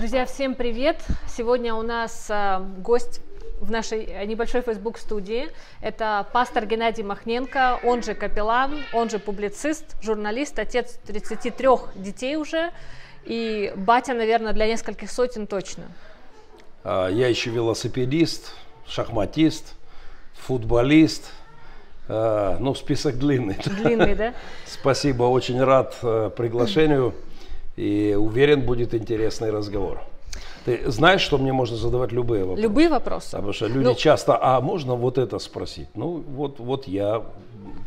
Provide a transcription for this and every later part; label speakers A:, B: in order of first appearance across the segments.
A: Друзья, всем привет! Сегодня у нас э, гость в нашей э, небольшой Facebook студии. Это пастор Геннадий Махненко, он же капеллан, он же публицист, журналист, отец 33 детей уже и батя, наверное, для нескольких сотен точно.
B: А, я еще велосипедист, шахматист, футболист. А, ну, список длинный. Длинный, да? Спасибо, очень рад э, приглашению. И уверен, будет интересный разговор. Ты знаешь, что мне можно задавать любые вопросы? Любые
A: вопросы. Потому
B: что люди ну, часто, а можно вот это спросить? Ну, вот, вот я,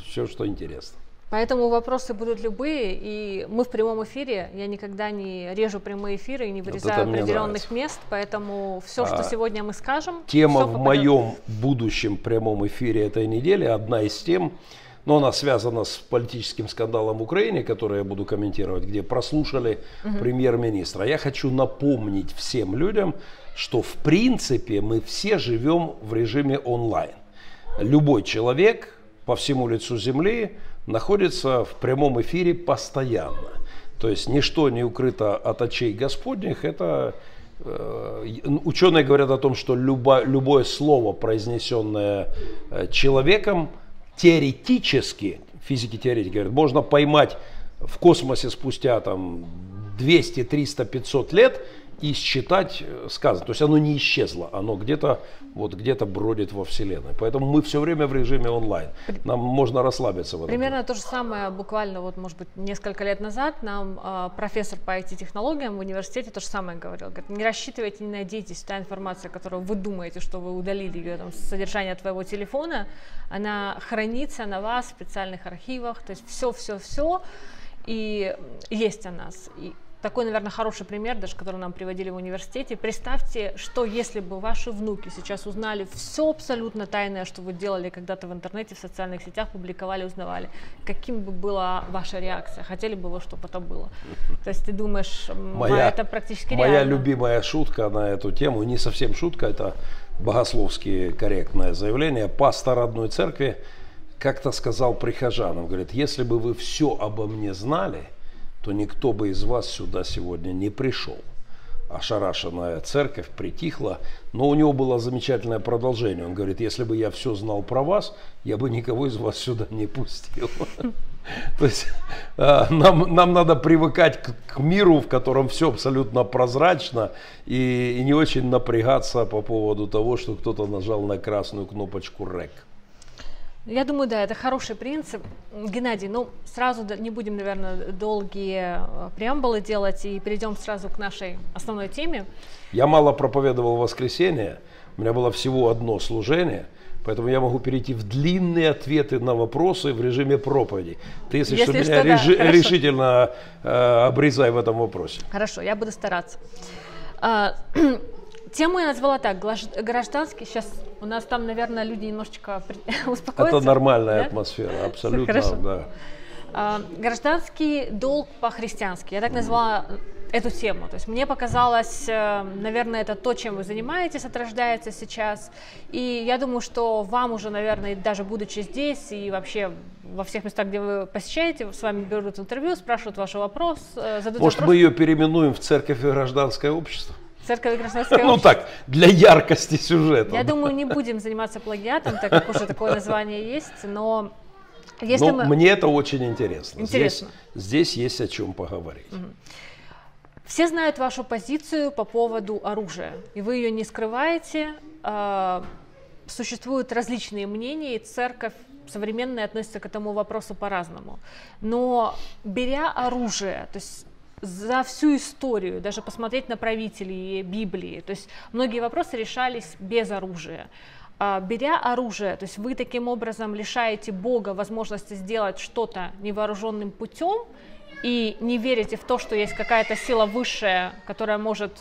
B: все, что интересно.
A: Поэтому вопросы будут любые, и мы в прямом эфире, я никогда не режу прямые эфиры и не вырезаю вот определенных мест, поэтому все, что а сегодня мы скажем... Тема в моем
B: будущем прямом эфире этой недели, одна из тем, но она связана с политическим скандалом в Украине, который я буду комментировать, где прослушали угу. премьер-министра. Я хочу напомнить всем людям, что в принципе мы все живем в режиме онлайн. Любой человек по всему лицу земли находится в прямом эфире постоянно. То есть ничто не укрыто от очей Господних. Это э, ученые говорят о том, что любо, любое слово, произнесенное э, человеком, теоретически, физики теоретики говорят, можно поймать в космосе спустя там 200, 300, 500 лет и считать э, сказано. То есть оно не исчезло, оно где-то вот где-то бродит во Вселенной. Поэтому мы все время в режиме онлайн. Нам можно расслабиться в этом.
A: Примерно то же самое, буквально, вот, может быть, несколько лет назад нам э, профессор по IT-технологиям в университете то же самое говорил. Говорит, не рассчитывайте, не надейтесь, та информация, которую вы думаете, что вы удалили ее там, с содержания твоего телефона, она хранится на вас в специальных архивах, то есть все-все-все, и есть о нас. И такой, наверное, хороший пример, даже который нам приводили в университете. Представьте, что если бы ваши внуки сейчас узнали все абсолютно тайное, что вы делали когда-то в интернете, в социальных сетях, публиковали, узнавали, каким бы была ваша реакция? Хотели бы вы, чтобы это было? То есть ты думаешь, а моя, это практически моя реально. Моя
B: любимая шутка на эту тему, не совсем шутка, это богословски корректное заявление. Пастор одной церкви как-то сказал прихожанам, говорит, если бы вы все обо мне знали – то никто бы из вас сюда сегодня не пришел. Ошарашенная церковь притихла, но у него было замечательное продолжение. Он говорит, если бы я все знал про вас, я бы никого из вас сюда не пустил. То есть а, нам, нам надо привыкать к, к миру, в котором все абсолютно прозрачно, и, и не очень напрягаться по поводу того, что кто-то нажал на красную кнопочку «рек».
A: Я думаю, да, это хороший принцип. Геннадий, ну, сразу не будем, наверное, долгие э, преамбулы делать и перейдем сразу к нашей основной теме.
B: Я мало проповедовал воскресенье, у меня было всего одно служение, поэтому я могу перейти в длинные ответы на вопросы в режиме проповеди. Ты, если, если что, что, меня да, реж... Хорошо. решительно э, обрезай в этом вопросе.
A: Хорошо, я буду стараться. А, Тему я назвала так, гражданский. Сейчас у нас там, наверное, люди немножечко успокоятся. Это нормальная да?
B: атмосфера, абсолютно, да.
A: А, гражданский долг по-христиански. Я так назвала э, эту тему. То есть мне показалось, э, наверное, это то, чем вы занимаетесь, отрождается сейчас. И я думаю, что вам уже, наверное, даже будучи здесь и вообще во всех местах, где вы посещаете, с вами берут интервью, спрашивают ваш вопрос, э, задают Может, вопрос. мы ее
B: переименуем в церковь и гражданское общество?
A: Церковь Красноярская Ну так,
B: для яркости сюжета. Я
A: думаю, не будем заниматься плагиатом, так как уже такое название есть, но если но мы... мне
B: это очень интересно. Интересно. Здесь, здесь есть о чем поговорить.
A: Угу. Все знают вашу позицию по поводу оружия, и вы ее не скрываете. А, существуют различные мнения, и церковь современная относится к этому вопросу по-разному. Но беря оружие, то есть за всю историю, даже посмотреть на правителей Библии. То есть многие вопросы решались без оружия а, беря оружие, то есть вы таким образом лишаете Бога возможности сделать что-то невооруженным путем и не верите в то, что есть какая-то сила высшая, которая может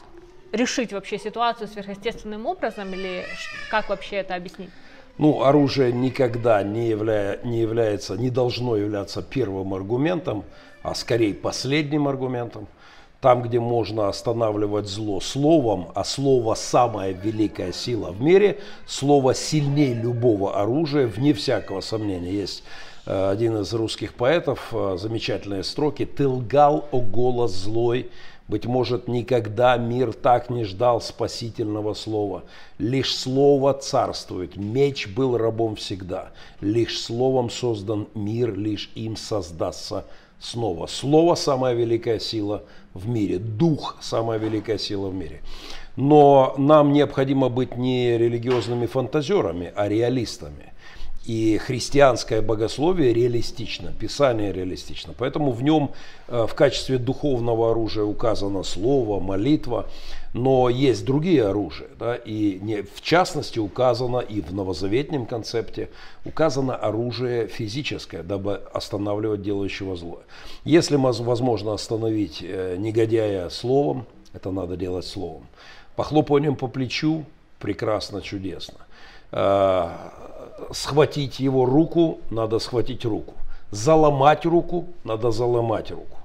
A: решить вообще ситуацию сверхъестественным образом, или как вообще это объяснить?
B: Ну, оружие никогда не, явля... не является, не должно являться первым аргументом а скорее последним аргументом, там, где можно останавливать зло словом, а слово – самая великая сила в мире, слово сильнее любого оружия, вне всякого сомнения. Есть э, один из русских поэтов, э, замечательные строки «Ты лгал, о голос злой, быть может, никогда мир так не ждал спасительного слова. Лишь слово царствует, меч был рабом всегда. Лишь словом создан мир, лишь им создастся снова. Слово – самая великая сила в мире, дух – самая великая сила в мире. Но нам необходимо быть не религиозными фантазерами, а реалистами. И христианское богословие реалистично, Писание реалистично. Поэтому в нем э, в качестве духовного оружия указано слово, молитва. Но есть другие оружия, да, и не, в частности указано и в новозаветнем концепте указано оружие физическое, дабы останавливать делающего злое. Если возможно остановить э, негодяя словом, это надо делать словом. Похлопанием по плечу прекрасно, чудесно. Э, схватить его руку, надо схватить руку. Заломать руку, надо заломать руку.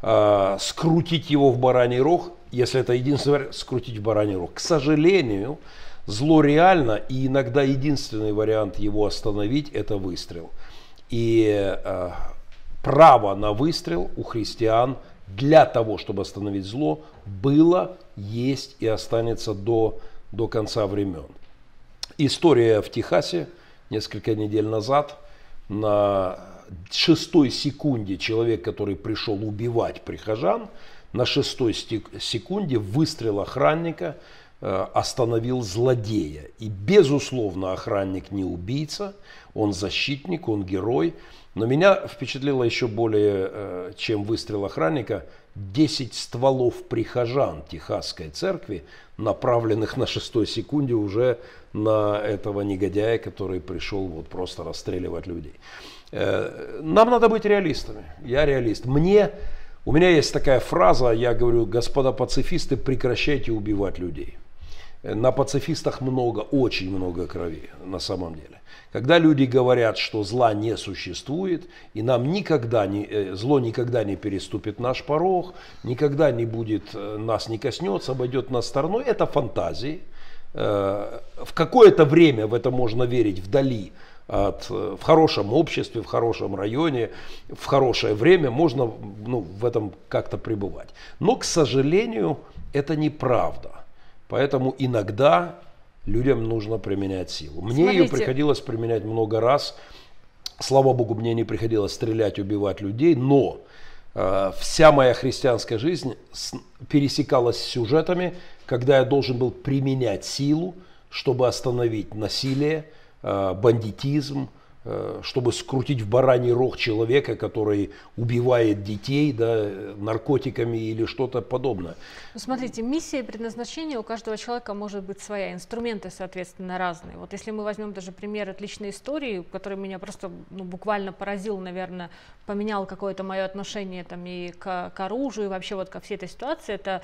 B: Э, скрутить его в бараний рог, если это единственный вариант, скрутить в бараний К сожалению, зло реально, и иногда единственный вариант его остановить – это выстрел. И э, право на выстрел у христиан для того, чтобы остановить зло, было, есть и останется до, до конца времен. История в Техасе несколько недель назад на шестой секунде человек, который пришел убивать прихожан, на шестой секунде выстрел охранника э, остановил злодея. И, безусловно, охранник не убийца, он защитник, он герой. Но меня впечатлило еще более, э, чем выстрел охранника, 10 стволов прихожан Техасской церкви, направленных на шестой секунде уже на этого негодяя, который пришел вот просто расстреливать людей. Э, нам надо быть реалистами. Я реалист. Мне у меня есть такая фраза, я говорю, господа пацифисты, прекращайте убивать людей. На пацифистах много, очень много крови на самом деле. Когда люди говорят, что зла не существует, и нам никогда не, э, зло никогда не переступит наш порог, никогда не будет, э, нас не коснется, обойдет нас стороной, это фантазии. Э, в какое-то время в это можно верить вдали от, э, в хорошем обществе, в хорошем районе, в хорошее время можно ну, в этом как-то пребывать. Но, к сожалению, это неправда. Поэтому иногда людям нужно применять силу. Мне Смотрите. ее приходилось применять много раз. Слава богу, мне не приходилось стрелять, убивать людей, но э, вся моя христианская жизнь с, пересекалась с сюжетами, когда я должен был применять силу, чтобы остановить насилие, Э, бандитизм, э, чтобы скрутить в бараний рог человека, который убивает детей да, наркотиками или что-то подобное. Ну,
A: смотрите, миссия и предназначение у каждого человека может быть своя, инструменты, соответственно, разные. Вот если мы возьмем даже пример отличной истории, который меня просто ну, буквально поразил, наверное, поменял какое-то мое отношение там, и к, к оружию, и вообще вот ко всей этой ситуации, это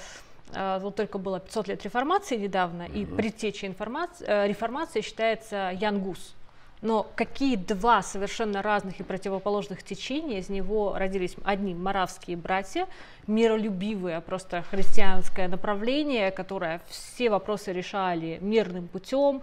A: Э, вот только было 500 лет реформации недавно, mm и предтечей информации, э, реформации считается Ян Гус. Но какие два совершенно разных и противоположных течения из него родились? Одни маравские братья, миролюбивые, а просто христианское направление, которое все вопросы решали мирным путем,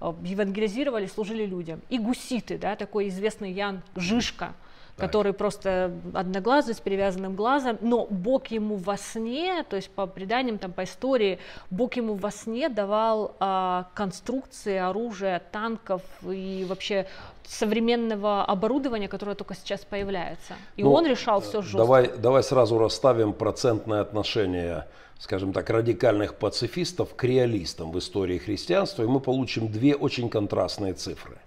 A: э, евангелизировали, служили людям. И гуситы, да, такой известный Ян Жишка, так. который просто одноглазый с перевязанным глазом, но Бог ему во сне, то есть по преданиям, там, по истории, Бог ему во сне давал а, конструкции оружия, танков и вообще современного оборудования, которое только сейчас появляется. И ну, он решал все э, жестко. Давай,
B: давай сразу расставим процентное отношение, скажем так, радикальных пацифистов к реалистам в истории христианства, и мы получим две очень контрастные цифры –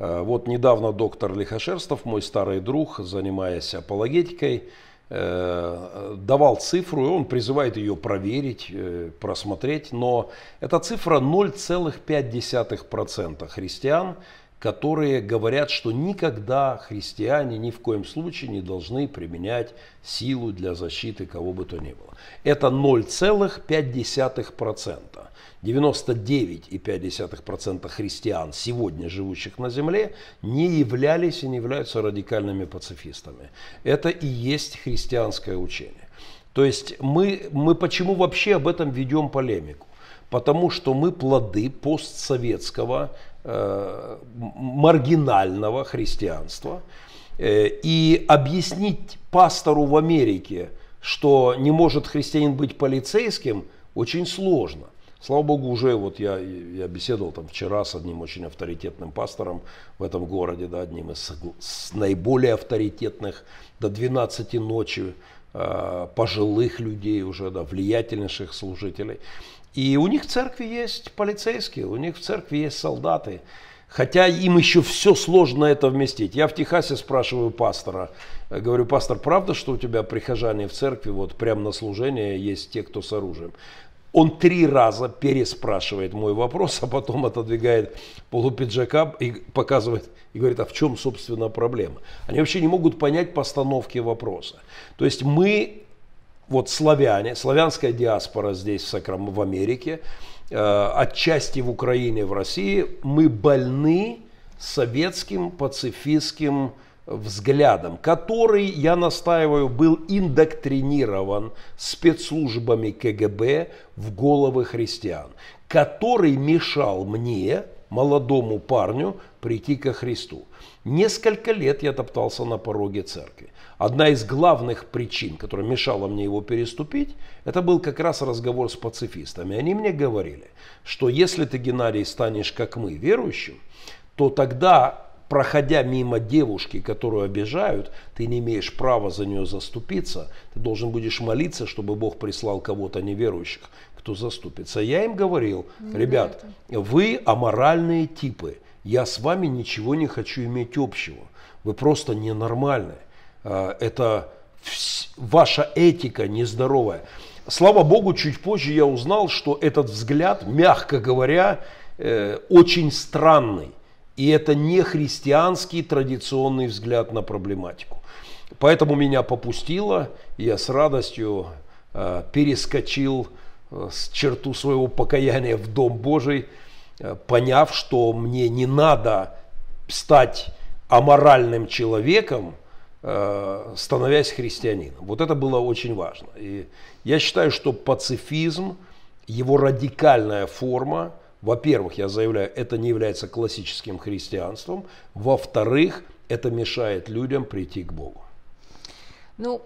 B: Э, вот недавно доктор Лихошерстов, мой старый друг, занимаясь апологетикой, э, давал цифру, и он призывает ее проверить, э, просмотреть, но эта цифра 0,5% христиан, которые говорят, что никогда христиане ни в коем случае не должны применять силу для защиты кого бы то ни было. Это 0,5%. 99,5% христиан, сегодня живущих на земле, не являлись и не являются радикальными пацифистами. Это и есть христианское учение. То есть мы, мы почему вообще об этом ведем полемику? Потому что мы плоды постсоветского э, маргинального христианства. Э, и объяснить пастору в Америке, что не может христианин быть полицейским, очень сложно. Слава богу, уже вот я, я беседовал там вчера с одним очень авторитетным пастором в этом городе, да, одним из с наиболее авторитетных, до 12 ночи а, пожилых людей уже, да, влиятельнейших служителей. И у них в церкви есть полицейские, у них в церкви есть солдаты. Хотя им еще все сложно это вместить. Я в Техасе спрашиваю пастора, э, говорю, пастор, правда, что у тебя прихожане в церкви, вот прямо на служение есть те, кто с оружием? Он три раза переспрашивает мой вопрос, а потом отодвигает полупиджака и показывает, и говорит, а в чем, собственно, проблема? Они вообще не могут понять постановки вопроса. То есть мы, вот славяне, славянская диаспора здесь, в, Сакрам, в Америке, э, отчасти в Украине, в России, мы больны советским пацифистским взглядом, который, я настаиваю, был индоктринирован спецслужбами КГБ в головы христиан, который мешал мне, молодому парню, прийти ко Христу. Несколько лет я топтался на пороге церкви. Одна из главных причин, которая мешала мне его переступить, это был как раз разговор с пацифистами. Они мне говорили, что если ты, Геннадий, станешь как мы, верующим, то тогда проходя мимо девушки, которую обижают, ты не имеешь права за нее заступиться. Ты должен будешь молиться, чтобы Бог прислал кого-то неверующих, кто заступится. Я им говорил, ребят, вы аморальные типы. Я с вами ничего не хочу иметь общего. Вы просто ненормальные. А, это ваша этика нездоровая. Слава Богу, чуть позже я узнал, что этот взгляд, мягко говоря, э, очень странный и это не христианский традиционный взгляд на проблематику. Поэтому меня попустило, и я с радостью э, перескочил э, с черту своего покаяния в Дом Божий, э, поняв, что мне не надо стать аморальным человеком, э, становясь христианином. Вот это было очень важно. И я считаю, что пацифизм, его радикальная форма – во-первых, я заявляю, это не является классическим христианством. Во-вторых, это мешает людям прийти к Богу.
A: Ну,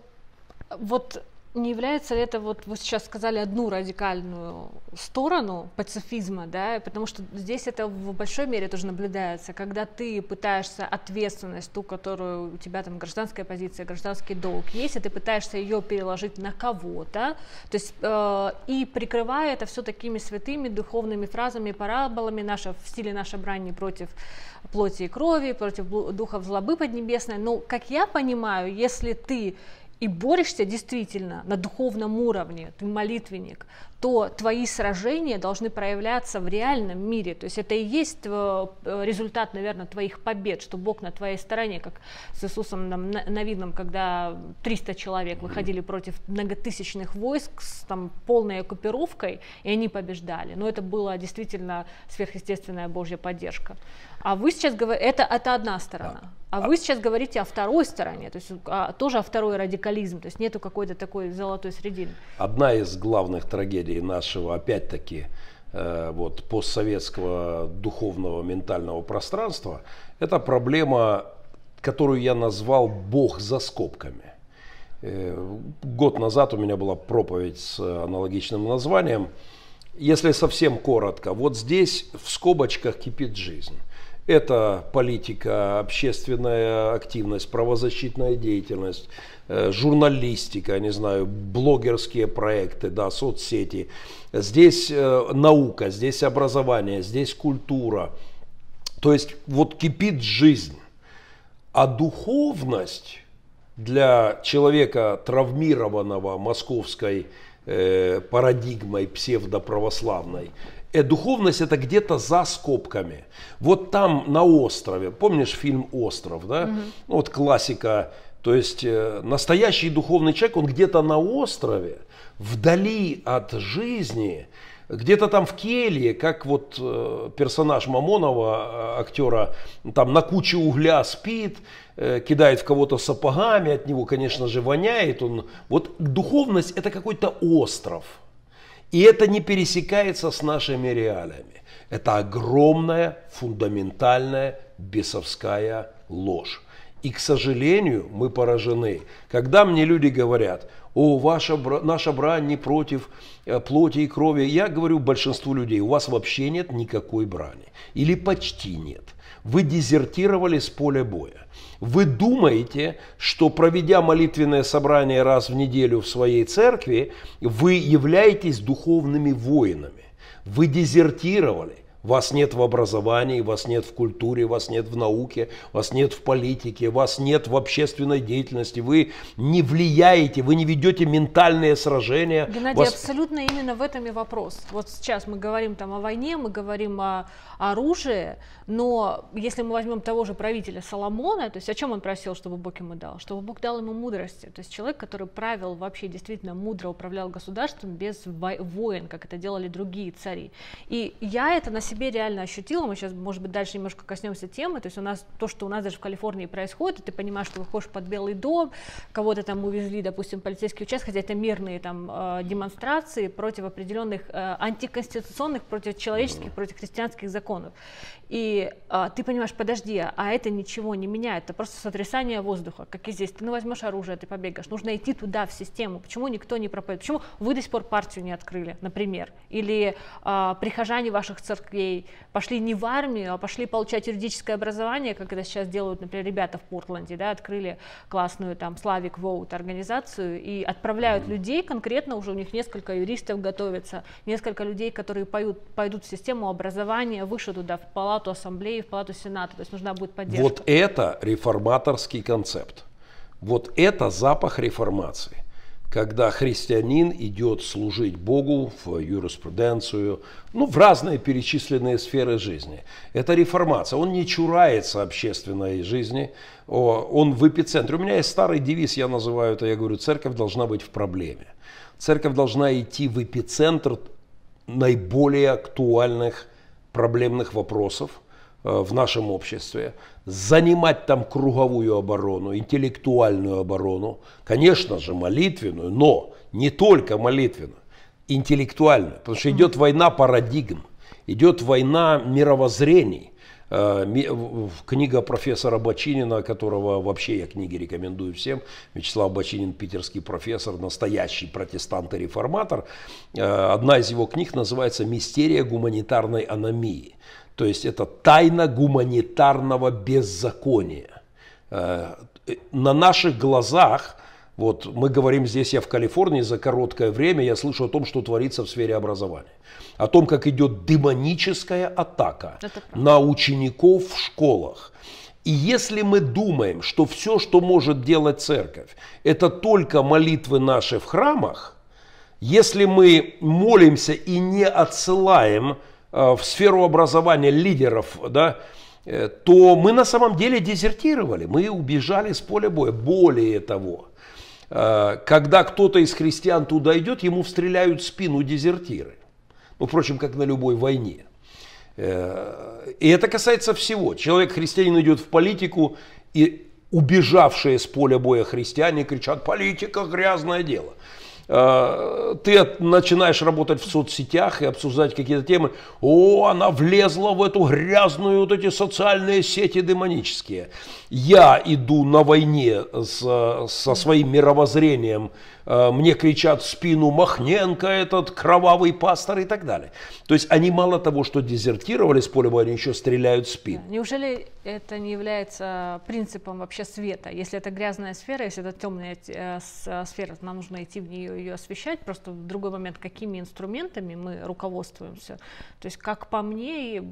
A: вот не является ли это, вот вы сейчас сказали, одну радикальную сторону пацифизма, да, потому что здесь это в большой мере тоже наблюдается, когда ты пытаешься ответственность, ту, которую у тебя там гражданская позиция, гражданский долг есть, и ты пытаешься ее переложить на кого-то, то есть э, и прикрывая это все такими святыми духовными фразами, параболами, наша, в стиле «наша брань против плоти и крови, против духов злобы поднебесной», но, ну, как я понимаю, если ты и борешься действительно на духовном уровне, ты молитвенник, то твои сражения должны проявляться в реальном мире. То есть это и есть э, результат, наверное, твоих побед, что Бог на твоей стороне, как с Иисусом на видном, когда 300 человек выходили против многотысячных войск с там, полной оккупировкой, и они побеждали. Но это была действительно сверхъестественная Божья поддержка. А вы сейчас говорите, это, это одна сторона. Да. А вы а сейчас говорите о второй стороне, то есть а, тоже о второй радикализм, то есть нету какой-то такой золотой средины.
B: Одна из главных трагедий нашего, опять-таки, э, вот, постсоветского духовного ментального пространства, это проблема, которую я назвал «Бог за скобками». Э, год назад у меня была проповедь с аналогичным названием. Если совсем коротко, вот здесь в скобочках кипит жизнь. Это политика, общественная активность, правозащитная деятельность, э, журналистика, не знаю, блогерские проекты, да, соцсети. Здесь э, наука, здесь образование, здесь культура. То есть вот кипит жизнь. А духовность для человека, травмированного московской э, парадигмой псевдоправославной, Э, духовность это где-то за скобками. Вот там на острове, помнишь фильм «Остров», да? Угу. Ну, вот классика. То есть э, настоящий духовный человек, он где-то на острове, вдали от жизни, где-то там в келье, как вот э, персонаж Мамонова, актера, там на куче угля спит, кидает в кого-то сапогами, от него, конечно же, воняет. Он... Вот духовность – это какой-то остров – и это не пересекается с нашими реалиями. Это огромная, фундаментальная, бесовская ложь. И, к сожалению, мы поражены. Когда мне люди говорят, о, ваша, наша брань не против э, плоти и крови, я говорю большинству людей, у вас вообще нет никакой брани. Или почти нет. Вы дезертировали с поля боя. Вы думаете, что проведя молитвенное собрание раз в неделю в своей церкви, вы являетесь духовными воинами. Вы дезертировали вас нет в образовании, вас нет в культуре, вас нет в науке, вас нет в политике, вас нет в общественной деятельности. Вы не влияете, вы не ведете ментальные сражения. Геннадий, вас...
A: абсолютно именно в этом и вопрос. Вот сейчас мы говорим там о войне, мы говорим о оружии, но если мы возьмем того же правителя Соломона, то есть о чем он просил, чтобы Бог ему дал? Чтобы Бог дал ему мудрости. То есть человек, который правил вообще действительно мудро, управлял государством без воин, как это делали другие цари. И я это на себя себе реально ощутила, мы сейчас, может быть, дальше немножко коснемся темы, то есть у нас то, что у нас даже в Калифорнии происходит, и ты понимаешь, что выходишь под Белый дом, кого-то там увезли, допустим, полицейский участок, хотя это мирные там э, демонстрации против определенных э, антиконституционных, против человеческих, против христианских законов. И э, ты понимаешь, подожди, а это ничего не меняет, это просто сотрясание воздуха, как и здесь. Ты ну, возьмешь оружие, ты побегаешь, нужно идти туда, в систему. Почему никто не пропадет? Почему вы до сих пор партию не открыли, например? Или э, прихожане ваших церквей людей пошли не в армию, а пошли получать юридическое образование, как это сейчас делают, например, ребята в Портленде, да, открыли классную там Славик Vote организацию и отправляют mm-hmm. людей конкретно, уже у них несколько юристов готовится, несколько людей, которые поют, пойдут в систему образования выше туда, в палату ассамблеи, в палату сената, то есть нужна будет поддержка. Вот
B: это реформаторский концепт. Вот это запах реформации когда христианин идет служить Богу в юриспруденцию, ну, в разные перечисленные сферы жизни. Это реформация. Он не чурается общественной жизни, он в эпицентре. У меня есть старый девиз, я называю это, я говорю, церковь должна быть в проблеме. Церковь должна идти в эпицентр наиболее актуальных проблемных вопросов э, в нашем обществе занимать там круговую оборону, интеллектуальную оборону, конечно же, молитвенную, но не только молитвенную, интеллектуальную, потому что идет война парадигм, идет война мировоззрений. Э, книга профессора Бочинина, которого вообще я книги рекомендую всем, Вячеслав Бочинин, питерский профессор, настоящий протестант и реформатор, э, одна из его книг называется «Мистерия гуманитарной аномии». То есть это тайна гуманитарного беззакония. Э, на наших глазах, вот мы говорим здесь, я в Калифорнии, за короткое время я слышу о том, что творится в сфере образования. О том, как идет демоническая атака на учеников в школах. И если мы думаем, что все, что может делать церковь, это только молитвы наши в храмах, если мы молимся и не отсылаем Э, в сферу образования лидеров, да, э, то мы на самом деле дезертировали, мы убежали с поля боя. Более того, э, когда кто-то из христиан туда идет, ему встреляют в спину дезертиры. Ну, впрочем, как на любой войне. И это касается всего. Человек-христианин идет в политику, и убежавшие с поля боя христиане кричат, политика грязное дело. Э, ты начинаешь работать в соцсетях и обсуждать какие-то темы. О, она влезла в эту грязную вот эти социальные сети демонические. Я иду на войне с, со своим мировоззрением Э, мне кричат в спину Махненко, этот кровавый пастор и так далее. То есть они мало того, что дезертировали с поля боя, они еще стреляют в спину.
A: Неужели это не является принципом вообще света? Если это грязная сфера, если это темная э, э, сфера, нам нужно идти в нее ее освещать. Просто в другой момент, какими инструментами мы руководствуемся. То есть, как по мне,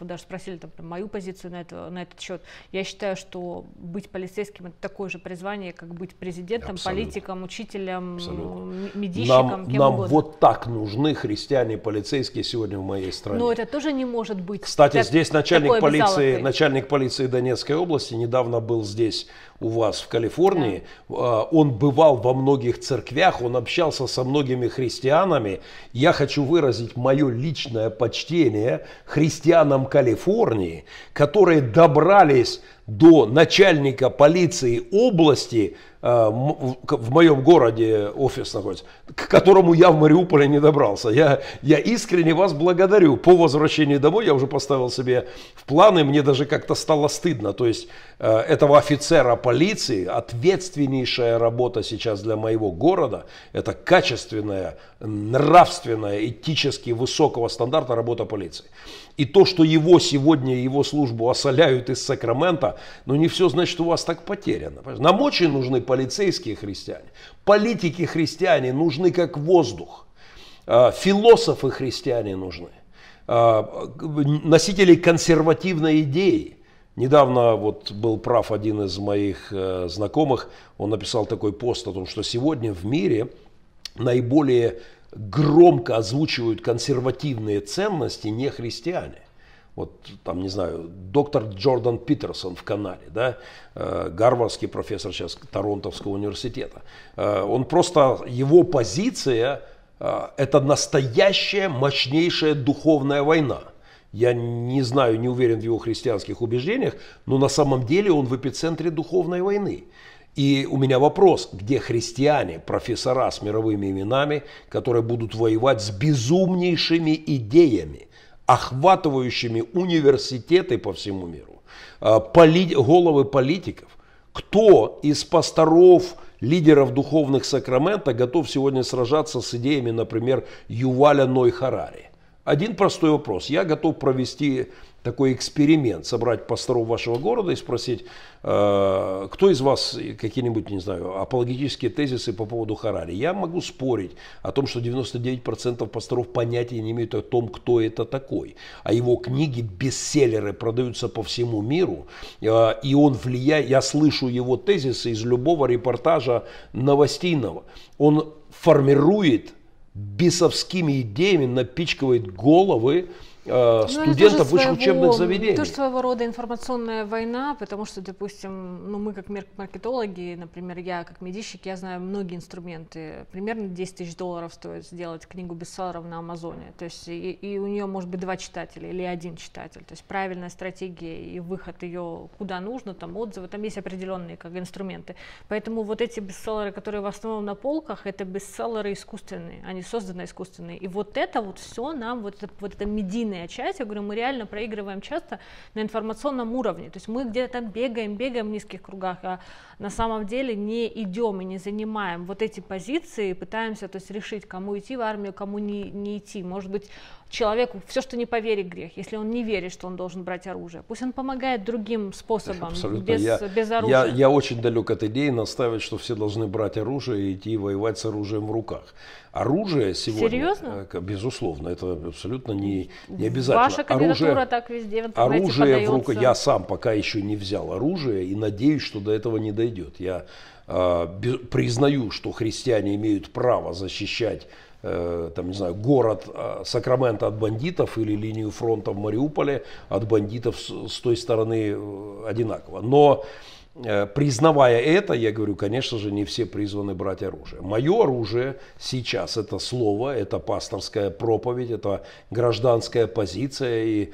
A: даже спросили там, мою позицию на, это, на этот счет, я считаю, что быть полицейским это такое же призвание, как быть президентом, Абсолютно. политиком, учителем, Абсолютно. медийщиком, нам, кем Нам угодно.
B: вот так нужны христиане полицейские сегодня в моей стране. Но
A: это тоже не может быть. Кстати, так, здесь начальник полиции,
B: начальник полиции Донецкой области недавно был здесь у вас в Калифорнии, да. А, он бывал во многих церквях, он общался со многими христианами. Я хочу выразить мое личное почтение христианам Калифорнии, которые добрались до начальника полиции области, э, в моем городе офис находится, к которому я в Мариуполе не добрался. Я, я искренне вас благодарю. По возвращении домой я уже поставил себе в планы, мне даже как-то стало стыдно. То есть э, этого офицера полиции, ответственнейшая работа сейчас для моего города, это качественная, нравственная, этически высокого стандарта работа полиции. И то, что его сегодня, его службу осоляют из Сакрамента, ну не все значит у вас так потеряно. Нам очень нужны полицейские христиане. Политики христиане нужны как воздух. А, философы христиане нужны. А, носители консервативной идеи. Недавно вот был прав один из моих э, знакомых, он написал такой пост о том, что сегодня в мире наиболее громко озвучивают консервативные ценности не христиане. Вот там, не знаю, доктор Джордан Питерсон в Канаде, да, э, гарвардский профессор сейчас Торонтовского университета. Э, он просто, его позиция э, это настоящая мощнейшая духовная война. Я не знаю, не уверен в его христианских убеждениях, но на самом деле он в эпицентре духовной войны. И у меня вопрос, где христиане, профессора с мировыми именами, которые будут воевать с безумнейшими идеями, охватывающими университеты по всему миру, а, поли, головы политиков? Кто из пасторов, лидеров духовных сакрамента готов сегодня сражаться с идеями, например, Юваля Ной Харари? Один простой вопрос. Я готов провести такой эксперимент, собрать пасторов вашего города и спросить, э, кто из вас какие-нибудь, не знаю, апологические тезисы по поводу Харари. Я могу спорить о том, что 99% пасторов понятия не имеют о том, кто это такой. А его книги, бестселлеры, продаются по всему миру, э, и он влияет, я слышу его тезисы из любого репортажа новостейного. Он формирует бесовскими идеями напичкивает головы Э, ну, студентов высших своего, учебных заведений. Это
A: своего рода информационная война, потому что, допустим, ну, мы как маркетологи, например, я как медийщик, я знаю многие инструменты. Примерно 10 тысяч долларов стоит сделать книгу бестселлеров на Амазоне. То есть и, и у нее может быть два читателя или один читатель. То есть правильная стратегия и выход ее куда нужно, там отзывы, там есть определенные как инструменты. Поэтому вот эти бестселлеры, которые в основном на полках, это бестселлеры искусственные, они созданы искусственные. И вот это вот все нам, вот это, вот это медийное позитивные отчасти, я говорю, мы реально проигрываем часто на информационном уровне, то есть мы где-то бегаем, бегаем в низких кругах, а на самом деле не идем и не занимаем вот эти позиции, пытаемся то есть, решить, кому идти в армию, кому не, не идти, может быть, человеку все, что не поверит грех, если он не верит, что он должен брать оружие, пусть он помогает другим способом, Абсолютно. без, я, без оружия. Я, я
B: очень далек от идеи наставить, что все должны брать оружие и идти воевать с оружием в руках. Оружие сегодня... Серьезно? Э, безусловно, это абсолютно не, не обязательно. Ваша кандидатура оружие,
A: так везде в Оружие подается. в руках... Я
B: сам пока еще не взял оружие и надеюсь, что до этого не дойдет. Я э, признаю, что христиане имеют право защищать Э, там, не знаю, город э, Сакраменто от бандитов или линию фронта в Мариуполе от бандитов с, с той стороны э, одинаково. Но признавая это, я говорю, конечно же, не все призваны брать оружие. Мое оружие сейчас это слово, это пасторская проповедь, это гражданская позиция, и,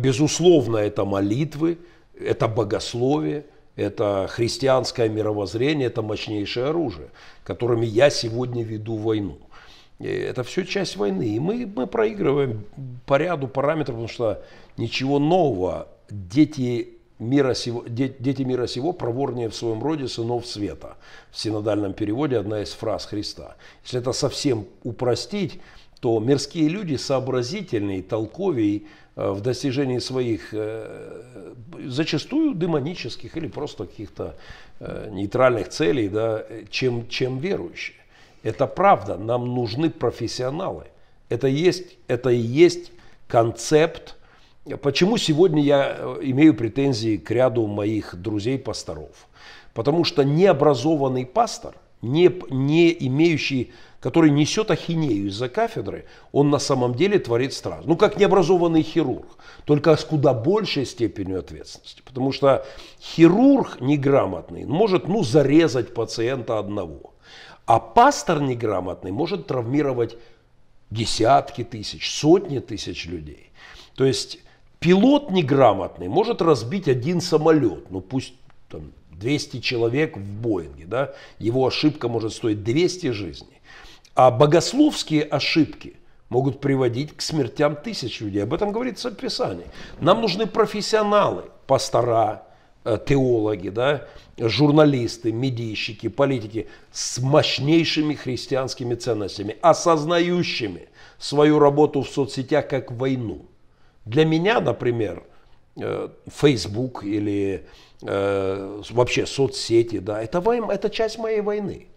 B: безусловно, это молитвы, это богословие – это христианское мировоззрение, это мощнейшее оружие, которыми я сегодня веду войну. Это все часть войны. И мы, мы проигрываем по ряду параметров, потому что ничего нового. Дети мира сего, дети мира сего проворнее в своем роде сынов света. В синодальном переводе одна из фраз Христа. Если это совсем упростить, то мирские люди сообразительные, толковее э, в достижении своих э, зачастую демонических или просто каких-то э, нейтральных целей, да, чем, чем верующие. Это правда, нам нужны профессионалы. Это, есть, это и есть концепт. Почему сегодня я имею претензии к ряду моих друзей-пасторов? Потому что необразованный пастор – не, не имеющий, который несет ахинею из-за кафедры, он на самом деле творит сразу. Ну, как необразованный хирург, только с куда большей степенью ответственности. Потому что хирург неграмотный может, ну, зарезать пациента одного. А пастор неграмотный может травмировать десятки тысяч, сотни тысяч людей. То есть пилот неграмотный может разбить один самолет, ну пусть там 200 человек в Боинге, да, его ошибка может стоить 200 жизней. А богословские ошибки могут приводить к смертям тысяч людей. Об этом говорится в Писании. Нам нужны профессионалы, пастора, э, теологи, да, журналисты, медийщики, политики с мощнейшими христианскими ценностями, осознающими свою работу в соцсетях как войну. Для меня, например, э, Facebook или Э, вообще соцсети, да, это, войн, это часть моей войны.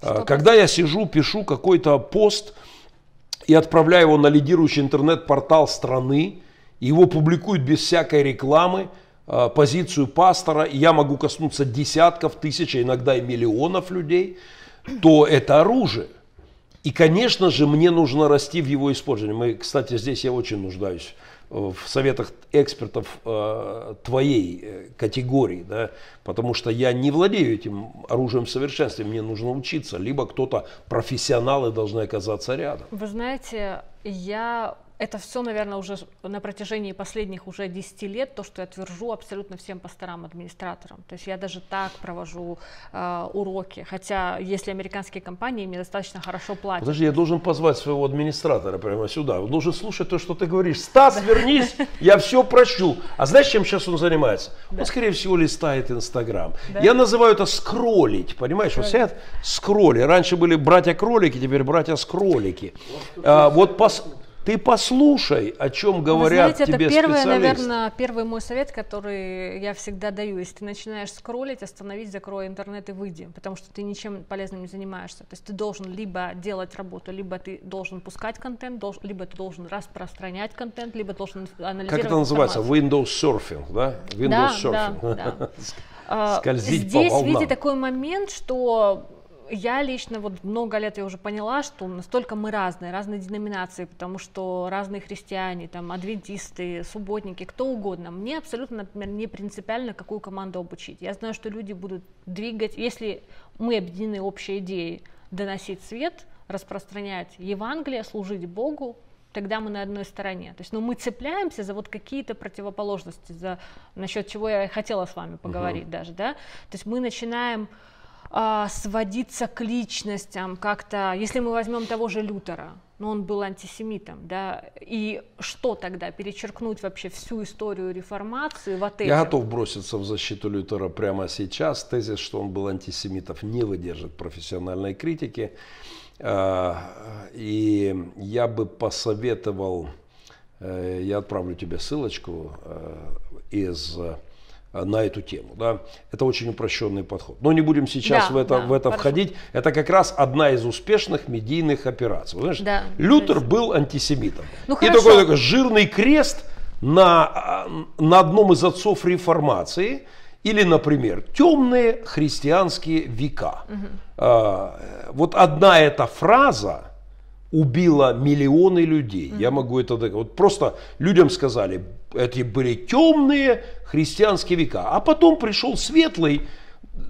B: А, Что Когда я сижу, пишу какой-то пост и отправляю его на лидирующий интернет-портал страны, его публикуют без всякой рекламы, а, позицию пастора, и я могу коснуться десятков тысяч, а иногда и миллионов людей, то это оружие. И, конечно же, мне нужно расти в его использовании. Мы, кстати, здесь я очень нуждаюсь в советах экспертов э, твоей э, категории, да, потому что я не владею этим оружием в совершенстве, мне нужно учиться, либо кто-то, профессионалы должны оказаться рядом.
A: Вы знаете, я это все, наверное, уже на протяжении последних уже 10 лет, то, что я твержу абсолютно всем пасторам, администраторам. То есть я даже так провожу э, уроки, хотя если американские компании мне достаточно хорошо платят. Подожди, я
B: должен позвать своего администратора прямо сюда. Он должен слушать то, что ты говоришь. Стас, вернись, я все прощу. А знаешь, чем сейчас он занимается? Он, скорее всего, листает Инстаграм. Я называю это скролить, понимаешь? Вот сидят скролли. Раньше были братья-кролики, теперь братья-скролики. Вот, а, вот пос... Ты послушай, о чем говорят Вы знаете, тебе это первое, наверное,
A: первый мой совет, который я всегда даю. Если ты начинаешь скроллить, остановись, закрой интернет и выйди, потому что ты ничем полезным не занимаешься. То есть ты должен либо делать работу, либо ты должен пускать контент, либо ты должен распространять контент, либо должен анализировать Как это называется?
B: Windows surfing, да? Windows да, surfing. Да, да. Скользить Здесь, а, по волнам. Здесь видите,
A: такой момент, что я лично вот много лет я уже поняла, что настолько мы разные, разные деноминации, потому что разные христиане, там, адвентисты, субботники, кто угодно. Мне абсолютно, например, не принципиально, какую команду обучить. Я знаю, что люди будут двигать, если мы объединены общей идеей доносить свет, распространять Евангелие, служить Богу, тогда мы на одной стороне. То есть, ну, мы цепляемся за вот какие-то противоположности, за насчет чего я хотела с вами поговорить угу. даже, да. То есть мы начинаем э, сводиться к личностям как-то. Если мы возьмем того же Лютера, но ну, он был антисемитом, да, и что тогда перечеркнуть вообще всю историю реформации в отеле? Я готов
B: броситься в защиту Лютера прямо сейчас. Тезис, что он был антисемитов, не выдержит профессиональной критики. А, и я бы посоветовал, э, я отправлю тебе ссылочку э, из Э, на эту тему. Да? Это очень упрощенный подход. Но не будем сейчас да, в это, да, в это входить. Это как раз одна из успешных медийных операций. Знаешь, да, Лютер есть... был антисемитом. Ну, И такой, такой жирный крест на, э, на одном из отцов реформации. Или, например, темные христианские века. Угу. А, э, вот одна эта фраза – убила миллионы людей. Mm-hmm. Я могу это... Вот просто людям сказали, эти были темные христианские века. А потом пришел светлый,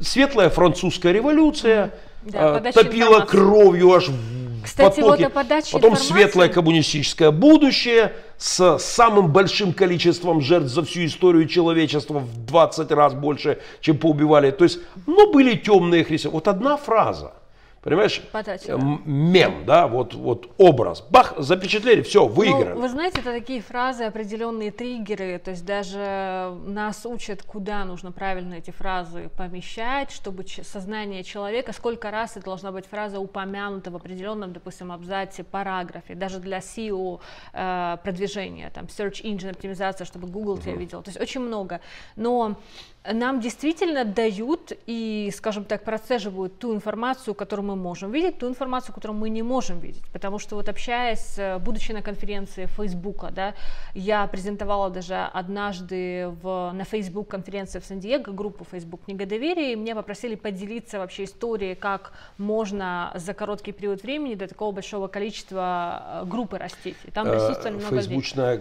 B: светлая французская революция, да, э, топила информации. кровью аж в
A: Кстати, потоке. Вот потом информации...
B: светлое коммунистическое будущее с самым большим количеством жертв за всю историю человечества в 20 раз больше, чем поубивали. То есть, ну, были темные христиане. Вот одна фраза – Понимаешь? Подача, эм, да. Мем, да, вот, вот образ. Бах, запечатлели, все, ну, выиграли. Ну, вы
A: знаете, это такие фразы, определенные триггеры, то есть даже нас учат, куда нужно правильно эти фразы помещать, чтобы сознание человека, сколько раз это должна быть фраза упомянута в определенном, допустим, абзаце, параграфе, даже для SEO э, продвижения, там, Search Engine Optimizация, чтобы Google угу. тебя видел, то есть очень много. Но нам действительно дают и, скажем так, процеживают ту информацию, которую мы можем видеть, ту информацию, которую мы не можем видеть. Потому что вот общаясь, э, будучи на конференции Фейсбука, да, я презентовала даже однажды в, на Фейсбук конференции в Сан-Диего группу Фейсбук Книга доверия, и меня попросили поделиться вообще историей, как можно за короткий период времени до такого большого количества э, группы растить. И там э, присутствовали много
B: Фейсбучная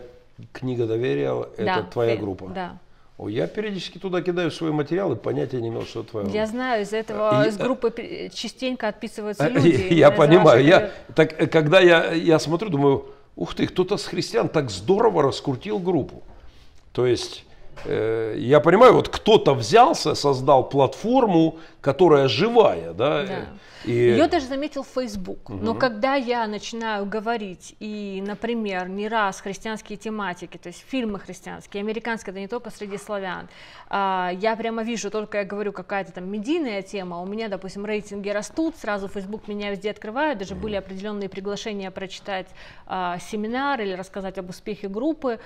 B: книга доверия – это твоя группа? Да. Я периодически туда кидаю свои материалы, понятия не имел, что твое. Я
A: знаю, из этого, и, из э, группы э, частенько отписываются люди. Я понимаю. Я,
B: так, э, когда я, я смотрю, думаю, ух ты, кто-то с христиан так здорово раскрутил группу. То есть Э, я понимаю, вот кто-то взялся, создал платформу, которая живая, да? да. И... Ее даже
A: заметил Facebook. Угу. Но когда я начинаю говорить и, например, не раз христианские тематики, то есть фильмы христианские, американские, это не только среди славян, а, я прямо вижу, только я говорю какая-то там медийная тема, у меня, допустим, рейтинги растут, сразу Facebook меня везде открывает, даже угу. были определенные приглашения прочитать а, семинар или рассказать об успехе группы,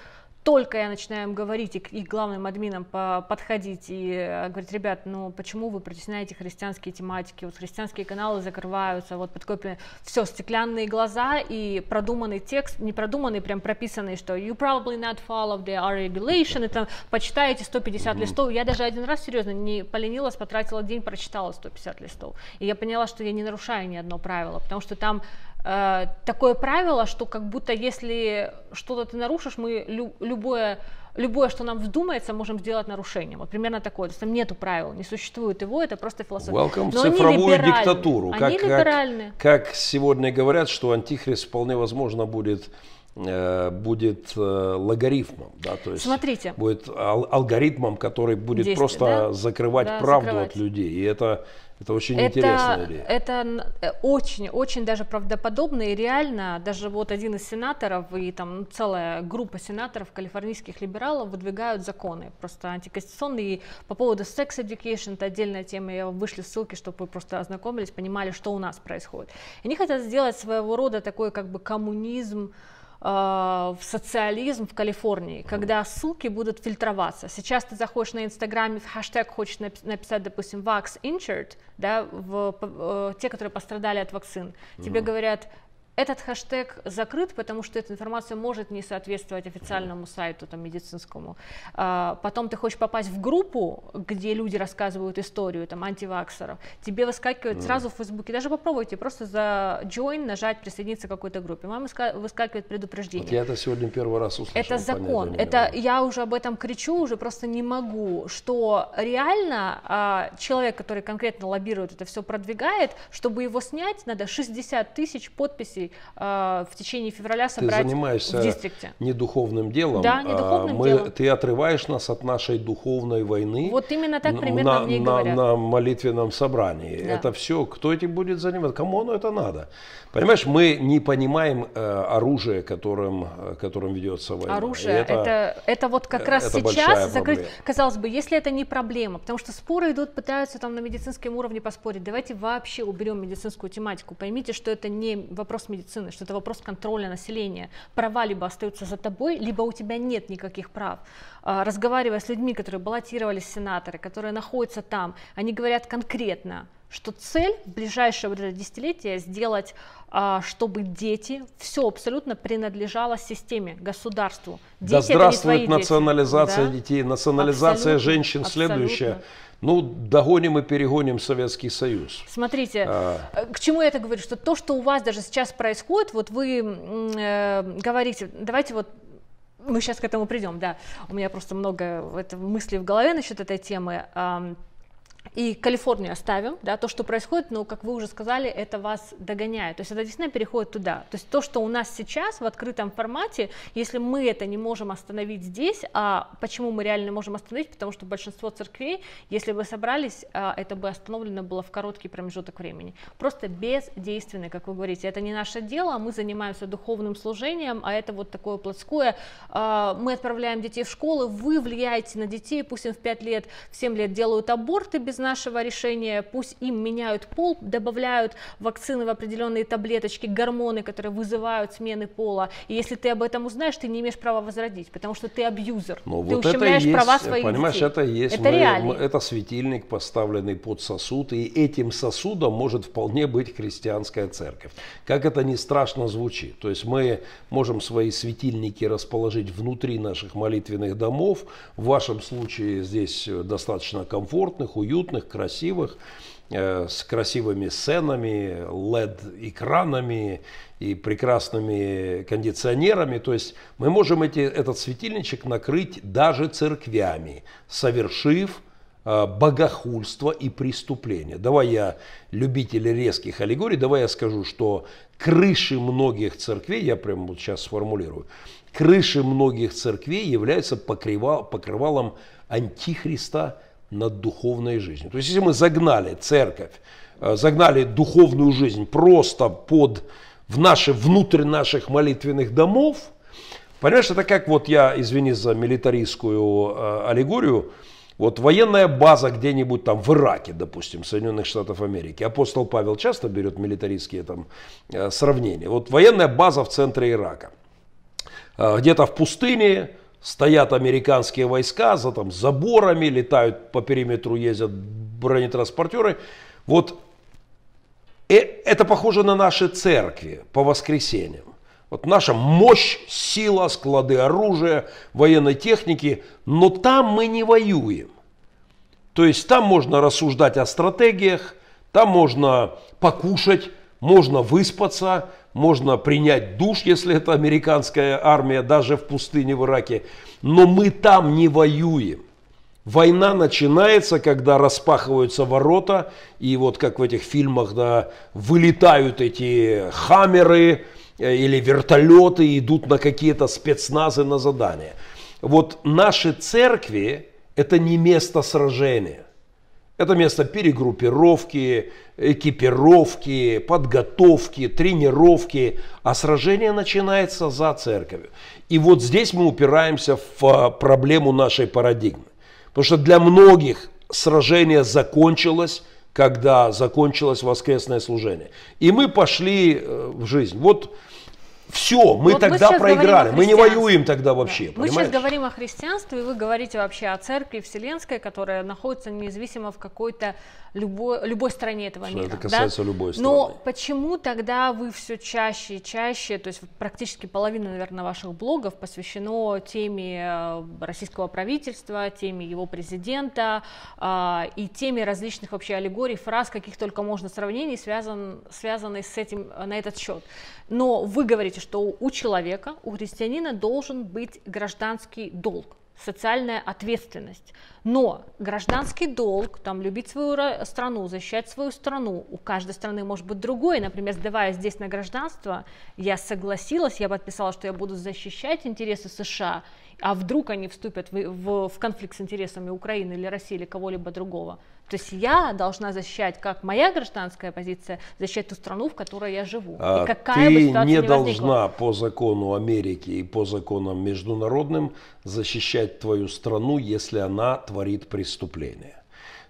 A: только я начинаю им говорить и к их главным админам подходить и э, говорить, ребят, ну почему вы притесняете христианские тематики, вот христианские каналы закрываются, вот под копию, все, стеклянные глаза и продуманный текст, не продуманный, прям прописанный, что you probably not follow the regulation, и там почитаете 150 mm-hmm. листов, я даже один раз, серьезно, не поленилась, потратила день, прочитала 150 листов, и я поняла, что я не нарушаю ни одно правило, потому что там Э, такое правило, что как будто если что-то ты нарушишь, мы лю- любое любое, что нам вздумается, можем сделать нарушением. Вот примерно такое. То есть там нету правил, не существует его, это просто философия. Welcome Но в цифровую они диктатуру. Как, либеральны.
B: Как, как сегодня говорят, что антихрист вполне возможно будет э, будет э, логарифмом, да, то есть Смотрите. будет алгоритмом, который будет Действие, просто да? закрывать да, правду закрывать. от людей, и это это очень это, интересная
A: Это очень-очень э, даже правдоподобно и реально. Даже вот один из сенаторов и там ну, целая группа сенаторов калифорнийских либералов выдвигают законы просто антиконституционные. И по поводу секс education, это отдельная тема, я вышли ссылки, чтобы вы просто ознакомились, понимали, что у нас происходит. И они хотят сделать своего рода такой как бы коммунизм, Э, в социализм в Калифорнии, когда ссылки будут фильтроваться. Сейчас ты заходишь на Инстаграме в хэштег, хочешь написать, допустим, vax injured, да, в, в, э, те, которые пострадали от вакцин, тебе mm-hmm. говорят, этот хэштег закрыт, потому что эта информация может не соответствовать официальному сайту там, медицинскому. А, потом ты хочешь попасть в группу, где люди рассказывают историю там, антиваксеров. Тебе выскакивает mm. сразу в Фейсбуке. Даже попробуйте просто за join нажать, присоединиться к какой-то группе. Вам выскакивает предупреждение. Вот я
B: это сегодня первый раз услышал. Это закон. Это
A: я уже об этом кричу, уже просто не могу. Что реально а, человек, который конкретно лоббирует это все, продвигает, чтобы его снять, надо 60 тысяч подписей жителей а, в течение февраля собрать ты занимаешься в дистрикте.
B: не духовным делом. Да, не а духовным мы, делом. Ты отрываешь нас от нашей духовной войны.
A: Вот именно так примерно на, мне на, говорят. На
B: молитвенном собрании. Да. Это все, кто этим будет заниматься, кому оно это надо. Понимаешь, мы не понимаем э, оружие, которым, э, которым ведется война. Оружие, это, это,
A: это вот как э, раз сейчас закрыть, казалось бы, если это не проблема, потому что споры идут, пытаются там на медицинском уровне поспорить, давайте вообще уберем медицинскую тематику, поймите, что это не вопрос медицины, что это вопрос контроля населения. Права либо остаются за тобой, либо у тебя нет никаких прав. А, разговаривая с людьми, которые баллотировались сенаторы, которые находятся там, они говорят конкретно, что цель в ближайшее вот это десятилетие сделать, а, чтобы дети, все абсолютно принадлежало системе, государству. Дети да здравствует национализация дети. детей, национализация абсолютно, женщин, абсолютно. следующая
B: ну, догоним и перегоним Советский Союз.
A: Смотрите, а... Э, к чему я это говорю, что то, что у вас даже сейчас происходит, вот вы э, говорите, давайте вот мы сейчас к этому придем, да, у меня просто много мыслей в голове насчет этой темы. И Калифорнию оставим, да, то, что происходит, но, как вы уже сказали, это вас догоняет. То есть это действительно переходит туда. То есть то, что у нас сейчас в открытом формате, если мы это не можем остановить здесь, а почему мы реально можем остановить? Потому что большинство церквей, если бы собрались, а, это бы остановлено было в короткий промежуток времени. Просто бездейственно, как вы говорите. Это не наше дело, мы занимаемся духовным служением, а это вот такое плотское. А, мы отправляем детей в школы, вы влияете на детей, пусть им в 5 лет, в 7 лет делают аборты без нашего решения, пусть им меняют пол, добавляют вакцины в определенные таблеточки, гормоны, которые вызывают смены пола. И если ты об этом узнаешь, ты не имеешь права возродить, потому что ты абьюзер. Но ну, ты вот ущемляешь это есть, права своих понимаешь, детей. это есть. Это реально.
B: Это светильник, поставленный под сосуд, и этим сосудом может вполне быть христианская церковь. Как это не страшно звучит. То есть мы можем свои светильники расположить внутри наших молитвенных домов. В вашем случае здесь э, достаточно комфортных, уютных уютных, красивых, э, с красивыми сценами, LED-экранами и прекрасными кондиционерами. То есть мы можем эти, этот светильничек накрыть даже церквями, совершив э, богохульство и преступление. Давай я, любитель резких аллегорий, давай я скажу, что крыши многих церквей, я прямо вот сейчас сформулирую, крыши многих церквей являются покрывал, покрывалом антихриста над духовной жизнью. То есть если мы загнали церковь, э, загнали духовную жизнь просто под, в наши, внутрь наших молитвенных домов, понимаешь, это как вот я, извини за милитаристскую э, аллегорию, вот военная база где-нибудь там в Ираке, допустим, Соединенных Штатов Америки. Апостол Павел часто берет милитаристские там э, сравнения. Вот военная база в центре Ирака. Где-то в пустыне, стоят американские войска за там заборами, летают по периметру, ездят бронетранспортеры. Вот и э, это похоже на наши церкви по воскресеньям. Вот наша мощь, сила, склады оружия, военной техники, но там мы не воюем. То есть там можно рассуждать о стратегиях, там можно покушать, можно выспаться, можно принять душ, если это американская армия, даже в пустыне в Ираке. Но мы там не воюем. Война начинается, когда распахиваются ворота, и вот как в этих фильмах, да, вылетают эти хаммеры э, или вертолеты, и идут на какие-то спецназы на задание. Вот наши церкви – это не место сражения. Это место перегруппировки, экипировки, подготовки, тренировки, а сражение начинается за церковью. И вот здесь мы упираемся в а, проблему нашей парадигмы. Потому что для многих сражение закончилось, когда закончилось воскресное служение. И мы пошли э, в жизнь. Вот все, мы вот тогда мы проиграли, мы не воюем тогда вообще. Да. Мы сейчас
A: говорим о христианстве, и вы говорите вообще о церкви вселенской, которая находится независимо в какой-то любой, любой стране этого мира. Это касается да? любой страны. Но почему тогда вы все чаще и чаще, то есть практически половина, наверное, ваших блогов посвящено теме э, российского правительства, теме его президента а, и теме различных вообще аллегорий, фраз, каких только можно сравнений, связан, связанных с этим, э, на этот счет. Но вы говорите, что у человека, у христианина должен быть гражданский долг, социальная ответственность. Но гражданский долг, там, любить свою страну, защищать свою страну, у каждой страны может быть другой. Например, сдавая здесь на гражданство, я согласилась, я подписала, что я буду защищать интересы США, а вдруг они вступят в, в, в конфликт с интересами Украины или России или кого-либо другого. То есть я должна защищать, как моя гражданская позиция, защищать ту страну, в которой я живу. А и какая ты бы не, не должна
B: возникла. по закону Америки и по законам международным защищать твою страну, если она творит преступление.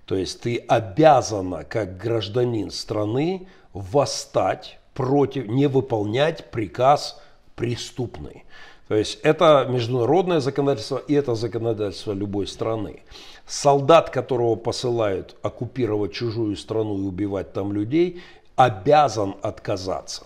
B: То есть ты обязана, как гражданин страны, восстать против, не выполнять приказ преступный. То есть это международное законодательство и это законодательство любой страны. Солдат, которого посылают оккупировать чужую страну и убивать там людей, обязан отказаться.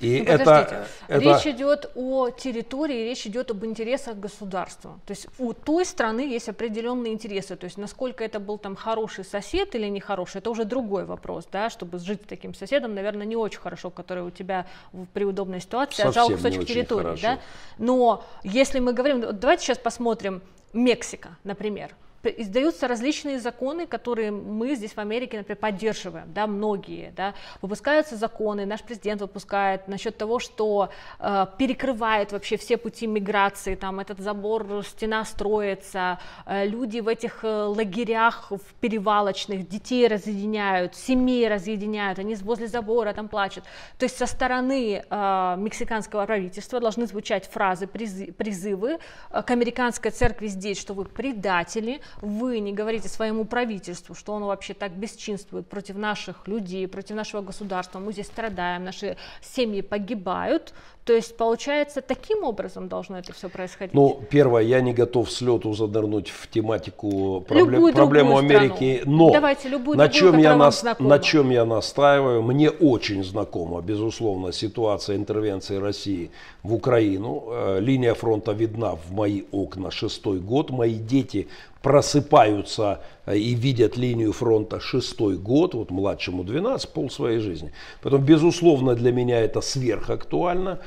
B: Ну, И ну, это, это... Речь
A: идет о территории, речь идет об интересах государства. То есть у той страны есть определенные интересы. То есть насколько это был там хороший сосед или нехороший, это уже другой вопрос. Да? Чтобы жить с таким соседом, наверное, не очень хорошо, который у тебя в, при удобной ситуации Совсем отжал кусочек территории. Да? Но если мы говорим, давайте сейчас посмотрим Мексика, например издаются различные законы, которые мы здесь в Америке, например, поддерживаем, да, многие, да, выпускаются законы, наш президент выпускает насчет того, что э, перекрывает вообще все пути миграции, там этот забор, стена строится, э, люди в этих э, лагерях в перевалочных детей разъединяют, семей разъединяют, они возле забора там плачут, то есть со стороны э, мексиканского правительства должны звучать фразы, призы, призывы э, к американской церкви здесь, что вы предатели, вы не говорите своему правительству, что он вообще так бесчинствует против наших людей, против нашего государства, мы здесь страдаем, наши семьи погибают, то есть, получается, таким образом должно это все происходить? Ну,
B: первое, я не готов с лету задернуть в тематику проблем, проблему Америки, страну. но Давайте, любую на, чем я нас, на чем я настаиваю, мне очень знакома, безусловно, ситуация интервенции России в Украину. Э, линия фронта видна в мои окна шестой год. Мои дети просыпаются э, и видят линию фронта шестой год, вот младшему 12, пол своей жизни. Поэтому, безусловно, для меня это сверхактуально.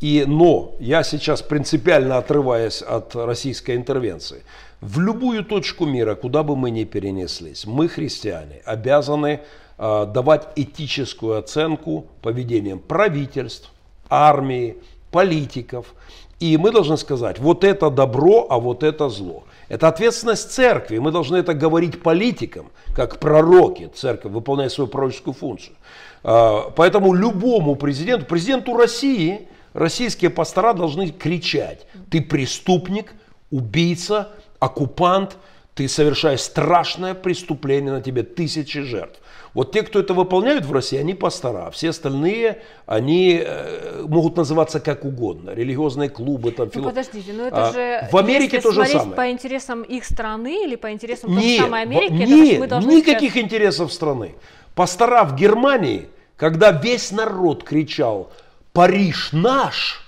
B: И, но я сейчас принципиально отрываясь от российской интервенции, в любую точку мира, куда бы мы ни перенеслись, мы, христиане, обязаны э, давать этическую оценку поведением правительств, армии, политиков. И мы должны сказать, вот это добро, а вот это зло. Это ответственность церкви. Мы должны это говорить политикам, как пророки. Церковь выполняет свою пророческую функцию. А, поэтому любому президенту, президенту России, российские пастора должны кричать. Ты преступник, убийца, оккупант – ты совершаешь страшное преступление, на тебе тысячи жертв. Вот те, кто это выполняют в России, они пастора, а все остальные, они э, могут называться как угодно, религиозные клубы, там, ну, фило... ну,
A: подождите, но это а, же... В Америке то же самое. по интересам их страны или по интересам нет, той самой Америки, нет, это, значит, мы никаких
B: сейчас... интересов страны. Пастора в Германии, когда весь народ кричал «Париж наш!»,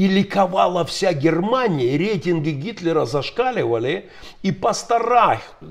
B: и ликовала вся Германия, рейтинги Гитлера зашкаливали, и по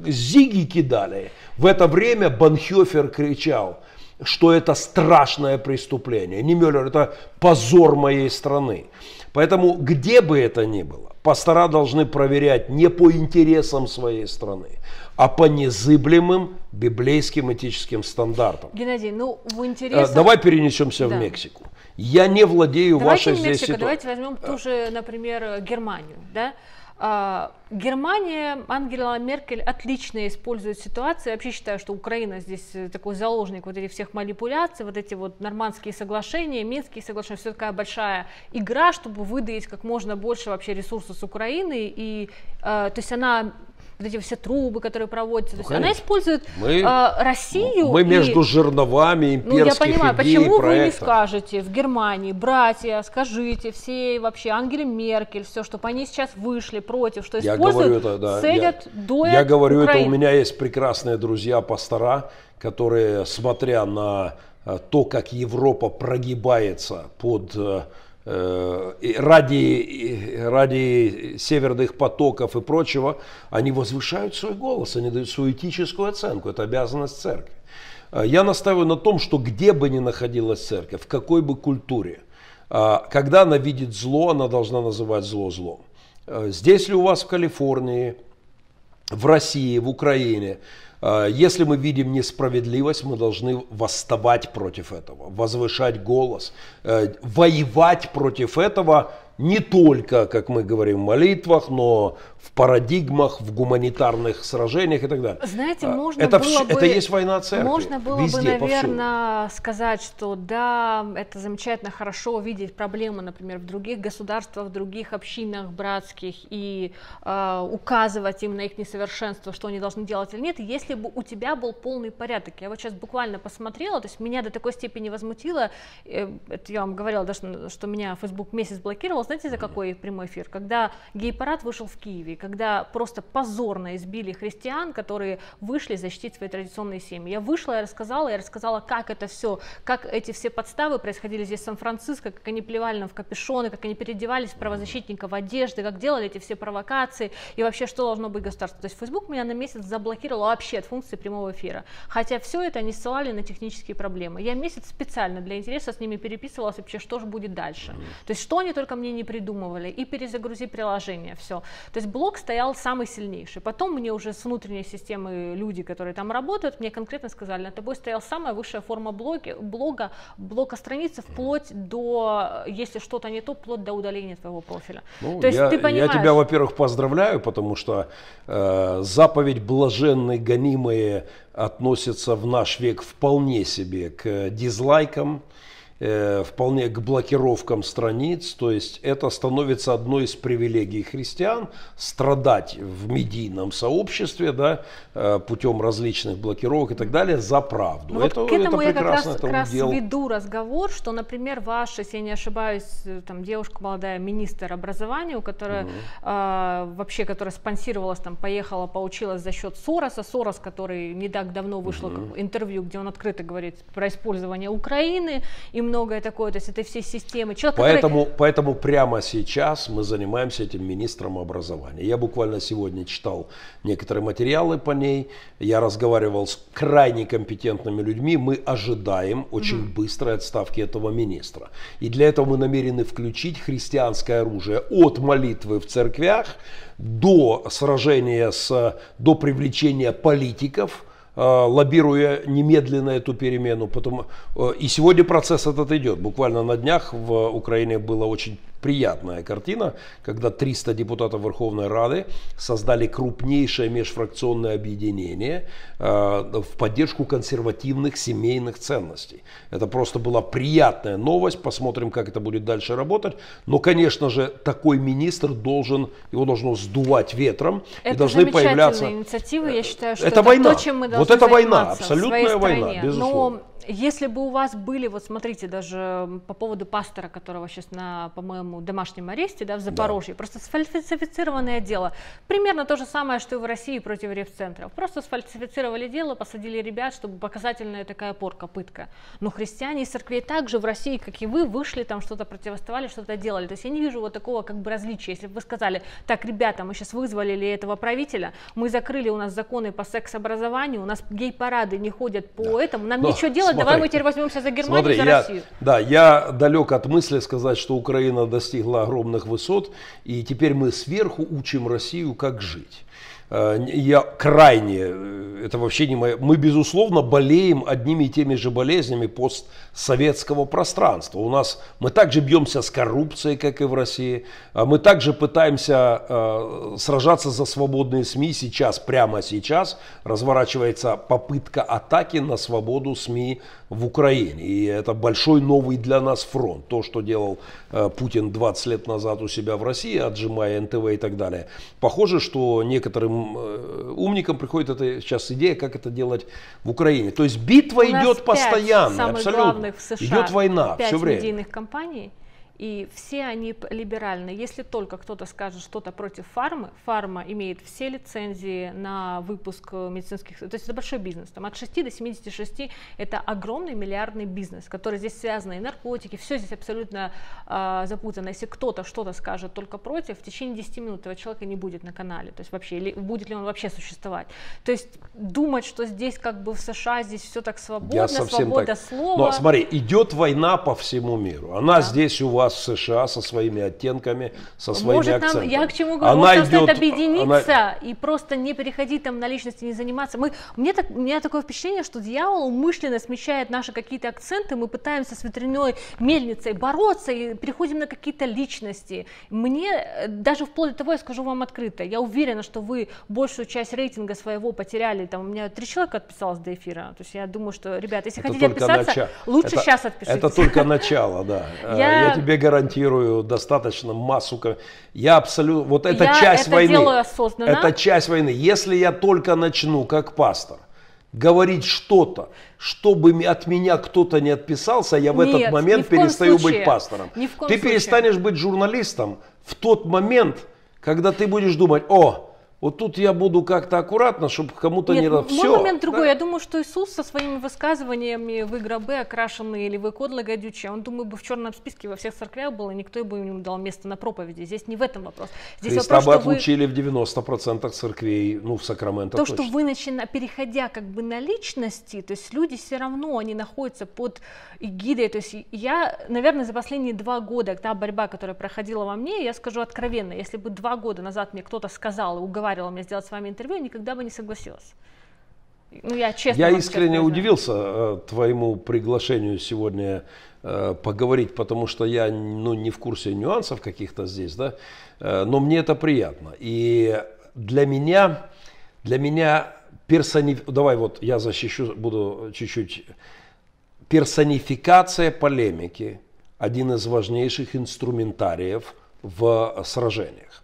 B: зиги кидали. В это время Банхёфер кричал, что это страшное преступление. Не Мюллер, это позор моей страны. Поэтому где бы это ни было, пастора должны проверять не по интересам своей страны, а по незыблемым библейским этическим стандартам.
A: Геннадий, ну в э, интересах... Давай перенесемся да. в Мексику.
B: Я не владею давайте вашей Мексика, здесь ситуацией. Давайте
A: возьмем ту же, например, Германию. Да? А, Германия, Ангела Меркель отлично использует ситуацию. Я вообще считаю, что Украина здесь э, такой заложник вот этих всех манипуляций, вот эти вот нормандские соглашения, минские соглашения, все такая большая игра, чтобы выдавить как можно больше вообще ресурсов с Украины. И, э, то есть она вот эти все трубы, которые проводятся. Ну, То есть ну, она использует мы, э, Россию. Мы и, между
B: жерновами имперских Ну, я понимаю, идей почему вы не
A: скажете в Германии, братья, скажите, все вообще, Ангели Меркель, все, чтобы они сейчас вышли против, что я используют, говорю это, да, целят, я, доят Я говорю Украину. это, у меня
B: есть прекрасные друзья-пастора, которые, смотря на э, то, как Европа прогибается под э, Э, ради, ради северных потоков и прочего, они возвышают свой голос, они дают свою этическую оценку, это обязанность церкви. А, я настаиваю на том, что где бы ни находилась церковь, в какой бы культуре, а, когда она видит зло, она должна называть зло злом. А, здесь ли у вас в Калифорнии, в России, в Украине – а, если мы видим несправедливость, мы должны восставать против этого, возвышать голос, э, воевать против этого не только, как мы говорим, в молитвах, но в парадигмах, в гуманитарных сражениях и так далее.
A: Знаете, а, можно это было все, бы... Это есть война церкви. Можно было везде, бы, наверное, повсюду. сказать, что да, это замечательно, хорошо видеть проблемы, например, в других государствах, в других общинах братских и э, указывать им на их несовершенство, что они должны делать или нет, если бы у тебя был полный порядок. Я вот сейчас буквально посмотрела, то есть меня до такой степени возмутило, э, это я вам говорила, да, что, что меня Facebook месяц блокировал, знаете, за какой прямой эфир? Когда гей-парад вышел в Киеве насилии, когда просто позорно избили христиан, которые вышли защитить свои традиционные семьи. Я вышла, я рассказала, я рассказала, как это все, как эти все подставы происходили здесь в Сан-Франциско, как они плевали нам в капюшоны, как они переодевались в правозащитников одежды, как делали эти все провокации и вообще, что должно быть государство. То есть Facebook меня на месяц заблокировал вообще от функции прямого эфира. Хотя все это они ссылали на технические проблемы. Я месяц специально для интереса с ними переписывалась вообще, что же будет дальше. То есть что они только мне не придумывали. И перезагрузи приложение, все. То есть блок стоял самый сильнейший. Потом мне уже с внутренней системы люди, которые там работают, мне конкретно сказали, на тобой стояла самая высшая форма блоги, блога, блока страницы, вплоть до, если что-то не то, вплоть до удаления твоего профиля. Ну, то есть я, ты понимаешь... я тебя,
B: во-первых, поздравляю, потому что э, заповедь блаженные гонимые относится в наш век вполне себе к дизлайкам, Э, вполне к блокировкам страниц, то есть это становится одной из привилегий христиан страдать в медийном сообществе, да, э, путем различных блокировок и так далее за правду. Ну, это, вот к этому это я как раз, это как раз веду
A: разговор, что, например, ваша, если я не ошибаюсь, э, там девушка молодая, министр образования, у которой угу. э, вообще, которая спонсировалась, там поехала, поучилась за счет Сороса, Сорос, который не так давно вышло угу. интервью, где он открыто говорит про использование Украины, и многое такое, то есть это все системы. Человек, поэтому,
B: который... поэтому прямо сейчас мы занимаемся этим министром образования. Я буквально сегодня читал некоторые материалы по ней, я разговаривал с крайне компетентными людьми, мы ожидаем очень угу. быстрой отставки этого министра. И для этого мы намерены включить христианское оружие от молитвы в церквях до сражения с, до привлечения политиков Э, лоббируя немедленно эту перемену. Потом, э, и сегодня процесс этот идет. Буквально на днях в Украине было очень приятная картина, когда 300 депутатов Верховной Рады создали крупнейшее межфракционное объединение э, в поддержку консервативных семейных ценностей. Это просто была приятная новость, посмотрим, как это будет дальше работать. Но, конечно же, такой министр должен, его должно сдувать ветром. Это и должны появляться...
A: инициатива, я считаю, что это, это война. то, чем мы должны Вот это война, абсолютная война, безусловно. Но если бы у вас были, вот смотрите, даже по поводу пастора, которого сейчас, на, по-моему, по домашнем аресте, да, в Запорожье. Да. Просто сфальсифицированное дело. Примерно то же самое, что и в России против рефцентров. Просто сфальсифицировали дело, посадили ребят, чтобы показательная такая порка, пытка. Но христиане и церкви также в России, как и вы, вышли, там что-то противоставали, что-то делали. То есть я не вижу вот такого как бы различия. Если бы вы сказали, так, ребята, мы сейчас вызвали этого правителя, мы закрыли у нас законы по секс-образованию, у нас гей-парады не ходят по да. этому, нам Но, ничего делать, смотри, давай мы теперь возьмемся за Германию, смотри, за я, Россию.
B: Да, я далек от мысли сказать, что Украина до достигла огромных высот, и теперь мы сверху учим Россию, как жить. Э, я крайне, э, это вообще не мое, мы безусловно болеем одними и теми же болезнями постсоветского пространства. У нас мы также бьемся с коррупцией, как и в России, а мы также пытаемся э, сражаться за свободные СМИ сейчас, прямо сейчас разворачивается попытка атаки на свободу СМИ в Украине. И это большой новый для нас фронт. То, что делал э, Путин 20 лет назад у себя в России, отжимая НТВ и так далее. Похоже, что некоторым Э, умникам приходит эта сейчас идея, как это делать в Украине. То есть битва У идет постоянно, абсолютно. Идет война все время.
A: компаний и все они либеральны. Если только кто-то скажет что-то против фармы, фарма имеет все лицензии на выпуск э, медицинских, то есть это большой бизнес, там от 6 до 76 это огромный миллиардный бизнес, который здесь связан, и наркотики, все здесь абсолютно э, запутано. Если кто-то что-то скажет только против, в течение 10 минут этого человека не будет на канале, то есть вообще, или будет ли он вообще существовать. То есть думать, что здесь как бы в США здесь все так свободно, свобода так. слова. Но смотри,
B: идет война по всему миру, она да. здесь у вас с США, со своими оттенками, со своими может, акцентами. Нам, я к чему говорю, она может, идет, объединиться она...
A: и просто не переходить там на личности, не заниматься. Мы, мне так, у меня такое впечатление, что дьявол умышленно смещает наши какие-то акценты, мы пытаемся с ветряной мельницей бороться и переходим на какие-то личности. Мне э, даже вплоть до того, я скажу вам открыто, я уверена, что вы большую часть рейтинга своего потеряли, там у меня три человека отписалось до эфира, то есть я думаю, что, ребята, если это хотите отписаться, начало. лучше это, сейчас отпишитесь. Это только
B: начало, да. Я, э, я тебе гарантирую достаточно массу. Я абсолютно, вот это я часть это войны. Делаю
A: осознанно. Это
B: часть войны. Если я только начну, как пастор, говорить что-то, чтобы от меня кто-то не отписался, я в Нет, этот момент перестаю случае. быть пастором. Ни в коем Ты случае. перестанешь быть журналистом в тот момент, когда ты будешь думать, о, вот тут я буду как-то аккуратно, чтобы кому-то Нет, не... Ну, мой все. момент
A: другой. Да? Я думаю, что Иисус со своими высказываниями в гробы окрашенные» или в кодла гадючая», он, думаю, бы в черном списке во всех церквях был, и никто бы ему не дал место на проповеди. Здесь не в этом вопрос. Здесь Христа вопрос, бы отлучили
B: вы... в 90% церквей, ну, в Сакраменто То, точно. что
A: вы, начина... переходя как бы на личности, то есть люди все равно, они находятся под эгидой. То есть я, наверное, за последние два года, та борьба, которая проходила во мне, я скажу откровенно, если бы два года назад мне кто-то сказал и уговорил, уговаривал меня сделать с вами интервью, я никогда бы не согласилась. Ну, я честно. Я искренне сказать,
B: удивился э, твоему приглашению сегодня э, поговорить, потому что я ну, не в курсе нюансов каких-то здесь, да, э, но мне это приятно. И для меня, для меня персониф... Давай вот я защищу, буду чуть-чуть. Персонификация полемики – один из важнейших инструментариев в сражениях.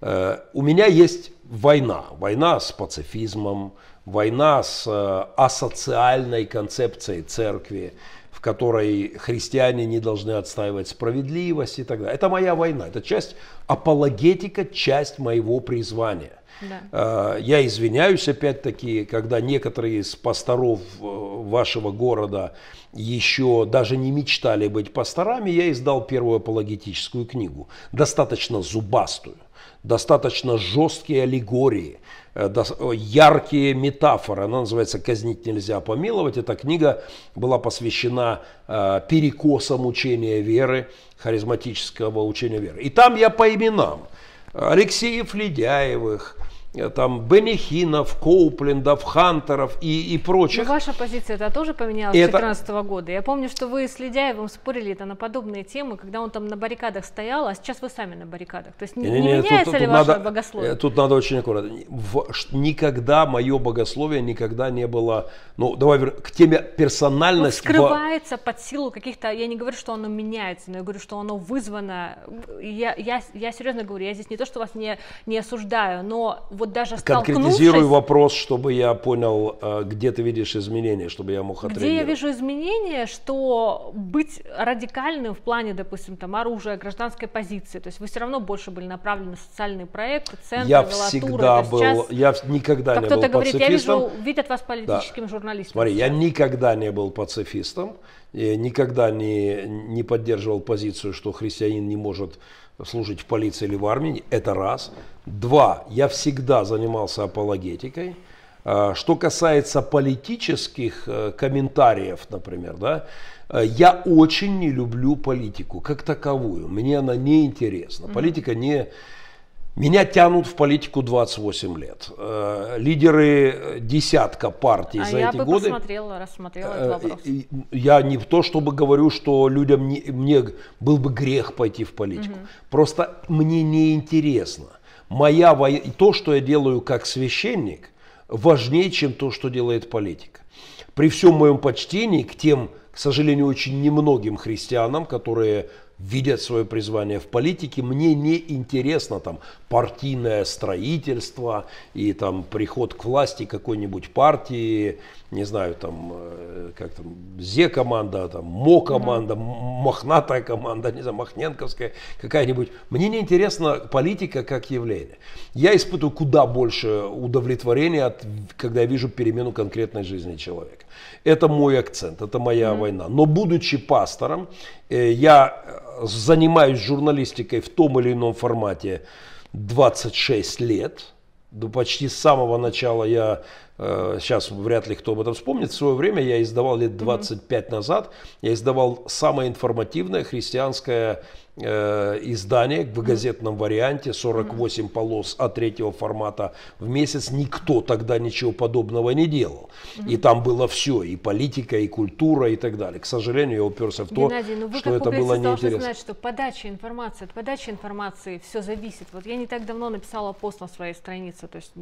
B: Э, у меня есть война. Война с пацифизмом, война с э, асоциальной концепцией церкви, в которой христиане не должны отстаивать справедливость и так далее. Это моя война, это часть апологетика, часть моего призвания. Да. Э, я извиняюсь опять-таки, когда некоторые из пасторов э, вашего города еще даже не мечтали быть пасторами, я издал первую апологетическую книгу, достаточно зубастую достаточно жесткие аллегории, э, э, яркие метафоры. Она называется «Казнить нельзя помиловать». Эта книга была посвящена э, перекосам учения веры, харизматического учения веры. И там я по именам Алексеев Ледяевых – Э, там Бенихинов, Коуплендов, Хантеров и, и прочих. Но ну,
A: ваша позиция это тоже поменялась с 2014 года. Я помню, что вы с Ледяевым спорили это на подобные темы, когда он там на баррикадах стоял, а сейчас вы сами на баррикадах. То есть не, не, не меняется тут, ли тут ваше надо, богословие? Э,
B: тут надо очень аккуратно. В, никогда мое богословие никогда не было, ну давай вер... к теме ну, персональности. Вот скрывается
A: в... под силу каких-то, я не говорю, что оно меняется, но я говорю, что оно вызвано, я, я, я серьезно говорю, я здесь не то, что вас не, не осуждаю, но вот даже столкнувшись... Конкретизируй
B: вопрос, чтобы я понял, э, где ты видишь изменения, чтобы я мог отреагировать. Где я
A: вижу изменения, что быть радикальным в плане, допустим, там оружия, гражданской позиции, то есть вы все равно больше были направлены на социальные проекты, центры, я всегда был,
B: я никогда не был пацифистом. говорит, я вижу, видят вас политическим да. журналистом. Смотри, сейчас. я никогда не был пацифистом, никогда не, не поддерживал позицию, что христианин не может служить в полиции или в армии, это раз. Два, я всегда занимался апологетикой. А, что касается политических э, комментариев, например, да, э, я очень не люблю политику как таковую. Мне она не интересна. Политика не меня тянут в политику 28 лет. Э, лидеры э, десятка партий а за эти годы. Я посмотрела, рассмотрела этот э, вопрос. Я не в то, чтобы говорю, что людям не, мне был бы грех пойти в политику. Угу. Просто мне не интересно. Моя то, что я делаю как священник, важнее, чем то, что делает политика. При всем моем почтении к тем к сожалению, очень немногим христианам, которые видят свое призвание в политике. Мне не интересно там партийное строительство и там приход к власти какой-нибудь партии, не знаю, там, э, как там, Зе-команда, там, Мо-команда, mm Мохнатая команда, не знаю, Махненковская какая-нибудь. Мне не интересна политика как явление. Я испытываю куда больше удовлетворения, от, когда я вижу перемену конкретной жизни человека. Это мой акцент, это моя mm-hmm. война. Но будучи пастором, э, я э, занимаюсь журналистикой в том или ином формате 26 лет. Да почти с самого начала я, э, сейчас вряд ли кто об этом вспомнит, в свое время я издавал лет 25 mm-hmm. назад, я издавал самое информативное христианское Э, издание в газетном варианте, 48 полос а третьего формата в месяц. Никто тогда ничего подобного не делал. И там было все, и политика, и культура, и так далее. К сожалению, я уперся в то, Геннадий, ну вы что как это было неинтересно. Должны знать,
A: что подача информации, от подачи информации все зависит. Вот я не так давно написала пост на своей странице, то есть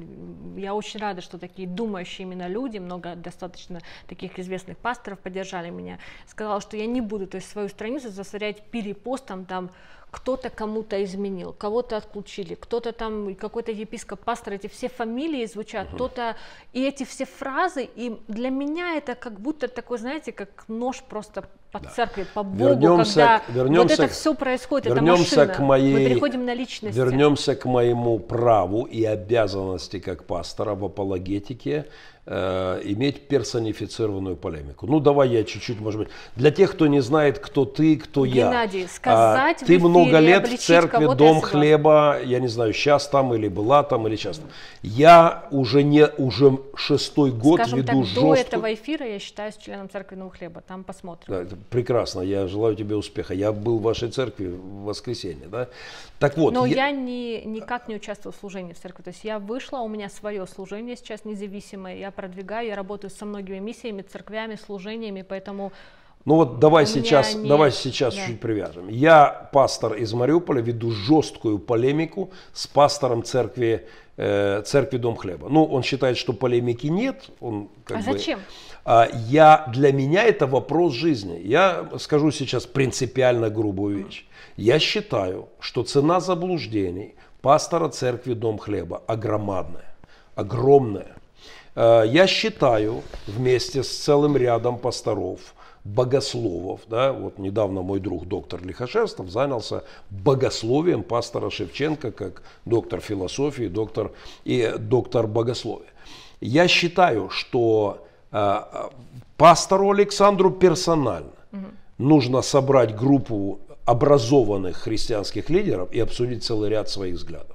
A: я очень рада, что такие думающие именно люди, много достаточно таких известных пасторов поддержали меня. Сказала, что я не буду то есть, свою страницу засорять перепостом, да, там кто-то кому-то изменил, кого-то отключили, кто-то там, какой-то епископ, пастор, эти все фамилии звучат, угу. кто-то, и эти все фразы, и для меня это как будто такой, знаете, как нож просто по да. церкви, по Богу, вернемся, когда вернемся, вот это все происходит, вернемся это машина, к моей, мы переходим на личность. Вернемся
B: к моему праву и обязанности как пастора в апологетике Э, иметь персонифицированную полемику. Ну, давай я чуть-чуть, может быть, для тех, кто не знает, кто ты, кто Геннадий, я. Геннадий, сказать а, Ты эфире, много лет в церкви «Дом хлеба», я не знаю, сейчас там или была там, или сейчас там. Я уже, не, уже шестой год Скажем веду так, жесткую... до этого
A: эфира я считаюсь членом церкви «Дом хлеба», там посмотрим.
B: Да, прекрасно, я желаю тебе успеха. Я был в вашей церкви в воскресенье, да? Так вот. Но я, я
A: не, никак не участвовала в служении в церкви, то есть я вышла, у меня свое служение сейчас независимое, я продвигаю, я работаю со многими миссиями, церквями, служениями, поэтому...
B: Ну вот давай сейчас, не... давай сейчас да. чуть привяжем. Я пастор из Мариуполя, веду жесткую полемику с пастором церкви, э, церкви Дом Хлеба. Ну, он считает, что полемики нет. Он, как а бы, зачем? А, я, для меня это вопрос жизни. Я скажу сейчас принципиально грубую вещь. Я считаю, что цена заблуждений пастора церкви Дом Хлеба огромная. Огромная. Э, я считаю вместе с целым рядом пасторов, богословов, да, вот недавно мой друг доктор Лихошерстов занялся богословием пастора Шевченко как доктор философии, доктор и доктор богословия. Я считаю, что э, пастору Александру персонально угу. нужно собрать группу образованных христианских лидеров и обсудить целый ряд своих взглядов.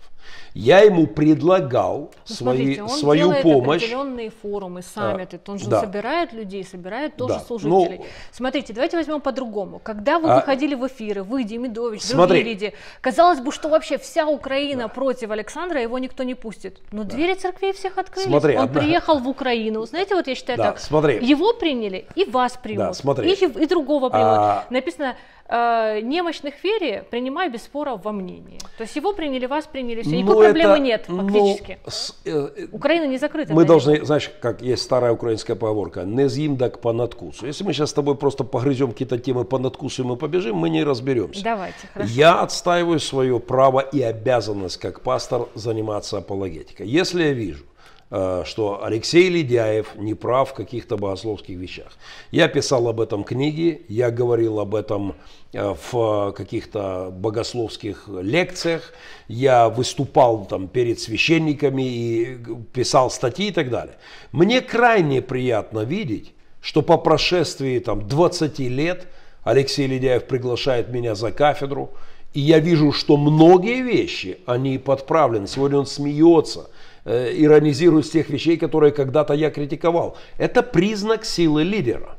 B: Я ему предлагал ну, свои, смотрите, свою помощь.
A: определенные форумы, саммиты. А, он же да. собирает людей, собирает тоже да. служителей. Но... Ну, смотрите, давайте возьмем по-другому. Когда вы а... выходили в эфиры, вы, Демидович, Смотри. другие люди, казалось бы, что вообще вся Украина да. против Александра, его никто не пустит. Но да. двери церквей всех открылись. Смотри, он одна... приехал в Украину. Знаете, вот я считаю да, так. Смотри. Его приняли, и вас примут. Да, смотри. И, и другого примут. А... Написано Э, немощных вере, принимаю без спора во мнении. То есть его приняли, вас приняли, все. Никакой ну, проблемы нет ну, фактически. Ну, с, э, Украина не закрыта. Мы должны,
B: это. знаешь, как есть старая украинская поговорка, не з'їм так по надкусу. Если мы сейчас с тобой просто погрызем какие-то темы по надкусу и мы побежим, мы не разберемся.
A: Давайте, хорошо. Я
B: отстаиваю свое право и обязанность как пастор заниматься апологетикой. Если я вижу, Э, что Алексей Ледяев не прав в каких-то богословских вещах. Я писал об этом книги, я говорил об этом э, в каких-то богословских лекциях, я выступал там перед священниками и писал статьи и так далее. Мне крайне приятно видеть, что по прошествии там 20 лет Алексей Ледяев приглашает меня за кафедру, и я вижу, что многие вещи, они подправлены. Сегодня он смеется – э, иронизирую с тех вещей, которые когда-то я критиковал. Это признак силы лидера.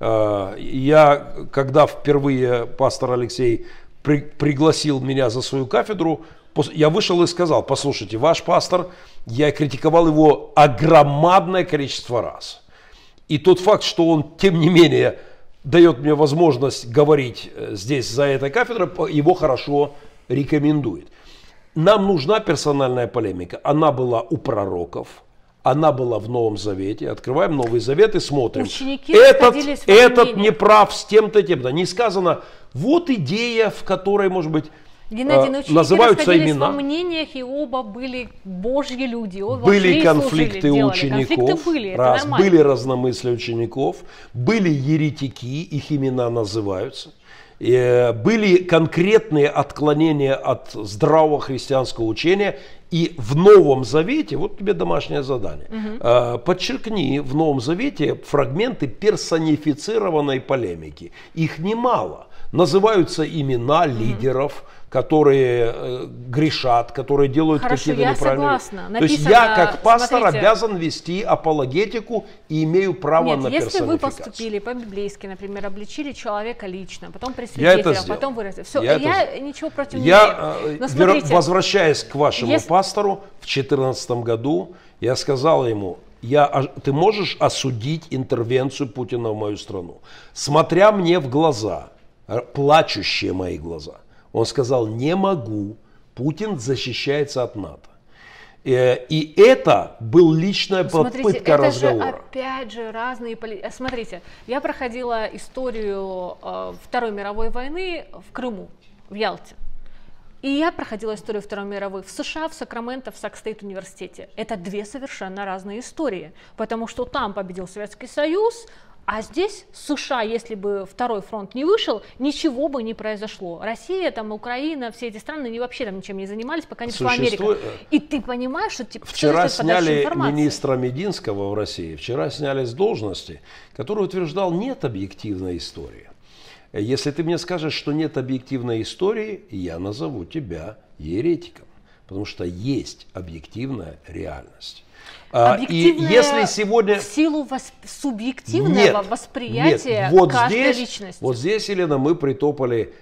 B: Э, я, когда впервые пастор Алексей при, пригласил меня за свою кафедру, я вышел и сказал, послушайте, ваш пастор, я критиковал его огромное количество раз. И тот факт, что он, тем не менее, дает мне возможность говорить э, здесь за этой кафедрой, его хорошо рекомендует. Нам нужна персональная полемика. Она была у пророков. Она была в Новом Завете. Открываем Новый Завет и смотрим. Ученики этот, этот не прав с тем-то, тем-то. Не сказано, вот идея, в которой, может быть,
A: Геннадий, но ну, э, ученики называются имена. во мнениях, и оба были божьи люди. Оба были конфликты служили, учеников, конфликты были, раз, были
B: разномыслия учеников, были еретики, их имена называются. Э, были конкретные отклонения от здравого христианского учения. И в Новом Завете, вот тебе домашнее задание, угу. подчеркни в Новом Завете фрагменты персонифицированной полемики. Их немало называются имена лидеров, mm которые э, грешат, которые делают какие-то неправильные... Написано, То есть я как пастор смотрите, обязан вести апологетику и имею право нет, на если вы
A: поступили по-библейски, например, обличили человека лично, потом при потом выразили. Все, я, я ничего против я, не имею. Э, Но смотрите, возвращаясь
B: к вашему если... пастору, в 2014 году я сказал ему, я, ты можешь осудить интервенцию Путина в мою страну, смотря мне в глаза, э, плачущие мои глаза – он сказал, не могу, Путин защищается от НАТО. Э, и это был личная Смотрите, это разговора. Же,
A: опять же разные поли... Э, смотрите, я проходила историю э, Второй мировой войны в Крыму, в Ялте. И я проходила историю Второй мировой в США, в Сакраменто, в Сакстейт университете. Это две совершенно разные истории, потому что там победил Советский Союз, а здесь США, если бы второй фронт не вышел, ничего бы не произошло. Россия, там, Украина, все эти страны они вообще там ничем не занимались, пока не пришла Америка. Э, И ты понимаешь, что типа, вчера сняли министра
B: Мединского в России, вчера сняли с должности, который утверждал, нет объективной истории. Если ты мне скажешь, что нет объективной истории, я назову тебя еретиком, потому что есть объективная реальность.
A: А, и если
B: сегодня... В силу восп... субъективного нет, восприятия нет. Вот каждой здесь, личности. Вот здесь, Елена, мы притопали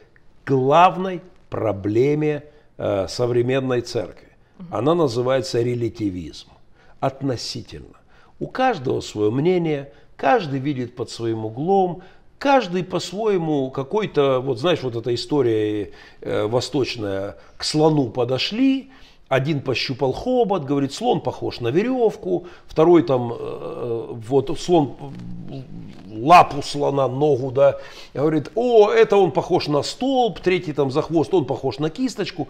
B: главной проблеме э, современной церкви. Угу. Она называется релятивизм. Относительно. У каждого свое мнение, каждый видит под своим углом, каждый по-своему какой-то, вот знаешь, вот эта история э, восточная, к слону подошли – один пощупал хобот, говорит, слон похож на веревку, второй там, э, э, вот слон, лапу слона, ногу, да, говорит, о, это он похож на столб, третий там за хвост, он похож на кисточку.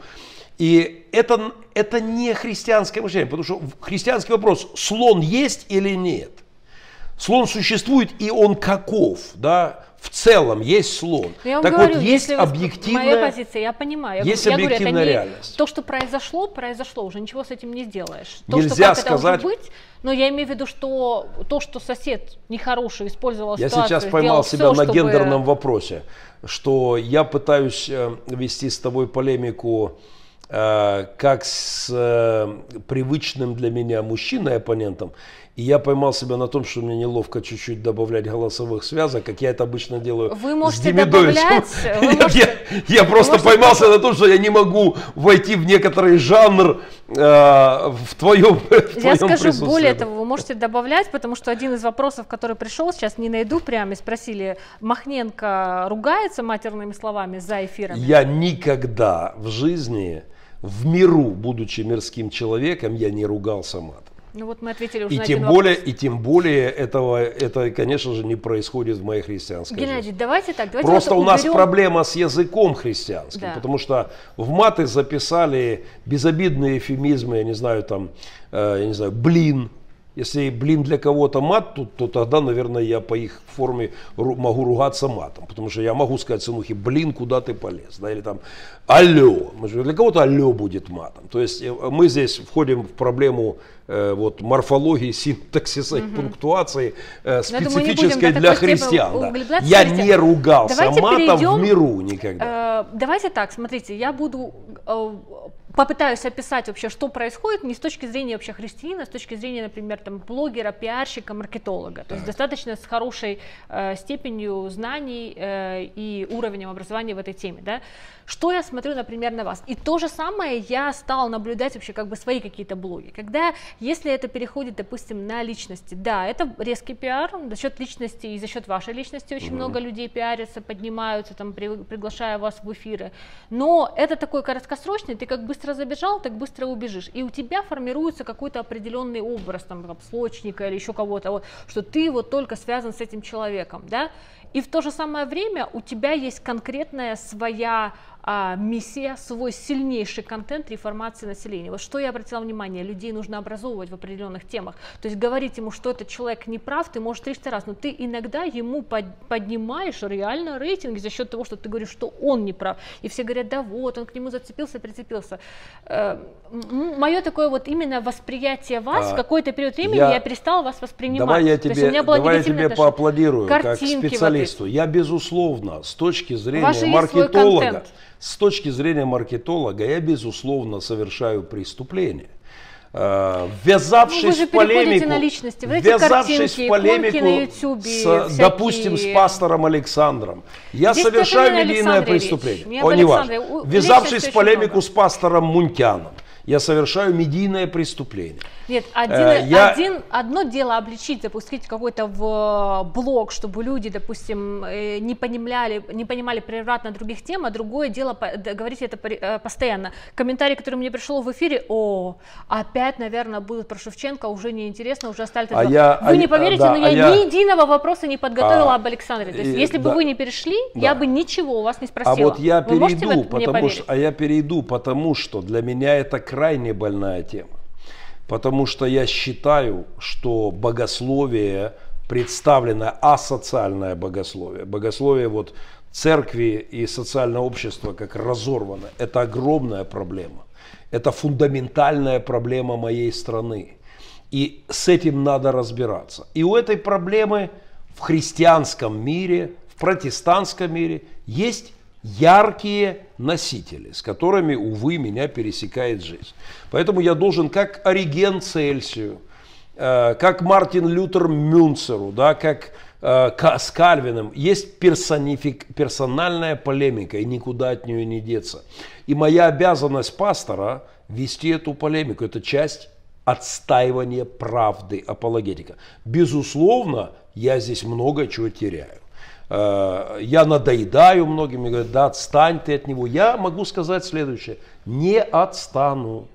B: И это, это не христианское мышление, потому что христианский вопрос, слон есть или нет? Слон существует и он каков, да? в целом есть слон. Ну, я так говорю, вот есть если объективная... Моя
A: позиция, я понимаю. Я, есть я объективная говорю, это не, реальность. То, что произошло, произошло, уже ничего с этим не сделаешь. То, Нельзя что, сказать... быть, но я имею в виду, что то, что сосед нехороший использовал я ситуацию, Я сейчас поймал себя все, на чтобы... гендерном
B: вопросе, что я пытаюсь э, вести с тобой полемику э, как с э, привычным для меня мужчиной оппонентом и я поймал себя на том, что мне неловко чуть-чуть добавлять голосовых связок, как я это обычно делаю вы можете с добавлять, вы я, можете, я, я просто можете... поймался на том, что я не могу войти в некоторый жанр э, в твоем в Я твоем скажу более
A: того, вы можете добавлять, потому что один из вопросов, который пришел, сейчас не найду прямо, и спросили, Махненко ругается матерными словами за эфиром? Я
B: никогда в жизни, в миру, будучи мирским человеком, я не ругался матом.
A: Ну вот мы ответили уже и на тем один более,
B: вопрос. И тем более этого, это, конечно же, не происходит в моей христианской
A: Геннадий, жизни. давайте так. Давайте Просто у уберем... нас проблема
B: с языком христианским, да. потому что в маты записали безобидные эфемизмы, я не знаю, там, э, я не знаю, блин, если, блин, для кого-то мат, то, то тогда, наверное, я по их форме ру, могу ругаться матом. Потому что я могу сказать сынухе, блин, куда ты полез? Да, или там, алло. Для кого-то алло будет матом. То есть э, мы здесь входим в проблему э, вот, морфологии, синтаксиса угу. и пунктуации, э, специфической думаю, для христиан. Да. Я не ругался матом перейдем, в миру никогда.
A: Э, давайте так, смотрите, я буду э, попытаюсь описать вообще, что происходит не с точки зрения вообще христианина, а с точки зрения, например, там, блогера, пиарщика, маркетолога. То так. есть достаточно с хорошей э, степенью знаний э, и уровнем образования в этой теме. Да? Что я смотрю, например, на вас? И то же самое я стала наблюдать вообще как бы свои какие-то блоги. Когда, если это переходит, допустим, на личности, да, это резкий пиар, за счет личности и за счет вашей личности очень mm-hmm. много людей пиарятся, поднимаются, там, при, приглашая вас в эфиры. Но это такой краткосрочный, ты как быстро быстро забежал, так быстро убежишь. И у тебя формируется какой-то определенный образ, там, там или еще кого-то, вот, что ты вот только связан с этим человеком, да? И в то же самое время у тебя есть конкретная своя а, миссия, свой сильнейший контент реформации населения. Вот что я обратила внимание, людей нужно образовывать в определенных темах. То есть говорить ему, что этот человек не прав, ты можешь 300 раз, но ты иногда ему под, поднимаешь реально рейтинг за счет того, что ты говоришь, что он не прав. И все говорят, да вот, он к нему зацепился, прицепился. Э, мое такое вот именно восприятие вас а, в какой-то период времени, я, я перестала вас воспринимать. Давай я тебе, есть у меня было давай я тебе поаплодирую
B: как специалисту. Вот я, безусловно, с точки зрения маркетолога, с точки зрения маркетолога я, безусловно, совершаю преступление. Э, ввязавшись ну, в полемику, на личности. Вы ввязавшись картинки, в полемику, YouTube, с, всякие... допустим, с пастором Александром, я Здесь совершаю медийное преступление. О, неважно. Ввязавшись в полемику с пастором Мунтяном, я совершаю медийное преступление.
A: Нет, э, один, я... один, одно дело обличить, запустить какой-то в э, блог, чтобы люди, допустим, э, не понимали, не понимали превратно других тем, а другое дело говорить это постоянно. Комментарий, который мне пришел в эфире, о, опять, наверное, будут про Шевченко, уже неинтересно, уже остались. А я, вы а, не поверите, да, но я, а я ни единого вопроса не подготовила а, об Александре. То есть, и, если да, бы вы не перешли, да. я бы ничего у вас не спросила. А вот я перейду, потому что,
B: а я перейду, потому что для меня это крайне больная тема. Потому что я считаю, что богословие представлено асоциальное богословие. Богословие вот церкви и социальное общество как разорвано. Это огромная проблема. Это фундаментальная проблема моей страны. И с этим надо разбираться. И у этой проблемы в христианском мире, в протестантском мире есть яркие носители, с которыми, увы, меня пересекает жизнь. Поэтому я должен, как Ориген Цельсию, э, как Мартин Лютер Мюнцеру, да, как э, с Кальвином есть персонифик, персональная полемика, и никуда от нее не деться. И моя обязанность пастора вести эту полемику, это часть отстаивания правды апологетика. Безусловно, я здесь много чего теряю. Э, я надоедаю многим, мне говорят, да отстань ты от него. Я могу сказать следующее, не отстану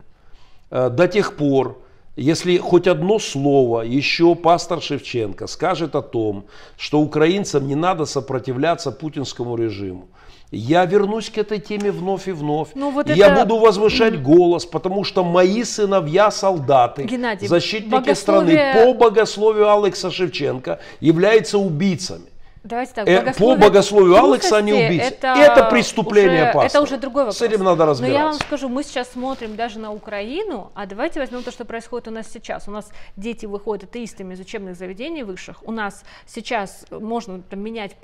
B: э, до тех пор, если хоть одно слово еще пастор Шевченко скажет о том, что украинцам не надо сопротивляться путинскому режиму, я вернусь к этой теме вновь и вновь. Ну, вот я это... буду возвышать голос, потому что мои сыновья солдаты, Геннадий, защитники богословие... страны по богословию Алекса Шевченко являются убийцами.
A: Давайте так, э, по богословию Алекса не убить. Это, это преступление уже, пастора. Это уже другой вопрос. С этим надо разбираться. Но я вам скажу, мы сейчас смотрим даже на Украину, а давайте возьмем то, что происходит у нас сейчас. У нас дети выходят атеистами из учебных заведений высших. У нас сейчас можно там, менять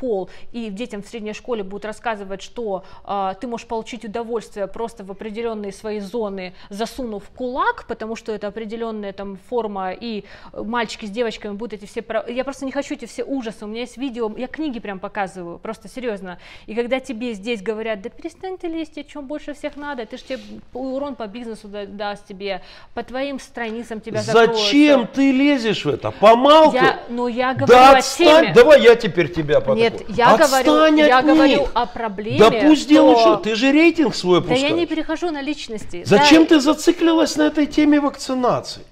A: пол, и детям в средней школе будут рассказывать, что э, ты можешь получить удовольствие просто в определенные свои зоны, засунув кулак, потому что это определенная там форма, и мальчики с девочками будут эти все... Я просто не хочу эти все ужасы, у меня меня есть видео, я книги прям показываю, просто серьезно. И когда тебе здесь говорят, да перестань ты лезть, о чем больше всех надо, ты же тебе урон по бизнесу да, даст тебе, по твоим страницам тебя закроют. Зачем
B: ты лезешь в это? Помалку? Я,
A: ну я говорю да отстань, о теме.
B: давай я теперь тебя потопу. Нет, я, отстань говорю, я говорю о
A: проблеме. Да пусть делают что, ты
B: же рейтинг свой опускаешь. Да я не
A: перехожу на личности. Зачем да. ты
B: зациклилась на этой теме вакцинации?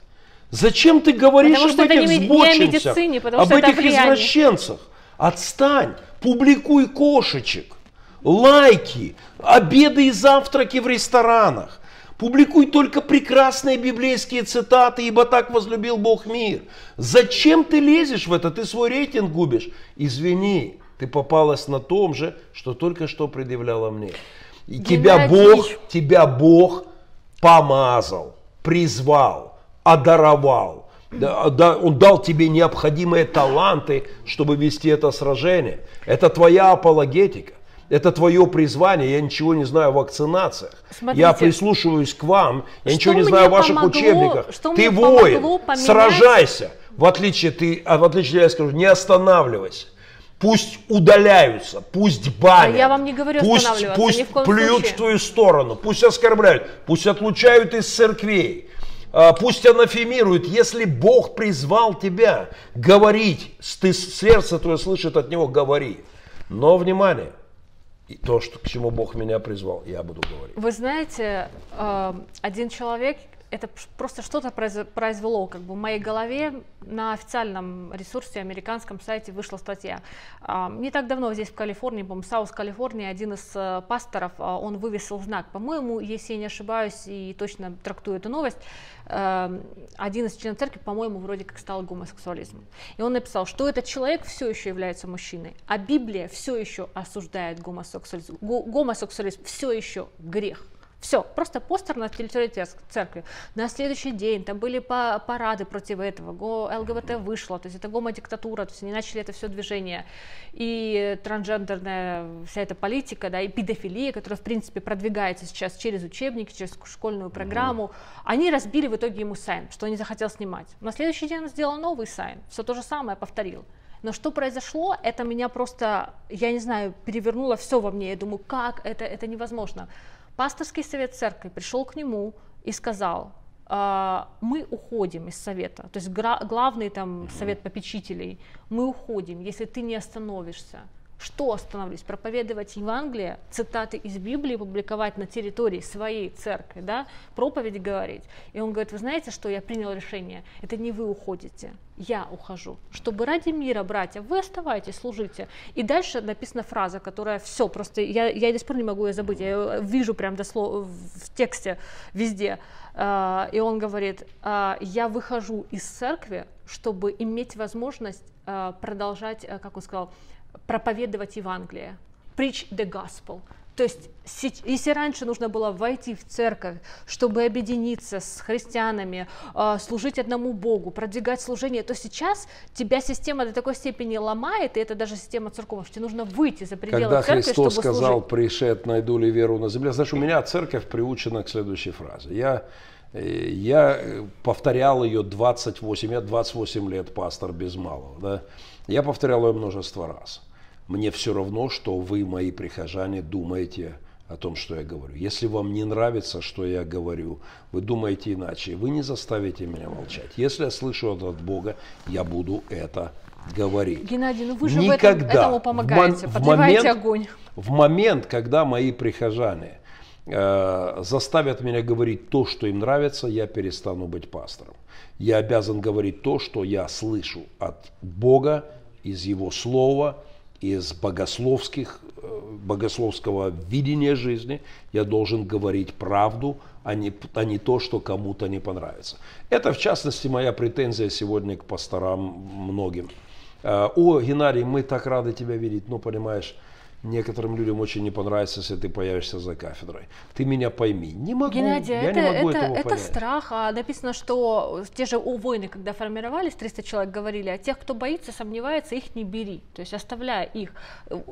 B: Зачем ты говоришь потому об этих не, сбочинцах, не об этих влияние. извращенцах? Отстань, публикуй кошечек, лайки, обеды и завтраки в ресторанах. Публикуй только прекрасные библейские цитаты, ибо так возлюбил Бог мир. Зачем ты лезешь в это? Ты свой рейтинг губишь. Извини, ты попалась на том же, что только что предъявляла мне. И тебя Бог, тебя Бог помазал, призвал одаровал. Он дал тебе необходимые таланты, чтобы вести это сражение. Это твоя апологетика. Это твое призвание, я ничего не знаю о вакцинациях. Смотрите, я прислушиваюсь к вам, я ничего не знаю о ваших помогло, учебниках. Что ты воин, поменять... сражайся. В отличие, ты, а, в отличие, я скажу, не останавливайся. Пусть удаляются, пусть банят. А я
A: вам не говорю пусть, пусть плюют случае. в
B: твою сторону, пусть оскорбляют, пусть отлучают из церквей а, пусть анафемируют, если Бог призвал тебя говорить, ты, сердце твое слышит от Него, говори. Но, внимание, и то, что, к чему Бог меня призвал, я буду говорить.
A: Вы знаете, а, один человек, это просто что-то произвело, как бы в моей голове на официальном ресурсе, американском сайте вышла статья. А, не так давно здесь в Калифорнии, по-моему, Саус Калифорния, один из э, пасторов, а, он вывесил знак, по-моему, если я не ошибаюсь и точно трактую эту новость, э, один из членов церкви, по-моему, вроде как стал гомосексуализмом. И он написал, что этот человек все еще является мужчиной, а Библия все еще осуждает гомосексуализм. Гомосексуализм все еще грех. Все, просто постер на территории церкви. На следующий день там были парады против этого, ЛГБТ вышло, то есть это гомодиктатура, то есть они начали это все движение. И трансгендерная вся эта политика, да, и педофилия, которая, в принципе, продвигается сейчас через учебники, через школьную программу, mm-hmm. они разбили в итоге ему сайн, что он не захотел снимать. На следующий день он сделал новый сайн, все то же самое повторил. Но что произошло, это меня просто, я не знаю, перевернуло все во мне. Я думаю, как это, это невозможно пасторский совет церкви пришел к нему и сказал, «А, мы уходим из совета, то есть главный там совет попечителей, мы уходим, если ты не остановишься что остановлюсь? Проповедовать Евангелие, цитаты из Библии публиковать на территории своей церкви, да, проповедь говорить. И он говорит, вы знаете, что я принял решение? Это не вы уходите, я ухожу. Чтобы ради мира, братья, вы оставайтесь, служите. И дальше написана фраза, которая все, просто я, я до сих пор не могу ее забыть, я ее э, вижу прям дослов, э, в тексте везде. А, и он говорит, «А, я выхожу из церкви, чтобы иметь возможность а, продолжать, э, как он сказал, проповедовать Евангелие, preach the gospel. То есть, если раньше нужно было войти в церковь, чтобы объединиться с христианами, а, служить одному Богу, продвигать служение, то сейчас тебя система до такой степени ломает, и это даже система церковного, что тебе нужно выйти за пределы Когда церкви, Христос чтобы сказал, служить.
B: пришед, найду ли веру на земле, знаешь, у меня церковь приучена к следующей фразе. Я э, я э, повторял ее 28, я 28 лет пастор без малого, да? я повторял ее множество раз мне все равно, что вы, мои прихожане, думаете о том, что я говорю. Если вам не нравится, что я говорю, вы думаете иначе, вы не заставите меня молчать. Если я слышу это от Бога, я буду это говорить.
A: Геннадий, ну вы же Никогда. В этом, этому помогаете, в мон, подливаете в момент, огонь.
B: В момент, когда мои прихожане э, заставят меня говорить то, что им нравится, я перестану быть пастором. Я обязан говорить то, что я слышу от Бога, из Его Слова – из богословских, э, богословского видения жизни, я должен говорить правду, а не, а не то, что кому-то не понравится. Это, в частности, моя претензия сегодня к пасторам многим. Э, О, Геннадий, мы так рады тебя видеть, но ну, понимаешь, Некоторым людям очень не понравится, если ты появишься за кафедрой. Ты меня пойми. Не могу, Геннадий, я это, не могу это, этого это понять.
A: страх. А написано, что те же у войны, когда формировались, 300 человек говорили, а тех, кто боится, сомневается, их не бери. То есть оставляя их.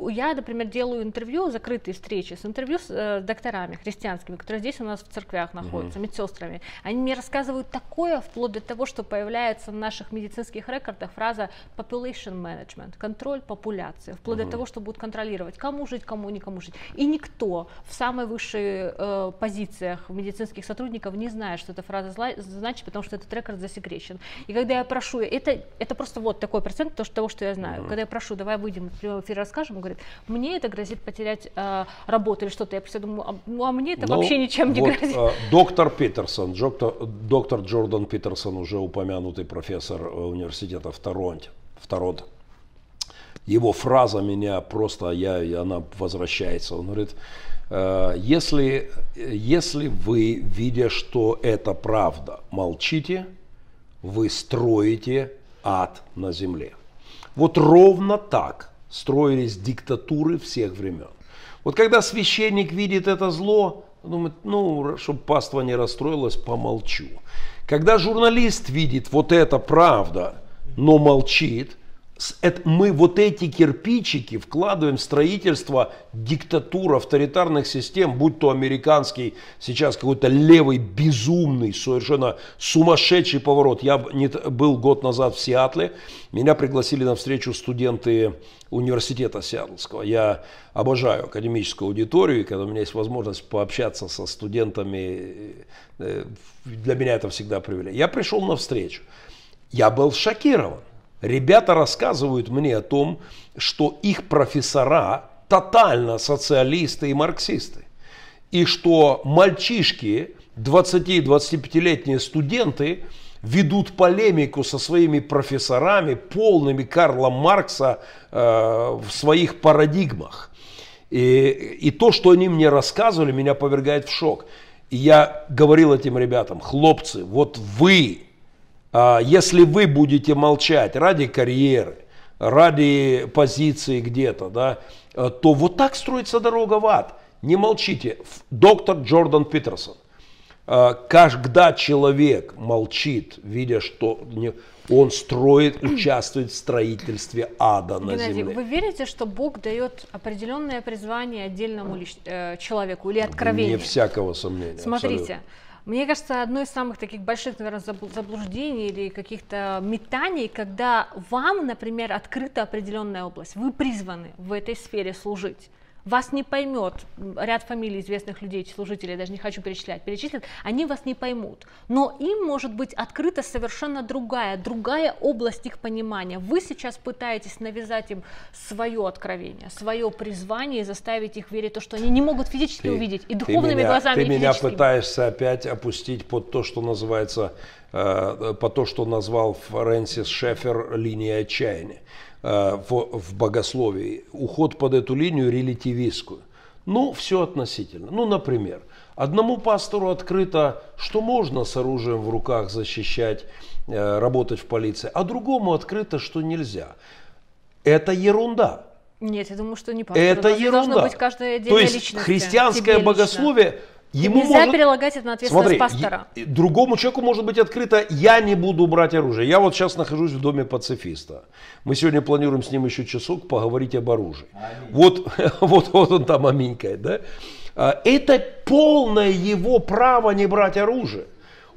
A: Я, например, делаю интервью, закрытые встречи с интервью с э, докторами христианскими, которые здесь у нас в церквях находятся, угу. медсестрами. Они мне рассказывают такое, вплоть до того, что появляется в наших медицинских рекордах фраза population management, контроль популяции, вплоть угу. до того, что будут контролировать сказать, кому жить, кому никому жить. И никто в самой высшей э, позициях медицинских сотрудников не знает, что эта фраза значит, потому что этот рекорд засекречен. И когда я прошу, это, это просто вот такой процент того, что я знаю. Mm-hmm. Когда я прошу, давай выйдем в эфир, расскажем, он говорит, мне это грозит потерять э, работу или что-то. Я просто думаю, а, ну а мне это ну, вообще ничем вот, не грозит. Э,
B: доктор Питерсон, доктор, доктор Джордан Питерсон, уже упомянутый профессор э, университета в Торонте, в Торонто его фраза меня просто, я, она возвращается. Он говорит, «Э, если, если вы, видя, что это правда, молчите, вы строите ад на земле. Вот ровно так строились диктатуры всех времен. Вот когда священник видит это зло, думает, ну, чтобы паства не расстроилась, помолчу. Когда журналист видит вот это правда, но молчит – мы вот эти кирпичики вкладываем в строительство диктатур, авторитарных систем, будь то американский сейчас какой-то левый, безумный, совершенно сумасшедший поворот. Я был год назад в Сиатле, меня пригласили на встречу студенты университета Сиатлского. Я обожаю академическую аудиторию, и когда у меня есть возможность пообщаться со студентами, э, э, для меня это всегда привилегия. Я пришел на встречу, я был шокирован. Ребята рассказывают мне о том, что их профессора тотально социалисты и марксисты. И что мальчишки, 20-25-летние студенты, ведут полемику со своими профессорами, полными Карла Маркса э, в своих парадигмах. И, и то, что они мне рассказывали, меня повергает в шок. И я говорил этим ребятам, хлопцы, вот вы а, если вы будете молчать ради карьеры, ради позиции где-то, да, э, то вот так строится дорога в ад. Не молчите. Доктор Джордан Питерсон. А, когда человек молчит, видя, что он строит, участвует в строительстве ада на Геннадий, земле. вы
A: верите, что Бог дает определенное призвание отдельному а? э, человеку или откровение? Не
B: всякого сомнения. Смотрите, абсолютно.
A: Мне кажется, одно из самых таких больших, наверное, заблуждений или каких-то метаний, когда вам, например, открыта определенная область, вы призваны в этой сфере служить вас не поймет ряд фамилий известных людей, служителей, я даже не хочу перечислять, перечислят, они вас не поймут. Но им может быть открыта совершенно другая, другая область их понимания. Вы сейчас пытаетесь навязать им свое откровение, свое призвание и заставить их верить в то, что они не могут физически ты, увидеть и духовными ты меня, глазами. Ты меня пытаешься
B: опять опустить под то, что называется, э, по то, что назвал Фрэнсис Шефер линия отчаяния. Э, в, в богословии, уход под эту линию релятивистскую. Ну, все относительно. Ну, например, одному пастору открыто, что можно с оружием в руках защищать, э, работать в полиции, а другому открыто, что нельзя. Это ерунда.
A: Нет, я думаю, что не пастор. Это Должно ерунда. Быть каждая То есть христианское богословие
B: лично Ему Нельзя может...
A: перелагать это на ответственность Смотри, пастора.
B: Я... Другому человеку может быть открыто, я не буду брать оружие. Я вот сейчас нахожусь в доме пацифиста. Мы сегодня планируем с ним еще часок поговорить об оружии. Вот, вот, вот он там аминькает, да? А, это полное его право не брать оружие.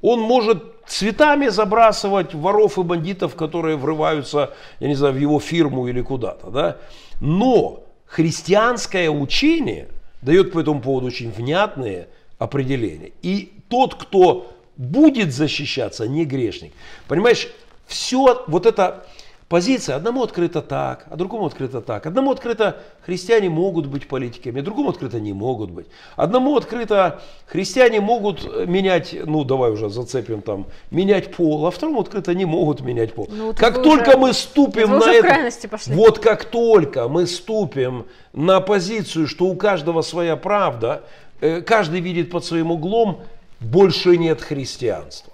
B: Он может цветами забрасывать воров и бандитов, которые врываются, я не знаю, в его фирму или куда-то, да? Но христианское учение дает по этому поводу очень внятные, определение. И тот, кто будет защищаться, не грешник. Понимаешь, все вот эта позиция, одному открыто так, а другому открыто так. Одному открыто христиане могут быть политиками, а другому открыто не могут быть. Одному открыто христиане могут э, менять, ну давай уже зацепим там, менять пол, а второму открыто не могут менять пол. Ну, вот как только уже, мы ступим на это, пошли. вот как только мы ступим на позицию, что у каждого своя правда, Э, каждый видит под своим углом, больше нет христианства.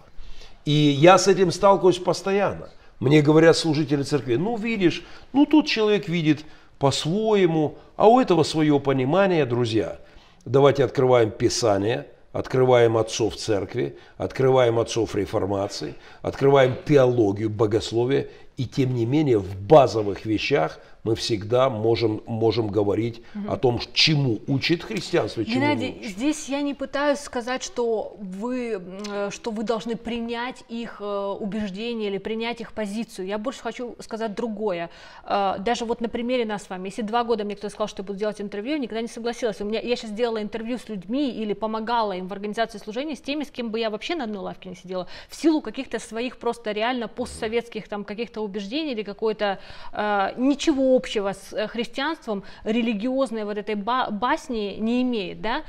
B: И я с этим сталкиваюсь постоянно. Мне говорят служители церкви, ну видишь, ну тут человек видит по-своему, а у этого свое понимание, друзья. Давайте открываем Писание, открываем отцов церкви, открываем отцов реформации, открываем теологию, богословие и тем не менее в базовых вещах мы всегда можем, можем говорить угу. о том, чему учит христианство. Чему Геннадий, не
A: учит. здесь я не пытаюсь сказать, что вы, э, что вы должны принять их э, убеждение или принять их позицию. Я больше хочу сказать другое. Э, даже вот на примере нас с вами. Если два года мне кто-то сказал, что я буду делать интервью, я никогда не согласилась. У меня, я сейчас делала интервью с людьми или помогала им в организации служения с теми, с кем бы я вообще на одной лавке не сидела. В силу каких-то своих просто реально постсоветских там каких-то убеждение или какое-то э, ничего общего с э, христианством религиозной вот этой ба- басни не имеет, да,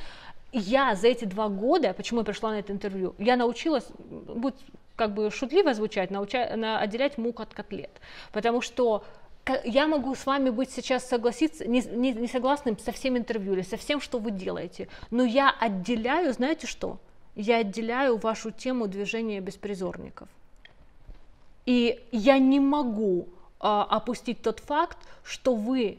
A: я за эти два года, почему я пришла на это интервью, я научилась, будет как бы шутливо звучать, науча, на, отделять мук от котлет, потому что я могу с вами быть сейчас согласиться, не, не, не согласным со всем интервью или со всем, что вы делаете, но я отделяю, знаете что? Я отделяю вашу тему движения беспризорников. И я не могу а, опустить тот факт, что вы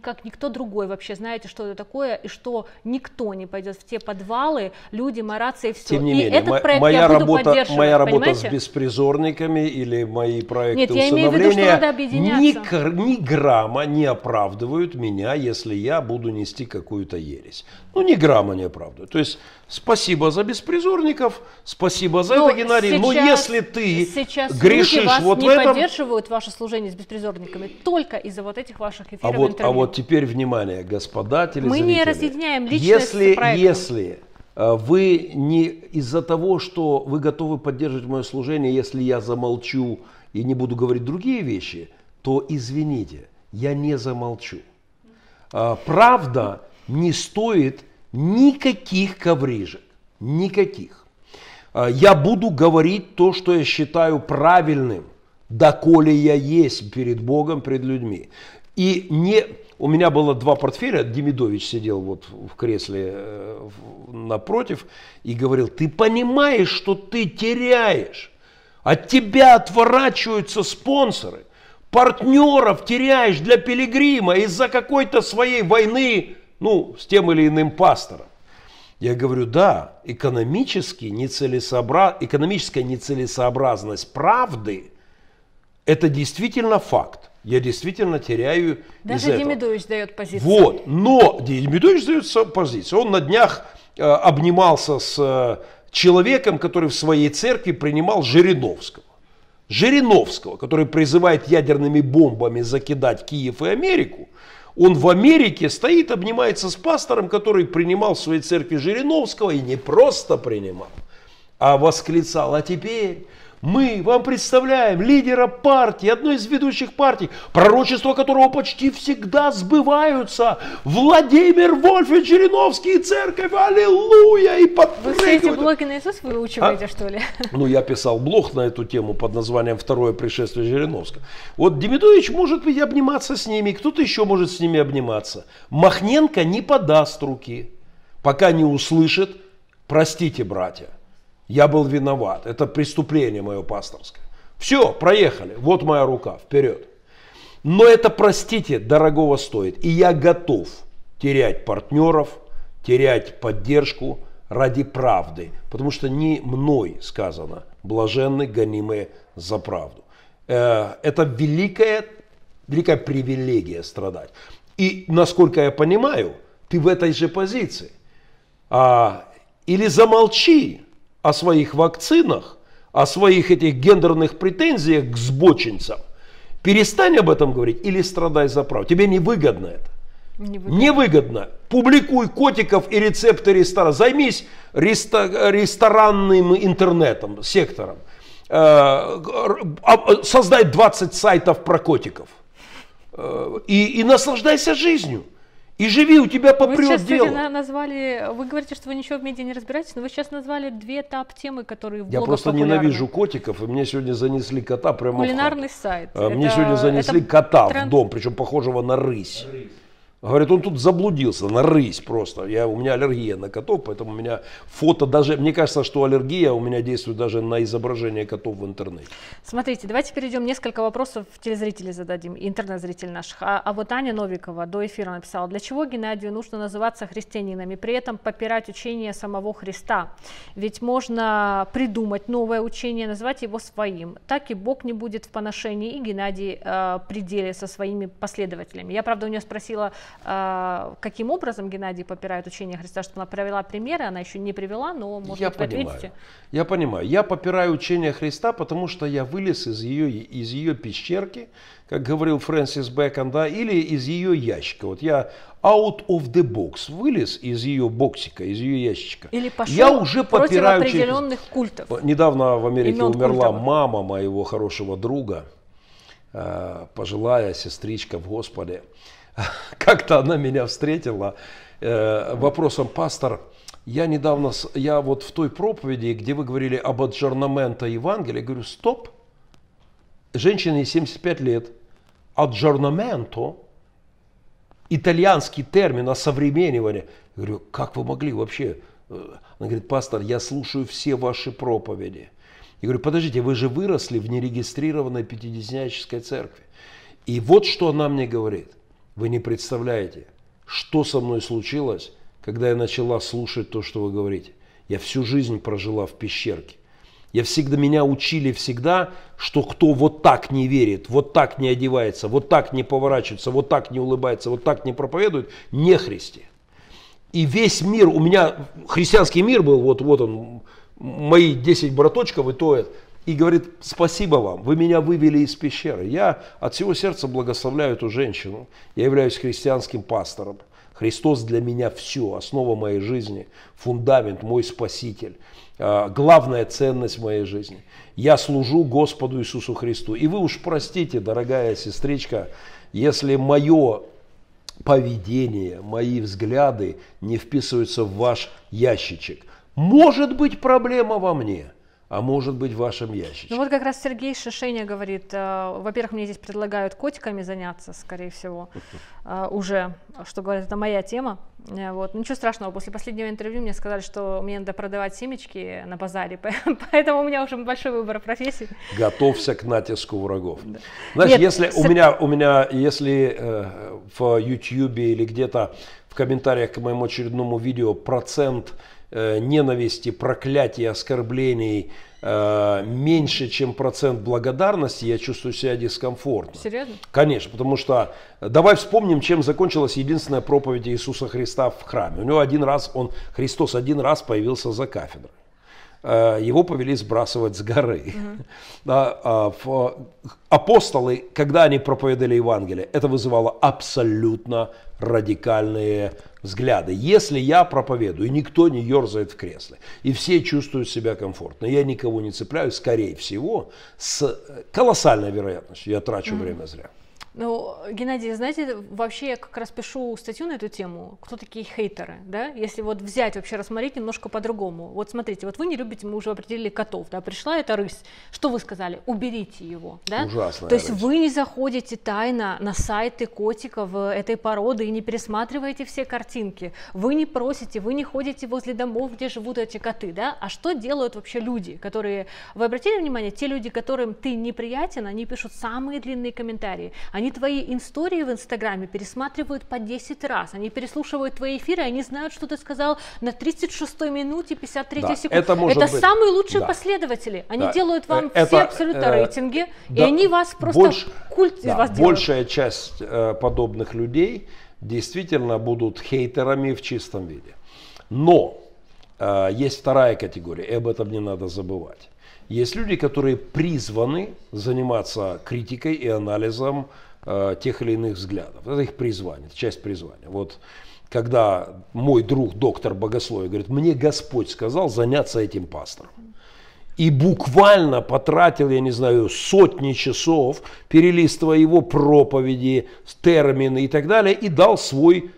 A: как никто другой вообще знаете, что это такое, и что никто не пойдет в те подвалы, люди мараться и все. Тем не и менее, этот проект моя я работа, поддерживать, моя работа понимаете? с
B: беспризорниками или мои проекты Нет, я имею в виду, что надо объединяться. Ни, ни грамма не оправдывают меня, если я буду нести какую-то ересь. Ну, ни грамма не оправдывают. То есть, спасибо за беспризорников, спасибо за но это, Геннадий, сейчас, но если ты сейчас
A: грешишь вот в этом... сейчас не поддерживают ваше служение с беспризорниками только из-за вот этих ваших эфиров а вот, а вот
B: теперь внимание, господа телезрители. Мы не разъединяем личность если, с Если э, вы не из-за того, что вы готовы поддерживать мое служение, если я замолчу и не буду говорить другие вещи, то извините, я не замолчу. А, правда не стоит никаких коврижек, никаких. А, я буду говорить то, что я считаю правильным, доколе я есть перед Богом, перед людьми. И не... У меня было два портфеля, Демидович сидел вот в кресле э, напротив и говорил, ты понимаешь, что ты теряешь, от тебя отворачиваются спонсоры, партнеров теряешь для Пилигрима из-за какой-то своей войны, ну, с тем или иным пастором. Я говорю, да, экономически нецелесообраз... экономическая нецелесообразность правды – это действительно факт я действительно теряю Даже
A: Демидович дает позицию. Вот,
B: но Демидович дает позицию. Он на днях э, обнимался с э, человеком, который в своей церкви принимал Жириновского. Жириновского, который призывает ядерными бомбами закидать Киев и Америку, он в Америке стоит, обнимается с пастором, который принимал в своей церкви Жириновского и не просто принимал, а восклицал, а теперь мы вам представляем лидера партии, одной из ведущих партий, пророчества которого почти всегда сбываются. Владимир Вольф и Жириновский и церковь, аллилуйя! И Вы все эти
A: блоги на Иисус выучиваете, а? что ли?
B: Ну, я писал блог на эту тему под названием «Второе пришествие Жириновского». Вот Демидович может быть обниматься с ними, кто-то еще может с ними обниматься. Махненко не подаст руки, пока не услышит «Простите, братья». Я был виноват. Это преступление мое пасторское. Все, проехали. Вот моя рука, вперед. Но это, простите, дорогого стоит. И я готов терять партнеров, терять поддержку ради правды. Потому что не мной сказано, блаженны гонимые за правду. Э, это великая, великая привилегия страдать. И, насколько я понимаю, ты в этой же позиции. А, или замолчи, о своих вакцинах, о своих этих гендерных претензиях к сбочинцам, перестань об этом говорить или страдай за право. Тебе невыгодно это. Невыгодно. невыгодно. Публикуй котиков и рецепты ресторана. Займись рестор... ресторанным интернетом, сектором. Э, создай 20 сайтов про котиков. Э, и, и наслаждайся жизнью. И живи, у тебя попрет вы сейчас, дело. Кстати,
A: назвали, вы говорите, что вы ничего в медиа не разбираетесь, но вы сейчас назвали две топ-темы, которые в Я просто популярны. ненавижу
B: котиков, и мне сегодня занесли кота прямо Кулинарный
A: в хат. сайт. А, мне это, сегодня занесли это
B: кота тренд... в дом, причем похожего на рысь. рысь. Говорит, он тут заблудился, на рысь просто. Я, у меня аллергия на котов, поэтому у меня фото даже... Мне кажется, что аллергия у меня действует даже на изображение котов в интернете.
A: Смотрите, давайте перейдем, несколько вопросов телезрителей зададим, интернет-зритель наших. А, а вот Аня Новикова до эфира написала, для чего Геннадию нужно называться христианином и при этом попирать учение самого Христа? Ведь можно придумать новое учение, назвать его своим. Так и Бог не будет в поношении, и Геннадий э, пределе со своими последователями. Я, правда, у нее спросила, а, каким образом Геннадий попирает учение Христа, что она провела примеры, она еще не привела, но может я быть, понимаю. ответите.
B: Я понимаю. Я попираю учение Христа, потому что я вылез из ее, из ее пещерки, как говорил Фрэнсис Бэкон, да, или из ее ящика. Вот я out of the box, вылез из ее боксика, из ее ящичка. Или пошел я уже против определенных
A: через... культов.
B: Недавно в Америке Имен умерла культовых. мама моего хорошего друга, а, пожилая сестричка в Господе. Как-то она меня встретила э, вопросом, пастор, я недавно, я вот в той проповеди, где вы говорили об аджарнаменто Евангелия, говорю, стоп, женщине 75 лет, аджарнаменто, итальянский термин осовременивание. Я говорю, как вы могли вообще? Э, она говорит, пастор, я слушаю все ваши проповеди. Я говорю, подождите, вы же выросли в нерегистрированной пятидесятнической церкви. И вот что она мне говорит. Вы не представляете, что со мной случилось, когда я начала слушать то, что вы говорите. Я всю жизнь прожила в пещерке. Я всегда, меня учили всегда, что кто вот так не верит, вот так не одевается, вот так не поворачивается, вот так не улыбается, вот так не проповедует, не христи. И весь мир, у меня христианский мир был, вот, вот он, мои 10 браточков и то это и говорит, спасибо вам, вы меня вывели из пещеры. Я от всего сердца благословляю эту женщину. Я являюсь христианским пастором. Христос для меня все, основа моей жизни, фундамент, мой спаситель, а, главная ценность моей жизни. Я служу Господу Иисусу Христу. И вы уж простите, дорогая сестричка, если мое поведение, мои взгляды не вписываются в ваш ящичек. Может быть проблема во мне – а может быть в вашем ящике?
A: Ну вот как раз Сергей Шишеня говорит, э, во-первых, мне здесь предлагают котиками заняться, скорее всего, э, уже, что говорят, это моя тема. Э, вот. Ну, ничего страшного, после последнего интервью мне сказали, что мне надо продавать семечки на базаре, поэтому у меня уже большой выбор профессий.
B: Готовься к натиску врагов. Да. Знаешь, если у меня, у меня, если э, в YouTube или где-то в комментариях к моему очередному видео процент Э, ненависти, проклятий, оскорблений э, меньше, чем процент благодарности, я чувствую себя дискомфортно. Серьезно? Конечно, потому что э, давай вспомним, чем закончилась единственная проповедь Иисуса Христа в храме. У него один раз, он, Христос один раз появился за кафедрой его повели сбрасывать с горы. Угу. апостолы, когда они проповедовали Евангелие, это вызывало абсолютно радикальные взгляда. Если я проповедую, и никто не ерзает в кресле, и все чувствуют себя комфортно, я никого не цепляю, скорее всего, с э, колоссальной вероятностью я трачу mm-hmm. время зря.
A: Ну, Геннадий, знаете, вообще я как раз пишу статью на эту тему, кто такие хейтеры, да, если вот взять вообще рассмотреть немножко по-другому. Вот смотрите, вот вы не любите, мы уже определили котов, да, пришла эта рысь, что вы сказали? Уберите его, да? Ужасно. То есть рысь. вы не заходите тайно на сайты котиков этой породы и не пересматриваете все картинки, вы не просите, вы не ходите возле домов, где живут эти коты, да, а что делают вообще люди, которые, вы обратили внимание, те люди, которым ты неприятен, они пишут самые длинные комментарии, они они твои истории в Инстаграме пересматривают по 10 раз. Они переслушивают твои эфиры, они знают, что ты сказал на 36-й минуте 53 да, секунды. Это, может это быть. самые лучшие да. последователи. Они да. делают вам э, это, все абсолютно э, рейтинги, да, и они вас просто больш, культ да, из вас делают.
B: Большая часть э, подобных людей действительно будут хейтерами в чистом виде. Но э, есть вторая категория, и об этом не надо забывать. Есть люди, которые призваны заниматься критикой и анализом э, тех или иных взглядов. Это их призвание, это часть призвания. Вот когда мой друг, доктор богословия, говорит, мне Господь сказал заняться этим пастором. И буквально потратил, я не знаю, сотни часов, перелистывая его проповеди, термины и так далее, и дал свой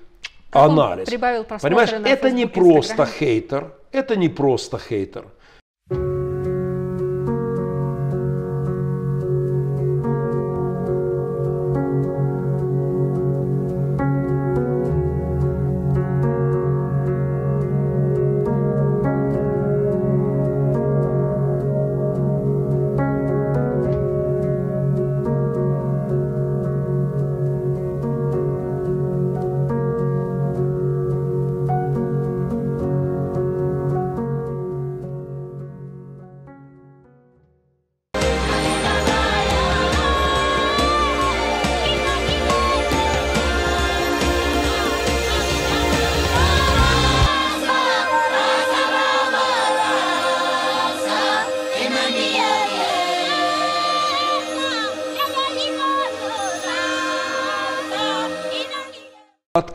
B: как анализ. Прибавил Понимаешь, это не просто хейтер, это не просто хейтер –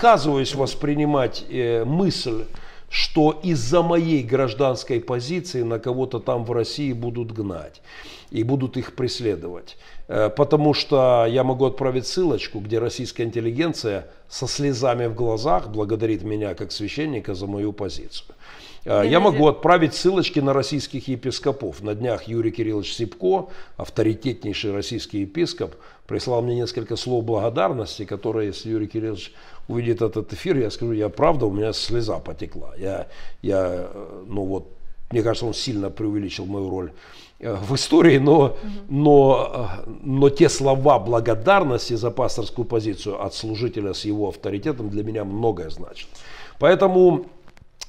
B: отказываюсь воспринимать э, мысль, что из-за моей гражданской позиции на кого-то там в России будут гнать и будут их преследовать. Э, потому что я могу отправить ссылочку, где российская интеллигенция со слезами в глазах благодарит меня как священника за мою позицию. Э, я, могу отправить ссылочки на российских епископов. На днях Юрий Кириллович Сипко, авторитетнейший российский епископ, прислал мне несколько слов благодарности, которые, если Юрий Кириллович увидит этот эфир, я скажу, я правда, у меня слеза потекла. Я, я э, ну вот, мне кажется, он сильно преувеличил мою роль э, в истории, но, но, но те слова благодарности за пасторскую позицию от служителя с его авторитетом для меня многое значит. Поэтому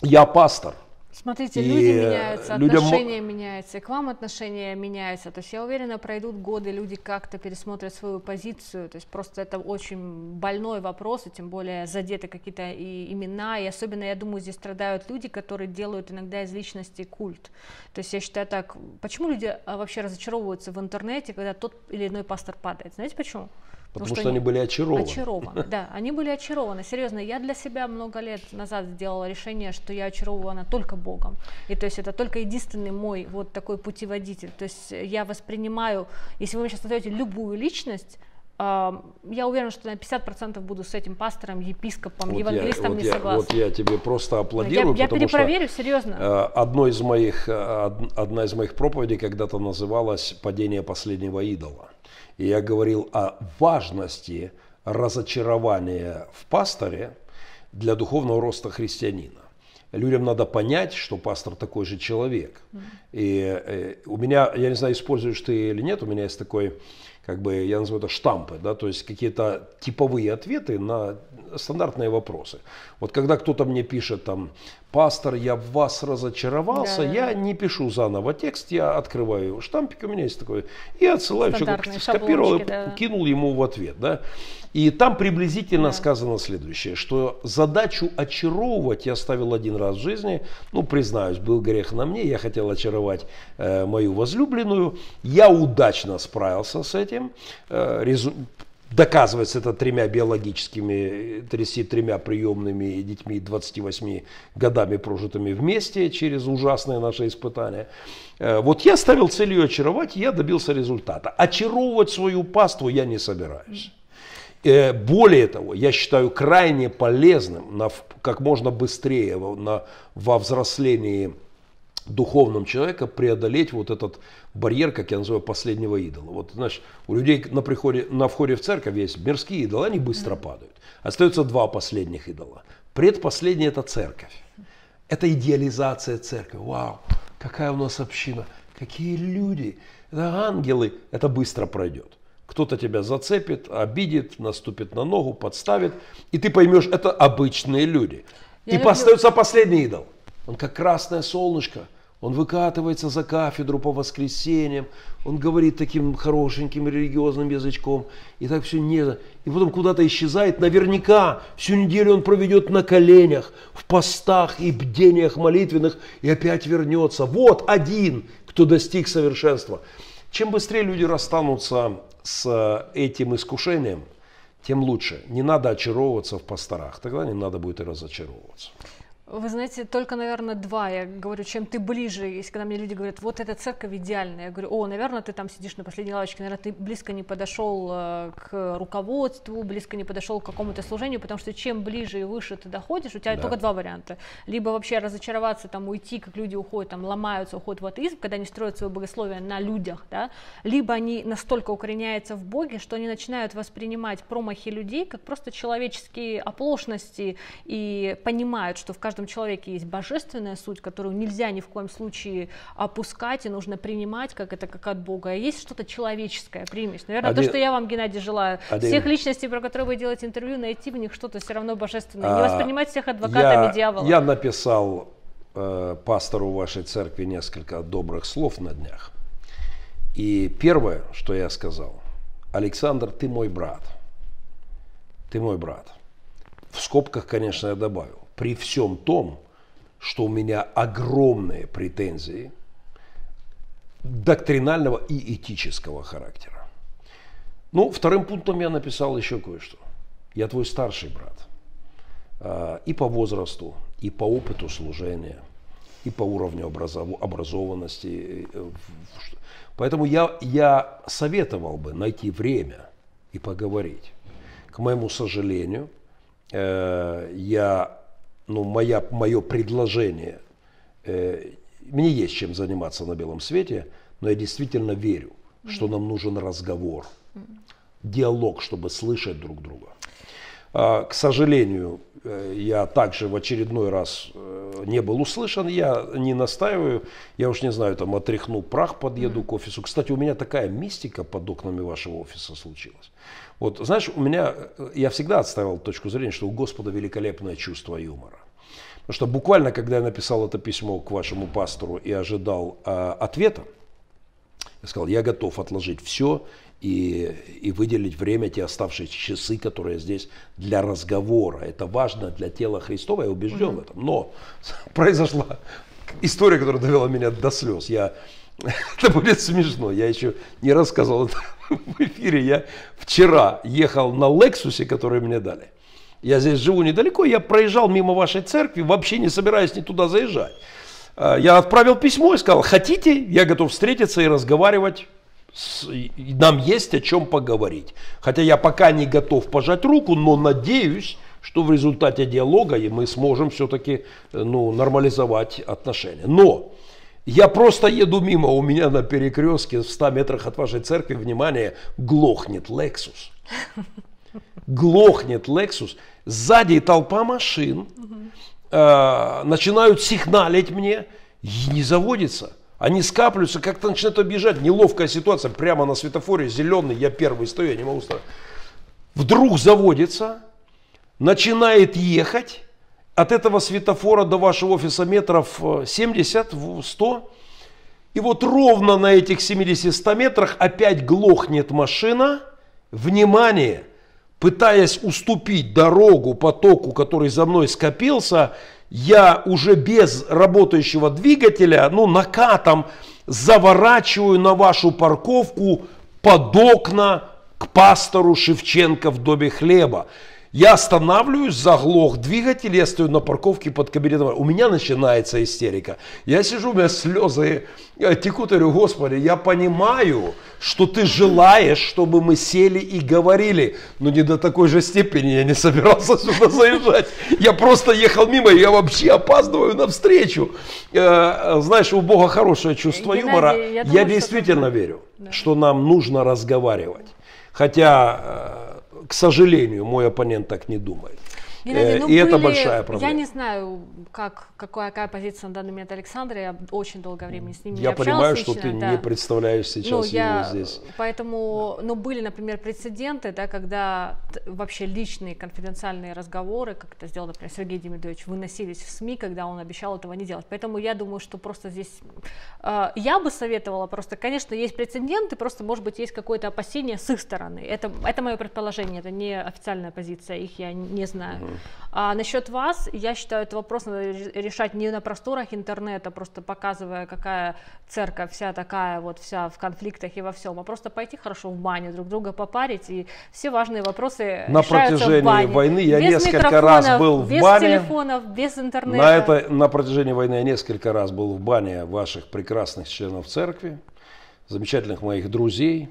B: я пастор,
A: Смотрите, и люди меняются, людям... отношения меняются, к вам отношения меняются. То есть я уверена, пройдут годы, люди как-то пересмотрят свою позицию. То есть просто это очень больной вопрос, и тем более задеты какие-то и имена. И особенно, я думаю, здесь страдают люди, которые делают иногда из личности культ. То есть я считаю так, почему люди а, вообще разочаровываются в интернете, когда тот или иной пастор падает? Знаете почему? Потому что, что они были очарованы. Очарованы, да, они были очарованы. Серьезно, я для себя много лет назад сделала решение, что я очарована только Богом. И то есть это только единственный мой вот такой путеводитель. То есть я воспринимаю, если вы сейчас назовете любую личность, я уверена, что на 50% буду с этим пастором, епископом, вот евангелистом я, вот не я, согласна. Вот
B: я тебе просто аплодирую. Я, я перепроверю, что, серьезно. Э, одно из моих, э, одна из моих проповедей когда-то называлась «Падение последнего идола». И я говорил о важности разочарования в пасторе для духовного роста христианина. Людям надо понять, что пастор такой же человек. И, и э, у меня, я не знаю, используешь ты или нет, у меня есть такой, как бы, я называю это штампы, да, то есть какие-то типовые ответы на стандартные вопросы. Вот когда кто-то мне пишет там, пастор, я в вас разочаровался, да. я не пишу заново текст, я открываю штампик, у меня есть такой, и отсылаю человеку, скопировал и да. кинул ему в ответ. Да? И там приблизительно да. сказано следующее, что задачу очаровывать я ставил один раз в жизни, ну, признаюсь, был грех на мне, я хотел очаровать э, мою возлюбленную, я удачно справился с этим, э, резу, доказывается это тремя биологическими, 33 приемными детьми, 28 годами прожитыми вместе через ужасные наши испытания. Э, вот я ставил целью очаровать, я добился результата. Очаровывать свою паству я не собираюсь. Э, более того, я считаю крайне полезным на, как можно быстрее на, во взрослении духовным человека преодолеть вот этот барьер, как я называю, последнего идола. Вот, знаешь, у людей на, приходе, на входе в церковь есть мирские идолы, они быстро падают. Остается два последних идола. Предпоследний – это церковь. Это идеализация церкви. Вау, какая у нас община, какие люди, это ангелы. Это быстро пройдет. Кто-то тебя зацепит, обидит, наступит на ногу, подставит, и ты поймешь, это обычные люди. Я и типа люблю... остается последний идол. Он как красное солнышко. Он выкатывается за кафедру по воскресеньям, он говорит таким хорошеньким религиозным язычком, и так все нежно. И потом куда-то исчезает, наверняка всю неделю он проведет на коленях, в постах и бдениях молитвенных, и опять вернется. Вот один, кто достиг совершенства. Чем быстрее люди расстанутся с э, этим искушением, тем лучше. Не надо очаровываться в пасторах, тогда не надо будет и разочаровываться.
A: Вы знаете, только, наверное, два. Я говорю, чем ты ближе. Если когда мне люди говорят, вот эта церковь идеальная, я говорю, о, наверное, ты там сидишь на последней лавочке, наверное, ты близко не подошел э, к руководству, близко не подошел к какому-то служению, потому что чем ближе и выше ты доходишь, у тебя да. только два варианта. Либо вообще разочароваться, там, уйти, как люди уходят, там, ломаются, уходят в атеизм, когда они строят свое богословие на людях, да, либо они настолько укореняются в Боге, что они начинают воспринимать промахи людей как просто человеческие оплошности и понимают, что в каждом каждом человеке есть божественная суть, которую нельзя ни в коем случае опускать и нужно принимать, как это как от Бога. А есть что-то человеческое, примесь. Наверное, Один... то, что я вам, Геннадий, желаю. Один... Всех личностей, про которые вы делаете интервью, найти в них что-то все равно божественное. А... Не воспринимать всех адвокатами я... дьявола. Я
B: написал э, пастору вашей церкви несколько добрых слов на днях. И первое, что я сказал, Александр, ты мой брат. Ты мой брат. В скобках, конечно, я добавил при всем том, что у меня огромные претензии доктринального и этического характера. Ну, вторым пунктом я написал еще кое-что. Я твой старший брат. А, и по возрасту, и по опыту служения, и по уровню образованности. Э, Поэтому я, я советовал бы найти время и поговорить. К моему сожалению, э, я ну, моя, мое предложение, э, мне есть чем заниматься на белом свете, но я действительно верю, mm-hmm. что нам нужен разговор, mm-hmm. диалог, чтобы слышать друг друга. А, к сожалению, э, я также в очередной раз э, не был услышан, я не настаиваю, я уж не знаю, там отряхну прах, подъеду mm-hmm. к офису. Кстати, у меня такая мистика под окнами вашего офиса случилась. Вот, знаешь, у меня, э, я всегда отставил точку зрения, что у Господа великолепное чувство юмора. Потому что буквально, когда я написал это письмо к вашему пастору и ожидал э, ответа, я сказал, я готов отложить все и, и выделить время, те оставшиеся часы, которые здесь для разговора. Это важно для тела Христова, я убежден угу. в этом. Но произошла история, которая довела меня до слез. Я Это будет смешно. Я еще не рассказывал это в эфире. Я вчера ехал на Лексусе, который мне дали. Я здесь живу недалеко, я проезжал мимо вашей церкви, вообще не собираюсь ни туда заезжать. А, я отправил письмо и сказал, хотите, я готов встретиться и разговаривать с, нам есть о чем поговорить. Хотя я пока не готов пожать руку, но надеюсь, что в результате диалога мы сможем все-таки э, ну, нормализовать отношения. Но я просто еду мимо, у меня на перекрестке в 100 метрах от вашей церкви, внимание, глохнет Лексус, Глохнет Лексус, Сзади толпа машин. Э, начинают сигналить мне. не заводится. Они скапливаются, как-то начинают объезжать. Неловкая ситуация. Прямо на светофоре зеленый, я первый стою, я не могу стоять. Вдруг заводится, начинает ехать. От этого светофора до вашего офиса метров 70, э, 100. И вот ровно на этих 70-100 метрах опять глохнет машина. Внимание! Пытаясь уступить дорогу потоку, который за мной скопился, я уже без работающего двигателя, ну, накатом, заворачиваю на вашу парковку под окна к пастору Шевченко в добе хлеба. Я останавливаюсь, заглох двигатель, я стою на парковке под кабинетом. У меня начинается истерика. Я сижу, у меня слезы э, текут, я говорю, Господи, я понимаю, что ты желаешь, чтобы мы сели и говорили. Но не до такой же степени я не собирался сюда заезжать. Я просто ехал мимо, я вообще опаздываю на встречу. Э, знаешь, у Бога хорошее чувство юмора. Я, действительно верю, что нам нужно разговаривать. Хотя э, к сожалению, мой оппонент так не думает. Геннадий, э, ну, и были, это большая проблема. Я не
A: знаю, как, какая, какая позиция на данный момент Александра, я очень долгое время с ним я не Я понимаю, лично, что ты да. не представляешь ну, сейчас ну, его я, здесь. Поэтому, да. ну, были, например, прецеденты, да, когда вообще личные конфиденциальные разговоры, как это сделал, например, Сергей Демидович, выносились в СМИ, когда он обещал этого не делать. Поэтому я думаю, что просто здесь... Э, я бы советовала просто, конечно, есть прецеденты, просто, может быть, есть какое-то опасение с их стороны. Это, это мое предположение, это не официальная позиция, их я не знаю. А насчет вас, я считаю, этот вопрос надо решать не на просторах интернета, просто показывая, какая церковь вся такая, вот вся в конфликтах и во всем, а просто пойти хорошо в баню, друг друга попарить, и все важные вопросы На протяжении в бане. войны я без несколько раз был в без бане. Без телефонов, без интернета. На, это,
B: на протяжении войны я несколько раз был в бане ваших прекрасных членов церкви, замечательных моих друзей,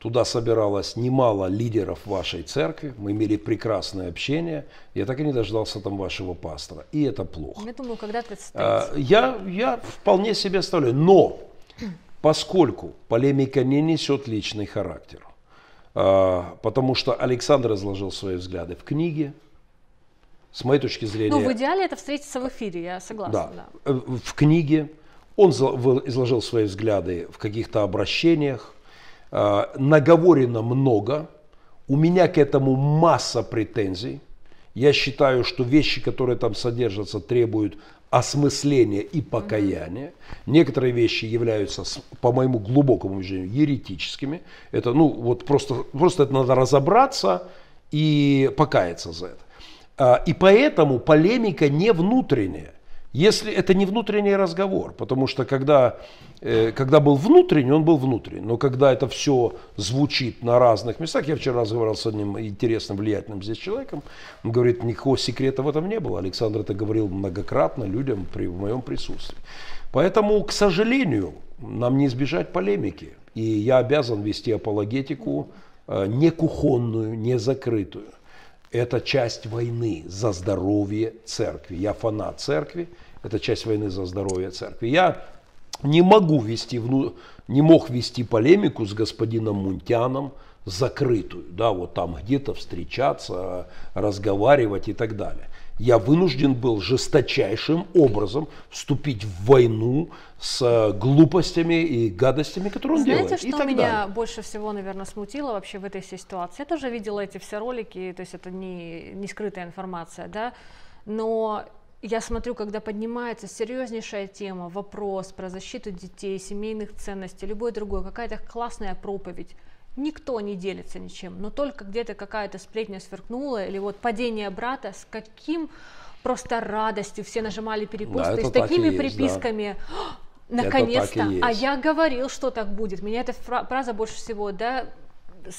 B: Туда собиралось немало лидеров вашей церкви, мы имели прекрасное общение. Я так и не дождался там вашего пастора, и это плохо.
A: Я думаю, когда-то
B: а, это я, я вполне себе оставляю, но поскольку полемика не несет личный характер, а, потому что Александр изложил свои взгляды в книге, с моей точки зрения... Ну, в
A: идеале это встретиться в эфире, я согласна. да.
B: Э, в книге, он изложил свои взгляды в каких-то обращениях, Э, наговорено много, у меня к этому масса претензий. Я считаю, что вещи, которые там содержатся, требуют осмысления и покаяния. Некоторые вещи являются, по моему глубокому убеждению, еретическими. Это, ну, вот просто, просто это надо разобраться и покаяться за это. Э, и поэтому полемика не внутренняя. Если это не внутренний разговор, потому что когда, э, когда был внутренний, он был внутренний, но когда это все звучит на разных местах, я вчера разговаривал с одним интересным, влиятельным здесь человеком, он говорит, никакого секрета в этом не было, Александр это говорил многократно людям при, в моем присутствии. Поэтому, к сожалению, нам не избежать полемики, и я обязан вести апологетику э, не кухонную, не закрытую. Это часть войны за здоровье церкви. Я фанат церкви. Это часть войны за здоровье церкви. Я не могу вести, вну... не мог вести полемику с господином Мунтяном закрытую, да, вот там где-то встречаться, разговаривать и так далее я вынужден был жесточайшим образом вступить в войну с э, глупостями и гадостями, которые он Знаете, делает. Знаете, что и меня далее.
A: больше всего, наверное, смутило вообще в этой ситуации? Я тоже видела эти все ролики, то есть это не, не скрытая информация, да, но я смотрю, когда поднимается серьезнейшая тема, вопрос про защиту детей, семейных ценностей, любой другой, какая-то классная проповедь – никто не делится ничем, но только где-то какая-то сплетня сверкнула, или вот падение брата, с каким просто радостью все нажимали перепосты, да, с такими так есть, приписками.
B: Да. Наконец-то. А я
A: говорил, что так будет. Меня эта фраза больше всего, да,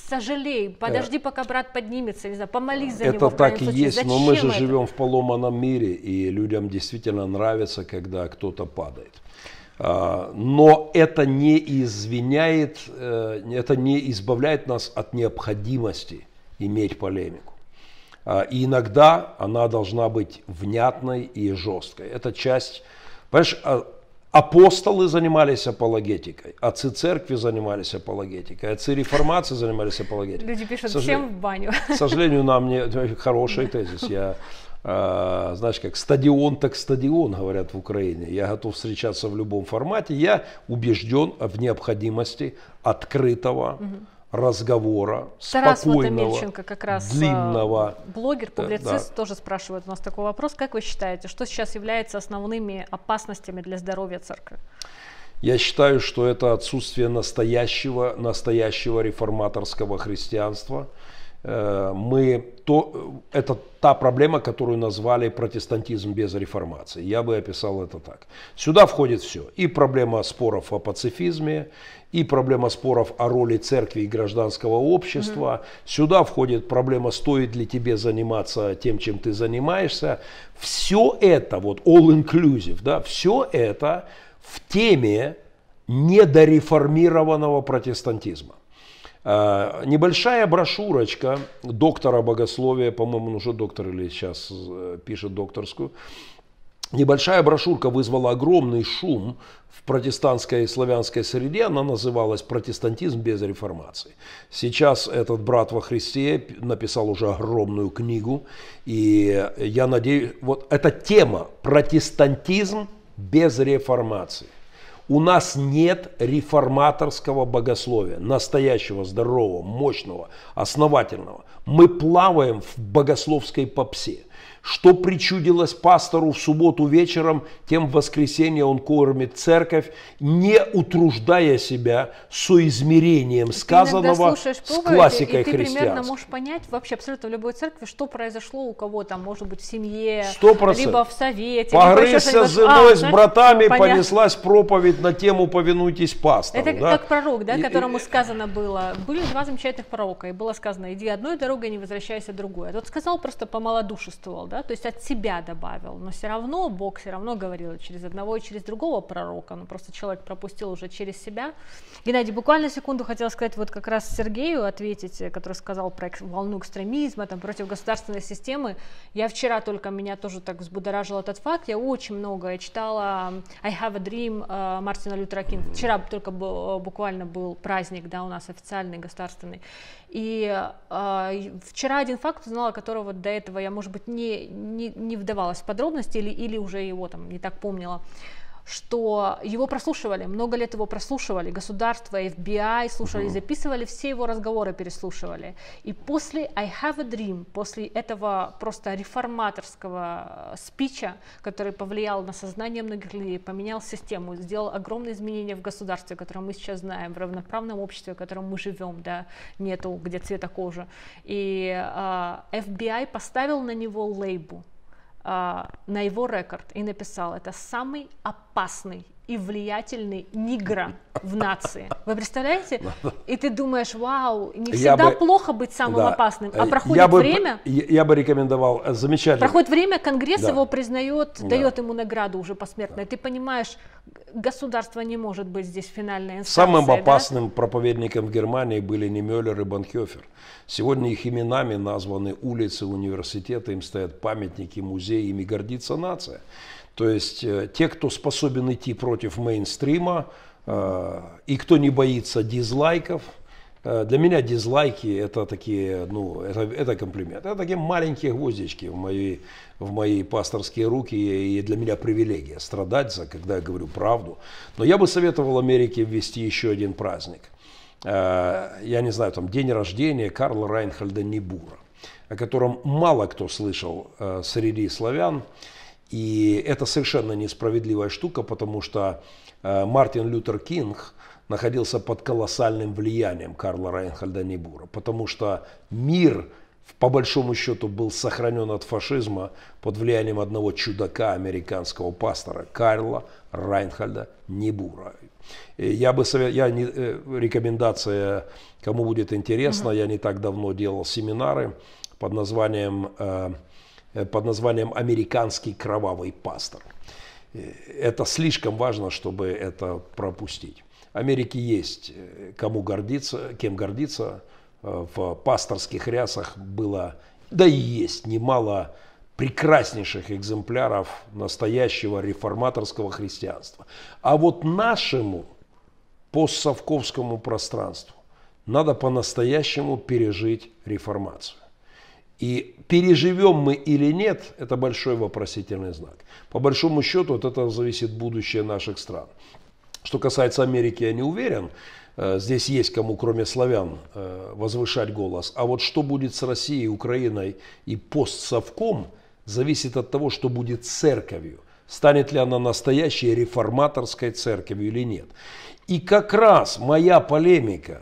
A: сожалей, э, подожди, пока брат поднимется, не знаю, помолись за это него. Это так и случае. есть, Зачем но мы же это? живем
B: в поломанном мире, и людям действительно нравится, когда кто-то падает. А, но это не извиняет, э, это не избавляет нас от необходимости иметь полемику. А, и иногда она должна быть внятной и жесткой. Это часть, понимаешь, а, апостолы занимались апологетикой, отцы церкви занимались апологетикой, отцы реформации занимались апологетикой.
A: Люди пишут, Сожале... всем в баню. К
B: сожалению, нам не... Хороший тезис, я а, знаешь, как стадион так стадион, говорят в Украине. Я готов встречаться в любом формате. Я убежден в необходимости открытого разговора, Тарас спокойного, как раз э, длинного. Блогер, э, публицист да.
A: тоже спрашивает у нас такой вопрос. Как вы считаете, что сейчас является основными опасностями для здоровья церкви?
B: Я считаю, что это отсутствие настоящего, настоящего реформаторского христианства – Э, мы, то, это та проблема, которую назвали протестантизм без реформации. Я бы описал это так. Сюда входит все. И проблема споров о пацифизме, и проблема споров о роли церкви и гражданского общества. mm Сюда входит проблема, стоит ли тебе заниматься тем, чем ты занимаешься. Все это, вот all-inclusive, да, все это в теме недореформированного протестантизма. А, небольшая брошюрочка доктора богословия, по-моему, ну, он уже доктор или сейчас э, пишет докторскую. Небольшая брошюрка вызвала огромный шум в протестантской и славянской среде. Она называлась «Протестантизм без реформации». Сейчас этот брат во Христе написал уже огромную книгу. И я надеюсь, вот эта тема «Протестантизм без реформации». У нас нет реформаторского богословия, настоящего, здорового, мощного, основательного. Мы плаваем в богословской попсе – что причудилось пастору в субботу вечером, тем в воскресенье он кормит церковь, не утруждая себя соизмерением сказанного с классикой и ты примерно
A: можешь понять вообще абсолютно в любой церкви, что произошло у кого там, может быть, в семье, 100%. либо в совете. Погрызся с а, женой, а, с братами, понятно. понеслась
B: проповедь на тему «Повинуйтесь пастору». Это да? как пророк,
A: да, которому и, сказано было, были два замечательных пророка, и было сказано, иди одной дорогой, не возвращайся другой. А тот сказал, просто помалодушествовал да, то есть от себя добавил, но все равно Бог все равно говорил через одного и через другого пророка, но ну, просто человек пропустил уже через себя. Геннадий, буквально секунду хотела сказать вот как раз Сергею ответить, э, который сказал про волну экстремизма, там, против государственной системы. Я вчера только, меня тоже так взбудоражил этот факт, я очень много, я читала I Have a Dream э, Мартина Лютера Кинга, вчера только был, э, буквально был праздник, да, у нас официальный государственный, и э, вчера один факт узнала, которого до этого я, может быть, не, не, не вдавалась в подробности или, или уже его там не так помнила что его прослушивали, много лет его прослушивали, государство, FBI слушали, uh-huh. записывали, все его разговоры переслушивали. И после I Have a Dream, после этого просто реформаторского э, спича, который повлиял на сознание многих людей, поменял систему, сделал огромные изменения в государстве, которое мы сейчас знаем, в равноправном обществе, в котором мы живем, да, нету где цвета кожи. И э, FBI поставил на него лейбу, а, на его рекорд и написал, это самый опасный и влиятельный нигра в нации. Вы представляете? И ты думаешь, вау, не всегда я плохо быть самым да, опасным, а э, проходит я бы, время...
B: Я, я бы рекомендовал, э, замечательно. Проходит
A: время, Конгресс да. его признает, да. дает ему награду уже посмертно. Да. Ты понимаешь, государство не может быть здесь финальной инстанцией. Самым да? опасным
B: проповедником в Германии были не Мюллер и Банхёфер. Сегодня их именами названы улицы, университеты, им стоят памятники, музеи, ими гордится нация. То есть э, те, кто способен идти против мейнстрима э, и кто не боится дизлайков, э, для меня дизлайки это такие, ну, это, это комплимент. Это такие маленькие гвоздички в мои, в мои пасторские руки. И для меня привилегия страдать за, когда я говорю правду. Но я бы советовал Америке ввести еще один праздник. Я не знаю, там день рождения Карла Райнхальда Небура, о котором мало кто слышал среди славян. И это совершенно несправедливая штука, потому что э, Мартин Лютер Кинг находился под колоссальным влиянием Карла Райнхальда Небура, потому что мир по большому счету был сохранен от фашизма под влиянием одного чудака американского пастора Карла Райнхальда Небура. Э, я бы совет... я не... Э, рекомендация, кому будет интересно, mm-hmm. я не так давно делал семинары под названием Э, под названием «Американский кровавый пастор». Э, это слишком важно, чтобы это пропустить. Америке есть э, кому гордиться, кем гордиться. В пасторских рясах было, да и есть немало прекраснейших экземпляров настоящего реформаторского христианства. А вот нашему постсовковскому пространству надо по-настоящему пережить реформацию. И переживем мы или нет, это большой вопросительный знак. По большому счету от этого зависит будущее наших стран. Что касается Америки, я не уверен. Э, здесь есть кому, кроме славян, э, возвышать голос. А вот что будет с Россией, Украиной и постсовком, зависит от того, что будет церковью. Станет ли она настоящей реформаторской церковью или нет. И как раз моя полемика,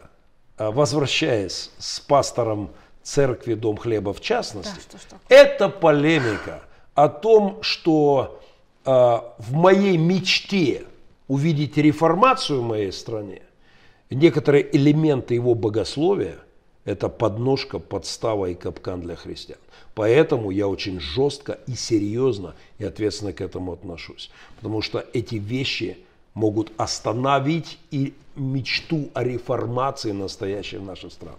B: э, возвращаясь с пастором церкви «Дом хлеба» в частности, да, что, что. это полемика о том, что э, в моей мечте увидеть реформацию в моей стране, некоторые элементы его богословия – это подножка, подстава и капкан для христиан. Поэтому я очень жестко и серьезно и ответственно к этому отношусь. Потому что эти вещи могут остановить и мечту о реформации настоящей в нашей стране.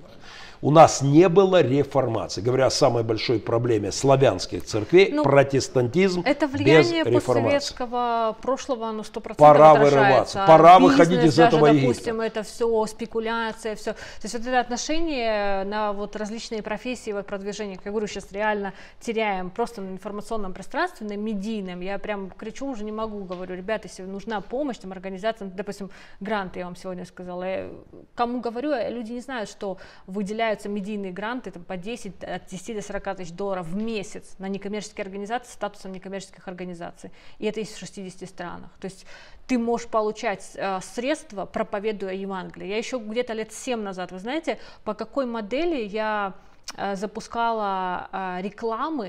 B: У нас не было реформации. Говоря о самой большой проблеме славянских церквей, ну, протестантизм Это влияние без
A: постсоветского прошлого, оно 100% Пора вырываться, а пора бизнес, выходить из даже, этого допустим, Египта. допустим, это все спекуляция, все. То есть вот это отношение на вот различные профессии, вот продвижение, как я говорю, сейчас реально теряем просто на информационном пространстве, на медийном. Я прям кричу, уже не могу, говорю, ребята, если нужна помощь, там, организациям, допустим, гранты, я вам сегодня сказала, я кому говорю, люди не знают, что выделяют выделяются медийные гранты там, по 10, от 10 до 40 тысяч долларов в месяц на некоммерческие организации статусом некоммерческих организаций. И это есть в 60 странах. То есть ты можешь получать э, средства, проповедуя Евангелие. Я еще где-то лет 7 назад, вы знаете, по какой модели я э, запускала э, рекламы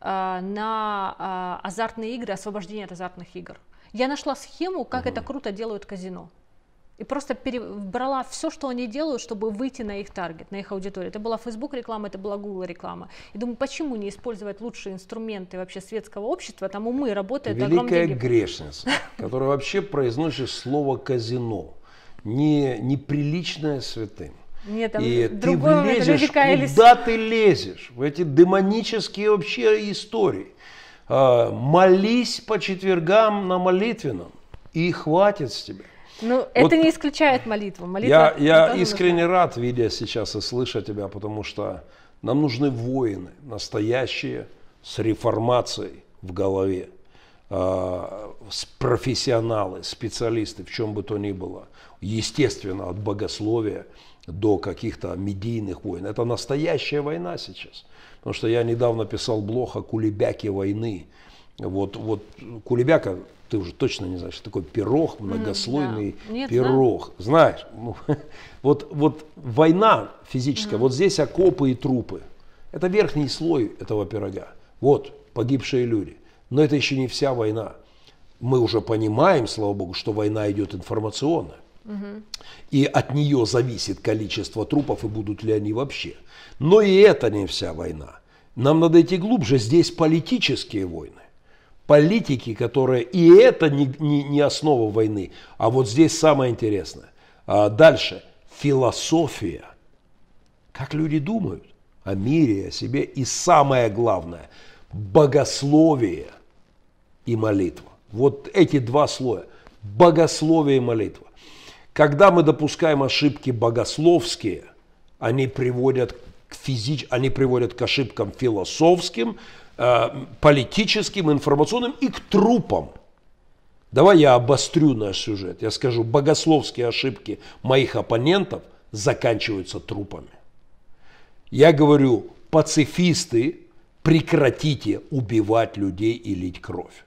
A: э, на э, азартные игры, освобождение от азартных игр. Я нашла схему, как угу. это круто делают казино и просто перебрала все, что они делают, чтобы выйти на их таргет, на их аудиторию. Это была Facebook реклама, это была Google реклама. И думаю, почему не использовать лучшие инструменты вообще светского общества, там умы работают Великая
B: грешница, которая вообще произносит слово казино, не, неприличное святым.
A: Нет, там и ты влезешь, куда ты
B: лезешь, в эти демонические вообще истории. А, молись по четвергам на молитвенном, и хватит с тебя. Ну, вот
A: это не исключает молитву. Молитва я я искренне
B: нужна. рад, видеть сейчас и слышать тебя, потому что нам нужны воины, настоящие, с реформацией в голове, э, с профессионалы, специалисты, в чем бы то ни было. Естественно, от богословия до каких-то медийных войн. Это настоящая война сейчас. Потому что я недавно писал блог о кулебяке войны. Вот, вот Кулебяка ты уже точно не знаешь, что такое пирог, многослойный mm, да. пирог. Да? Знаешь, ну, вот, вот война физическая, mm. вот здесь окопы и трупы. Это верхний слой этого пирога. Вот погибшие люди. Но это еще не вся война. Мы уже понимаем, слава богу, что война идет информационно. mm И от нее зависит количество трупов и будут ли они вообще. Но и это не вся война. Нам надо идти глубже. Здесь политические войны политики, которая... И это не, не, не основа войны. А вот здесь самое интересное. А дальше. Философия. Как люди думают о мире, о себе. И самое главное. Богословие и молитва. Вот эти два слоя. Богословие и молитва. Когда мы допускаем ошибки богословские, они приводят к физич... они приводят к ошибкам философским – Э, политическим, информационным и к трупам. Давай я обострю наш сюжет. Я скажу, богословские ошибки моих оппонентов заканчиваются трупами. Я говорю, пацифисты, прекратите убивать людей и лить кровь.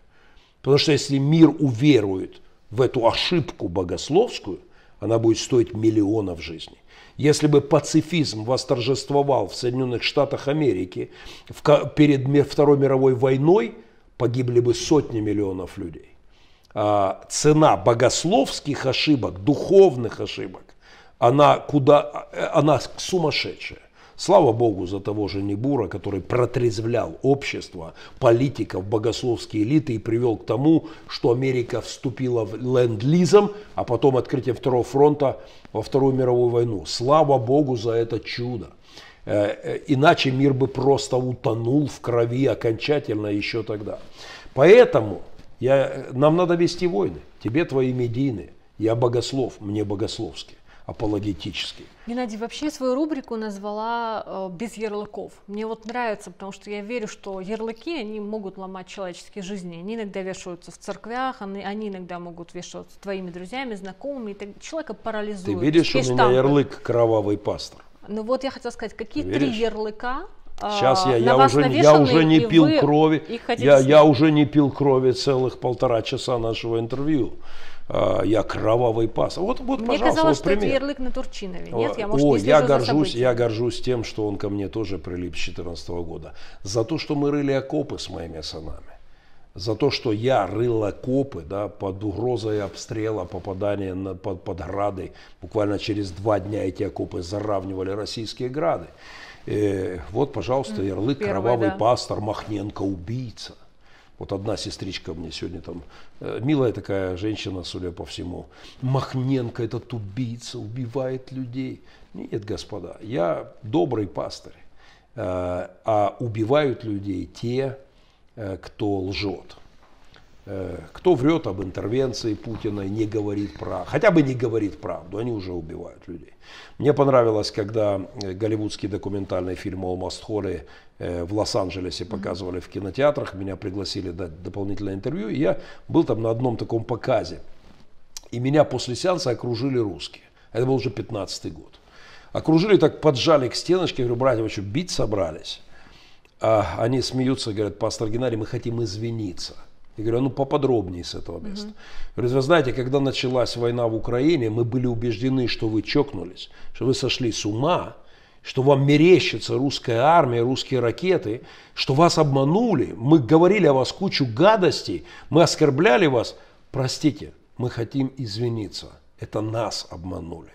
B: Потому что если мир уверует в эту ошибку богословскую, она будет стоить миллионов жизней. Если бы пацифизм восторжествовал в Соединенных Штатах Америки в, перед Второй мировой войной, погибли бы сотни миллионов людей. А цена богословских ошибок, духовных ошибок, она, куда, э, она сумасшедшая. Слава Богу за того же Небура, который протрезвлял общество, политиков, богословские элиты и привел к тому, что Америка вступила в ленд-лизом, а потом открытием Второго фронта во Вторую мировую войну. Слава Богу за это чудо. Э, э, иначе мир бы просто утонул в крови окончательно еще тогда. Поэтому я, э, нам надо вести войны. Тебе твои медийные. Я богослов, мне богословский апологетический.
A: Геннадий, вообще свою рубрику назвала э, «Без ярлыков». Мне вот нравится, потому что я верю, что ярлыки, они могут ломать человеческие жизни. Они иногда вешаются в церквях, они, они иногда могут вешаться твоими друзьями, знакомыми. И так человека парализует. Ты видишь, что у меня ярлык
B: «Кровавый пастор».
A: Ну вот я хотела сказать, какие три ярлыка э, Сейчас я, я, уже, я уже не пил крови, я, я
B: уже не пил крови целых полтора часа нашего интервью. А, я кровавый пас. Вот, вот,
A: Мне пожалуйста, казалось, вот пример. что это ярлык на Турчинове. Нет, я, может, О, не я горжусь, я
B: горжусь тем, что он ко мне тоже прилип с 2014 года. За то, что мы рыли окопы с моими сынами за то, что я рыл окопы да, под угрозой обстрела, попадания на, под, под грады. Буквально через два дня эти окопы заравнивали российские грады. Э, вот, пожалуйста, ярлык Первый, «Кровавый да. пастор», «Махненко убийца». Вот одна сестричка мне сегодня там Э, милая такая женщина, судя по всему. Махненко этот убийца, убивает людей. Нет, господа, я добрый пастырь. Э, а убивают людей те, э, кто лжет. Э, кто врет об интервенции Путина, и не говорит правду, хотя бы не говорит правду, они уже убивают людей. Мне понравилось, когда э, голливудский документальный фильм «Алмаст Холли» э, в Лос-Анджелесе показывали в кинотеатрах, меня пригласили дать дополнительное интервью, и я был там на одном таком показе. И меня после сеанса окружили русские. Это был уже 15-й год. Окружили, так поджали к стеночке, говорю, братья, вы что, бить собрались? А они смеются, говорят, пастор Геннадий, мы хотим извиниться – я говорю, «А ну поподробнее с этого места. Угу. Говорит, вы знаете, когда началась война в Украине, мы были убеждены, что вы чокнулись, что вы сошли с ума, что вам мерещится русская армия, русские ракеты, что вас обманули, мы говорили о вас кучу гадостей, мы оскорбляли вас. Простите, мы хотим извиниться, это нас обманули.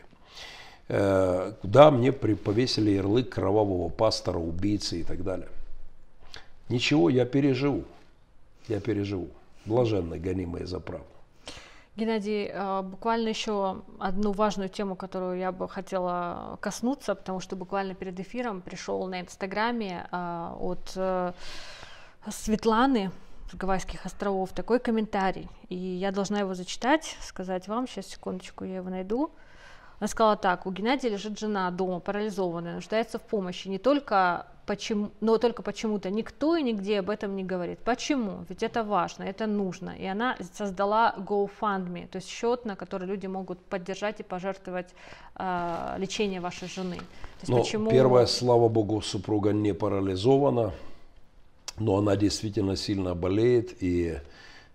B: Э, куда мне повесили ярлык кровавого пастора, убийцы и так далее. Ничего, я переживу я переживу. Блаженно гонимые за правду.
A: Геннадий, э, буквально еще одну важную тему, которую я бы хотела коснуться, потому что буквально перед эфиром пришел на Инстаграме э, от э, Светланы с Гавайских островов такой комментарий, и я должна его зачитать, сказать вам, сейчас секундочку я его найду. Она сказала так, у Геннадия лежит жена дома, парализованная, нуждается в помощи. Не только почему, но только почему-то никто и нигде об этом не говорит. Почему? Ведь это важно, это нужно. И она создала GoFundMe, то есть счет, на который люди могут поддержать и пожертвовать э, лечение вашей жены. То есть но почему... Первое,
B: слава богу, супруга не парализована, но она действительно сильно болеет, и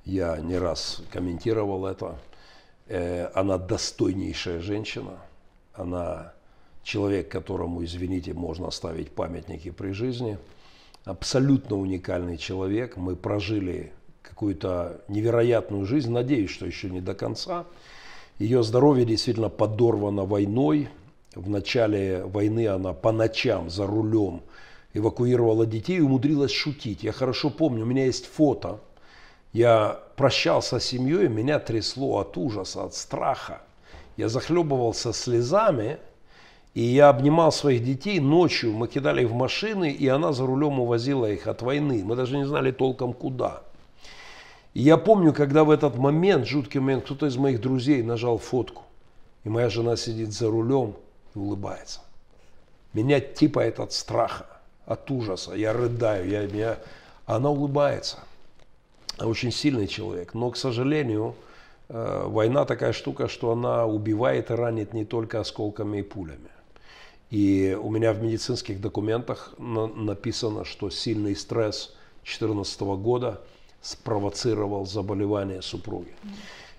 B: я не раз комментировал это. Э, она достойнейшая женщина, она человек, которому, извините, можно оставить памятники при жизни, абсолютно уникальный человек, мы прожили какую-то невероятную жизнь, надеюсь, что еще не до конца. Ее здоровье действительно подорвано войной. В начале войны она по ночам за рулем эвакуировала детей и умудрилась шутить. Я хорошо помню, у меня есть фото – я прощался с семьей, меня трясло от ужаса, от страха. Я захлебывался слезами, и я обнимал своих детей ночью, мы кидали их в машины, и она за рулем увозила их от войны. Мы даже не знали толком куда. И я помню, когда в этот момент, жуткий момент, кто-то из моих друзей нажал фотку, и моя жена сидит за рулем и улыбается. Меня типа от страха, от ужаса, я рыдаю, я, меня... она улыбается – очень сильный человек. Но, к сожалению, э, война такая штука, что она убивает и ранит не только осколками и пулями. И у меня в медицинских документах написано, что сильный стресс 2014 года спровоцировал заболевание супруги.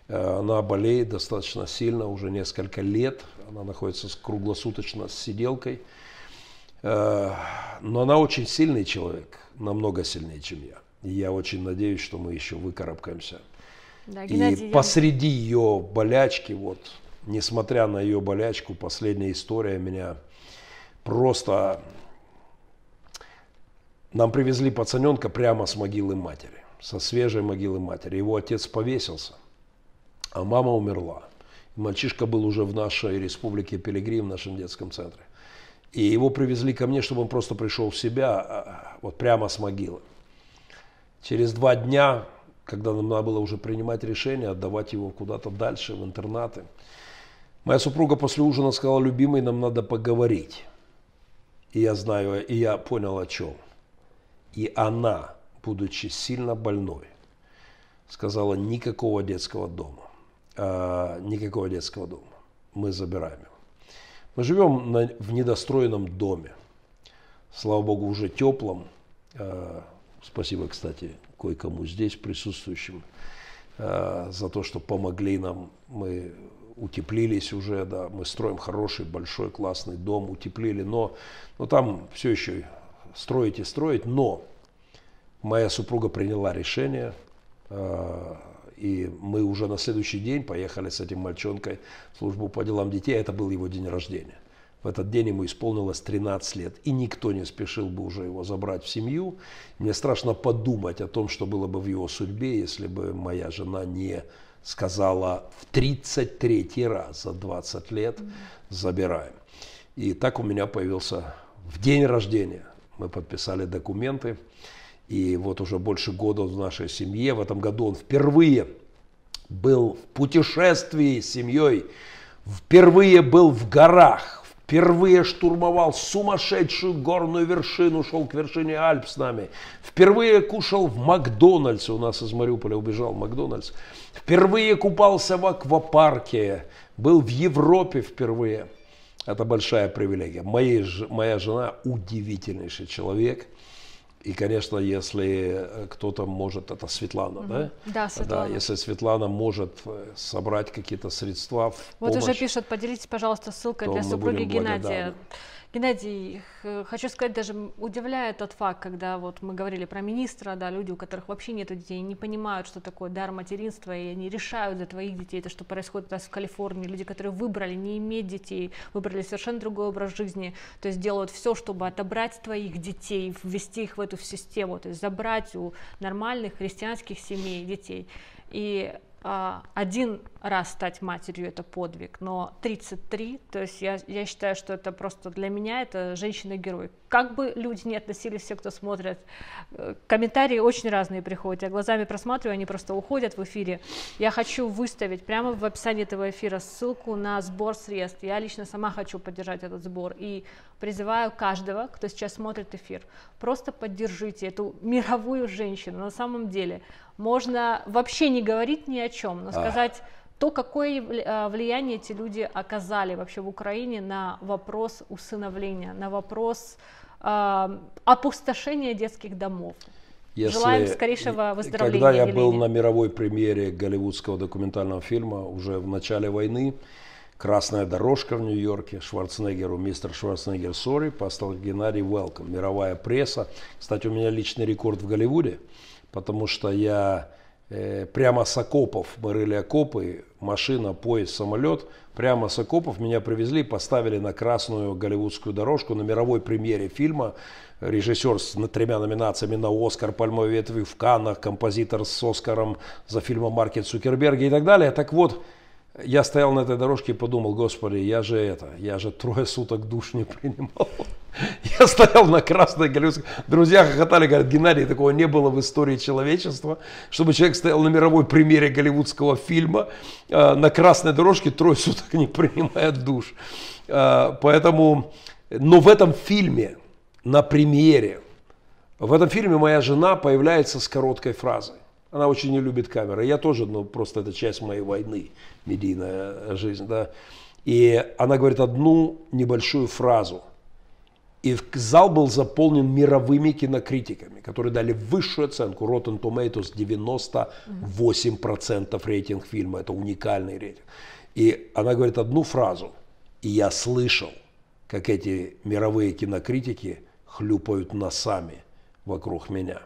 B: Э, она болеет достаточно сильно, уже несколько лет. Она находится круглосуточно с сиделкой. Э, но она очень сильный человек, намного сильнее, чем я. И я очень надеюсь, что мы еще выкарабкаемся.
A: Да, Геннадий, и
B: посреди ее болячки, вот, несмотря на ее болячку, последняя история меня просто... Нам привезли пацаненка прямо с могилы матери, со свежей могилы матери. Его отец повесился, а мама умерла. Мальчишка был уже в нашей республике Пилигрим, в нашем детском центре. И его привезли ко мне, чтобы он просто пришел в себя, а, вот прямо с могилы через два дня, когда нам надо было уже принимать решение, отдавать его куда-то дальше, в интернаты, моя супруга после ужина сказала, любимый, нам надо поговорить. И я знаю, и я понял о чем. И она, будучи сильно больной, сказала, никакого детского дома. А, никакого детского дома. Мы забираем его. Мы живем на, в недостроенном доме. Слава богу, уже теплом. А, Спасибо, кстати, кое-кому здесь присутствующим э, за то, что помогли нам. Мы утеплились уже, да, мы строим хороший, большой, классный дом, утеплили, но, но там все еще строить и строить, но моя супруга приняла решение, э, и мы уже на следующий день поехали с этим мальчонкой в службу по делам детей, это был его день рождения. В этот день ему исполнилось 13 лет, и никто не спешил бы уже его забрать в семью. Мне страшно подумать о том, что было бы в его судьбе, если бы моя жена не сказала в 33 раз за 20 лет забираем. И так у меня появился в день рождения. Мы подписали документы, и вот уже больше года он в нашей семье. В этом году он впервые был в путешествии с семьей, впервые был в горах, Впервые штурмовал сумасшедшую горную вершину, шел к вершине Альп с нами. Впервые кушал в Макдональдсе, у нас из Мариуполя убежал Макдональдс. Впервые купался в аквапарке, был в Европе впервые. Это большая привилегия. Моей, моя жена удивительнейший человек – и, конечно, если э, кто-то может, это Светлана, угу. да? Да, Светлана. Да, если Светлана может э, собрать какие-то средства в Вот помощь, уже
A: пишут, поделитесь, пожалуйста, ссылкой для супруги Геннадия. Благодарны. Геннадий, э, хочу сказать, даже удивляет тот факт, когда вот мы говорили про министра, да, люди, у которых вообще нет детей, не понимают, что такое дар материнства, и они решают за твоих детей, это что происходит у нас в Калифорнии, люди, которые выбрали не иметь детей, выбрали совершенно другой образ жизни, то есть делают все, чтобы отобрать твоих детей, ввести их в эту систему, то есть забрать у нормальных христианских семей детей. И а, один раз стать матерью это подвиг, но 33, то есть я, я считаю, что это просто для меня это женщина-герой. Как бы люди не относились, все, кто смотрят, э, комментарии очень разные приходят, я глазами просматриваю, они просто уходят в эфире. Я хочу выставить прямо в описании этого эфира ссылку на сбор средств, я лично сама хочу поддержать этот сбор и призываю каждого, кто сейчас смотрит эфир, просто поддержите эту мировую женщину, на самом деле, можно вообще не говорить ни о чем, но сказать то какое а, влияние эти люди оказали вообще в Украине на вопрос усыновления, на вопрос э, опустошения детских домов. Если, Желаем скорейшего выздоровления. Когда я Елене. был на
B: мировой премьере голливудского документального фильма уже в начале войны, «Красная дорожка» в Нью-Йорке, Шварценеггеру, мистер Шварценеггер, сори, пастор Геннадий, welcome, мировая пресса. Кстати, у меня личный рекорд в Голливуде, потому что я Э, прямо с окопов, мы рыли окопы, машина, поезд, самолет, прямо с окопов меня привезли, поставили на красную голливудскую дорожку на мировой премьере фильма, режиссер с тремя номинациями на Оскар, Пальмовой ветви в Каннах, композитор с Оскаром за фильмом Маркет Цукерберга и так далее. Так вот, я стоял на этой дорожке и подумал, господи, я же это, я же трое суток душ не принимал. Я стоял на красной голландской. Друзья хохотали, говорят, Геннадий, такого не было в истории человечества, чтобы человек стоял на мировой премьере голливудского фильма э, на красной дорожке, трое суток не принимая душ. Э, поэтому, но в этом фильме, на премьере, в этом фильме моя жена появляется с короткой фразой. Она очень не любит камеры. Я тоже, но ну, просто это часть моей войны, медийная жизнь, да. И она говорит одну небольшую фразу. И зал был заполнен мировыми кинокритиками, которые дали высшую оценку. Rotten Tomatoes 98% рейтинг фильма. Это уникальный рейтинг. И она говорит одну фразу. И я слышал, как эти мировые кинокритики хлюпают носами вокруг меня.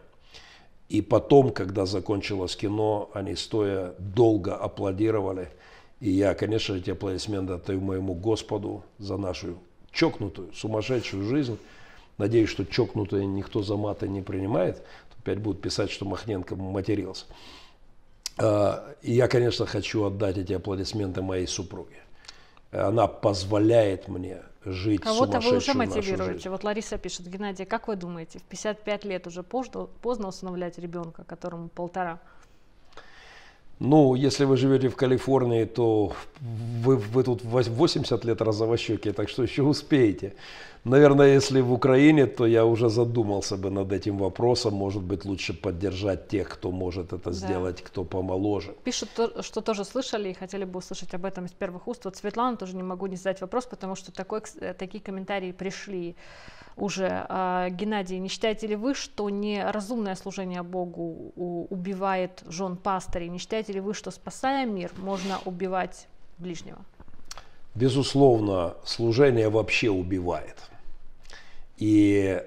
B: И потом, когда закончилось кино, они стоя долго аплодировали. И я, конечно, эти аплодисменты отдаю моему Господу за нашу чокнутую, сумасшедшую жизнь. Надеюсь, что чокнутые никто за маты не принимает. Опять будут писать, что Махненко матерился. А, и я, конечно, хочу отдать эти аплодисменты моей супруге. Она позволяет мне жить Кого-то вы уже мотивируете. Жизнь.
A: Вот Лариса пишет, Геннадий, как вы думаете, в 55 лет уже поздно, поздно усыновлять ребенка, которому полтора?
B: Ну, если вы живете в Калифорнии, то вы, вы тут 80 лет разовощеки, так что еще успеете. Наверное, если в Украине, то я уже задумался бы над этим вопросом. Может быть, лучше поддержать тех, кто может это да. сделать, кто помоложе.
A: Пишут, что тоже слышали и хотели бы услышать об этом из первых уст. Вот Светлана тоже не могу не задать вопрос, потому что такой, э, такие комментарии пришли уже. А, Геннадий, не считаете ли вы, что неразумное служение Богу убивает жен пастырей? Не считаете ли вы, что спасая мир, можно убивать ближнего?
B: Безусловно, служение вообще убивает. И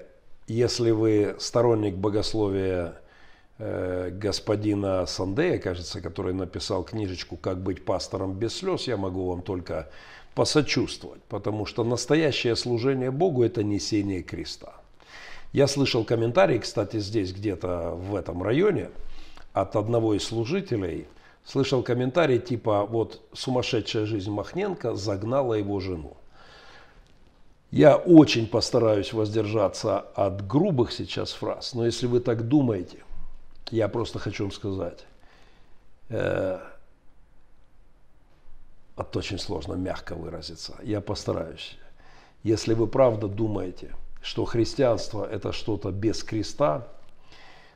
B: если вы сторонник богословия э, господина Сандея, кажется, который написал книжечку «Как быть пастором без слез», я могу вам только посочувствовать, потому что настоящее служение Богу – это несение креста. Я слышал комментарий, кстати, здесь где-то в этом районе от одного из служителей, слышал комментарий типа «Вот сумасшедшая жизнь Махненко загнала его жену». Я очень постараюсь воздержаться от грубых сейчас фраз, но если вы так думаете, я просто хочу вам сказать, э, это очень сложно мягко выразиться. Я постараюсь. Если вы правда думаете, что христианство это что-то без креста,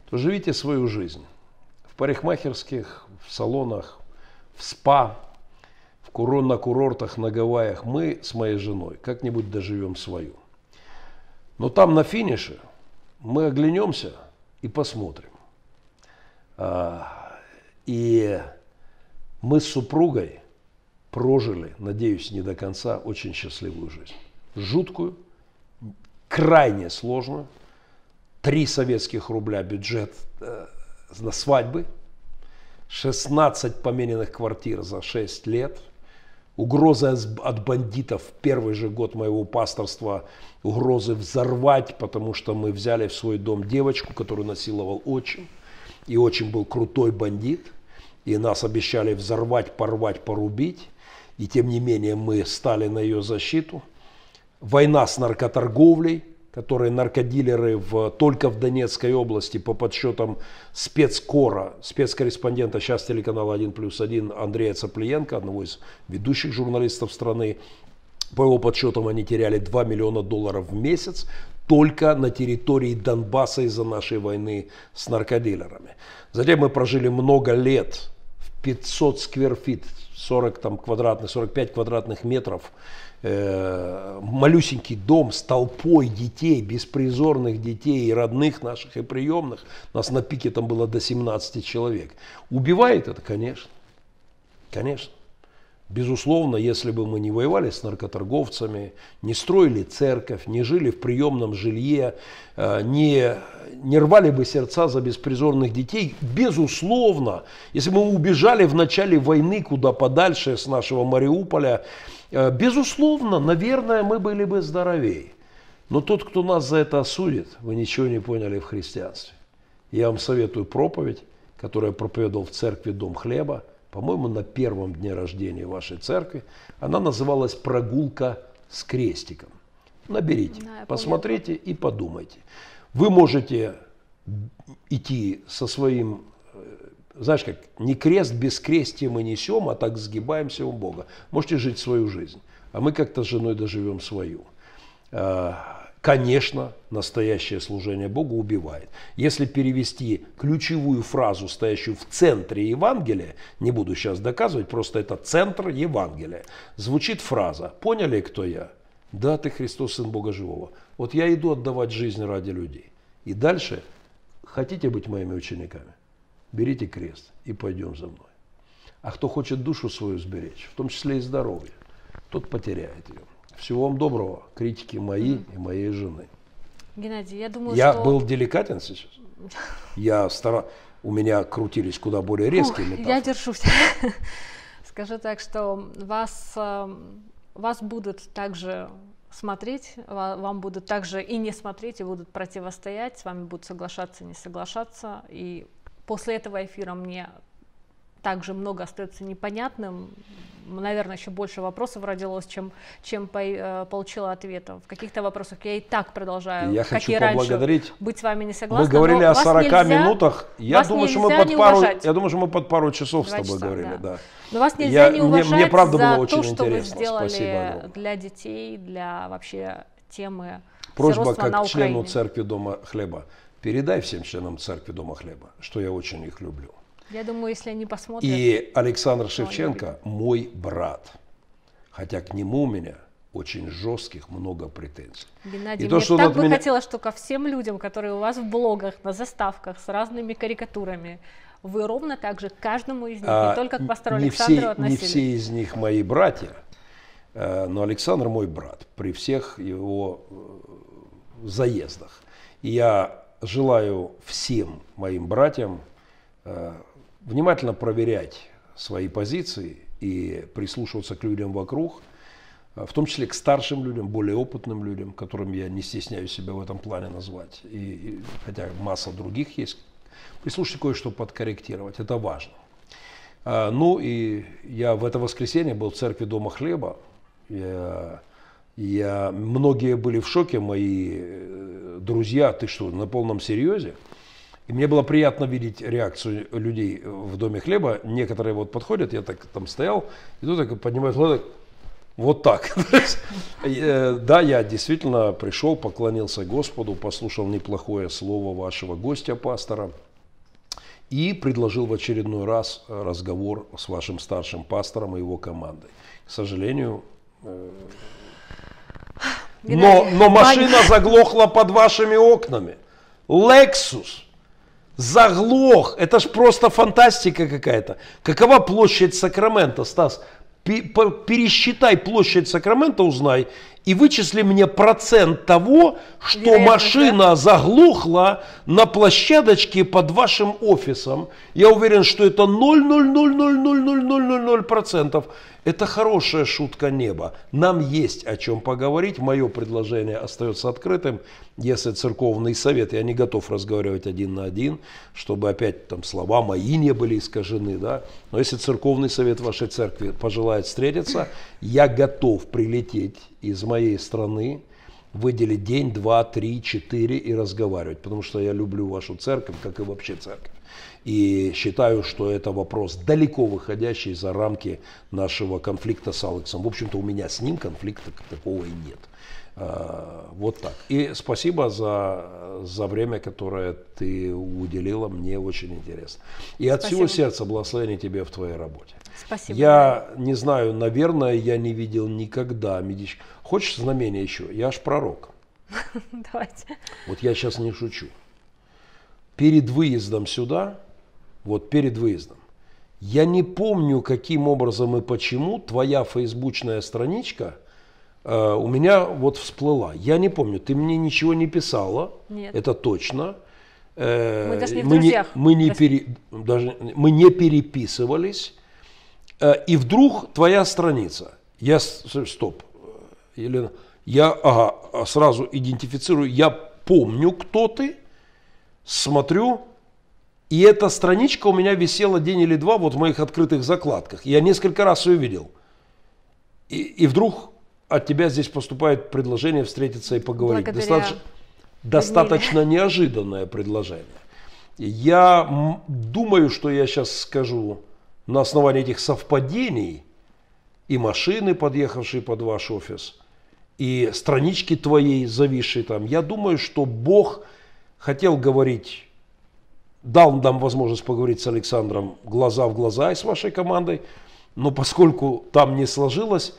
B: то живите свою жизнь. В парикмахерских, в салонах, в спа, в курон на курортах, на Гавайях мы с моей женой как-нибудь доживем свою. Но там на финише мы оглянемся и посмотрим. А, и мы с супругой – прожили, надеюсь, не до конца, очень счастливую жизнь. Жуткую, крайне сложную. Три советских рубля бюджет э, на свадьбы, 16 помененных квартир за 6 лет, угрозы от бандитов в первый же год моего пасторства, угрозы взорвать, потому что мы взяли в свой дом девочку, которую насиловал отчим, и отчим был крутой бандит, и нас обещали взорвать, порвать, порубить. И тем не менее мы стали на ее защиту. Война с наркоторговлей, которые наркодилеры в, только в Донецкой области по подсчетам спецкора, спецкорреспондента сейчас телеканала 1 плюс 1 Андрея Цаплиенко, одного из ведущих журналистов страны, по его подсчетам они теряли 2 миллиона долларов в месяц только на территории Донбасса из-за нашей войны с наркодилерами. Затем мы прожили много лет в 500 скверфит 40 там, квадратных, 45 квадратных метров, э, малюсенький дом с толпой детей, беспризорных детей и родных наших, и приемных. Нас на пике там было до 17 человек. Убивает это, конечно. Конечно. Безусловно, если бы мы не воевали с наркоторговцами, не строили церковь, не жили в приемном жилье, э, не, не рвали бы сердца за беспризорных детей, безусловно, если бы мы убежали в начале войны куда подальше с нашего Мариуполя, э, безусловно, наверное, мы были бы здоровее. Но тот, кто нас за это осудит, вы ничего не поняли в христианстве. Я вам советую проповедь, которую я проповедовал в церкви «Дом хлеба», по-моему, на первом дне рождения вашей церкви. Она называлась «Прогулка с крестиком». Наберите, да, посмотрите и подумайте. Вы можете идти со своим, э, знаешь как, не крест без крестия мы несем, а так сгибаемся у Бога. Можете жить свою жизнь. А мы как-то с женой доживем свою. А, Конечно, настоящее служение Богу убивает. Если перевести ключевую фразу, стоящую в центре Евангелия, не буду сейчас доказывать, просто это центр Евангелия, звучит фраза «Поняли, кто я?» «Да, ты Христос, Сын Бога Живого». Вот я иду отдавать жизнь ради людей. И дальше, хотите быть моими учениками? Берите крест и пойдем за мной. А кто хочет душу свою сберечь, в том числе и здоровье, тот потеряет ее. Всего вам доброго, критики мои mm. и моей жены.
A: Геннадий, я думаю, я что... Я был
B: деликатен сейчас. Я стара... У меня крутились куда более резкие Ух, метафоры. Я держусь.
A: Скажу так, что вас, эм, вас будут также смотреть, вам будут также и не смотреть, и будут противостоять, с вами будут соглашаться, не соглашаться. И после этого эфира мне также много остается непонятным. Наверное, еще больше вопросов родилось, чем, чем по, э, получила ответов. В каких-то вопросах я и так продолжаю, я как хочу и поблагодарить. раньше, быть с вами не согласна. Мы говорили о 40 нельзя, минутах. Я думаю, что мы под пару, я думаю,
B: что мы под пару часов с тобой часа, говорили. Да. Да. Но вас нельзя я, не уважать мне, мне правда за было очень то, что вы сделали Спасибо
A: для детей, для вообще темы Просьба как на члену церкви
B: Дома Хлеба. Передай всем членам церкви Дома Хлеба, что я очень их люблю.
A: Я думаю, если они посмотрят... И
B: Александр ну, Шевченко – мой брат. Хотя к нему у меня очень жестких много претензий. Геннадий, и то, мне что так бы меня... хотелось,
A: что ко всем людям, которые у вас в блогах, на заставках, с разными карикатурами, вы ровно так же к каждому из них, а, не только к пастору не Александру все, относились. Не все
B: из них мои братья, э, но Александр мой брат при всех его э, заездах. И я желаю всем моим братьям э, внимательно проверять свои позиции и прислушиваться к людям вокруг, э, в том числе к старшим людям, более опытным людям, которым я не стесняюсь себя в этом плане назвать, и, и, хотя масса других есть, прислушать кое-что подкорректировать, это важно. А, ну и я в это воскресенье был в церкви Дома Хлеба, я, я, многие были в шоке, мои э, друзья, ты что, на полном серьезе? И мне было приятно видеть реакцию людей в Доме хлеба. Некоторые вот подходят, я так там стоял, и тут так поднимаю глаза, вот так. Э, да, я действительно пришел, поклонился Господу, послушал неплохое слово вашего гостя, пастора, и предложил в очередной раз разговор с вашим старшим пастором и его командой. К сожалению, э, но, но машина заглохла под вашими окнами. Лексус заглох. Это ж просто фантастика какая-то. Какова площадь Сакрамента, Стас? Пересчитай площадь Сакрамента, узнай и вычисли мне процент того, что Вероятно, машина да? заглохла на площадочке под вашим офисом. Я уверен, что это 0,0000000%. Это хорошая шутка неба. Нам есть о чем поговорить. Мое предложение остается открытым. Если церковный совет, я не готов разговаривать один на один, чтобы опять там слова мои не были искажены. Да? Но если церковный совет вашей церкви пожелает встретиться, я готов прилететь из моей страны, выделить день, два, три, четыре и разговаривать, потому что я люблю вашу церковь, как и вообще церковь. И считаю, что это вопрос далеко выходящий за рамки нашего конфликта с Алексом. В общем-то, у меня с ним конфликта такого и нет. А, вот так. И спасибо за, за время, которое ты уделила. Мне очень интересно. И от спасибо. всего сердца благословения тебе в твоей работе. Спасибо. Я не знаю, наверное, я не видел никогда медич. Хочешь знамение еще? Я аж пророк. Давайте. Вот я сейчас не шучу. Перед выездом сюда, вот перед выездом, я не помню, каким образом и почему твоя фейсбучная страничка э, у меня вот всплыла. Я не помню, ты мне ничего не писала, Нет. это точно. Э, мы даже не в мы друзьях. Не, мы, не пере, даже, мы не переписывались. Э, и вдруг твоя страница. Я, стоп, э, Елена, я ага, сразу идентифицирую, я помню, кто ты, смотрю, и эта страничка у меня висела день или два вот в моих открытых закладках. Я несколько раз ее видел. И, и вдруг от тебя здесь поступает предложение встретиться и поговорить. Благодаря достаточно, достаточно неожиданное предложение. Я думаю, что я сейчас скажу на основании этих совпадений и машины, подъехавшие под ваш офис, и странички твоей, зависшие там, я думаю, что Бог хотел говорить, дал нам возможность поговорить с Александром глаза в глаза и с вашей командой, но поскольку там не сложилось,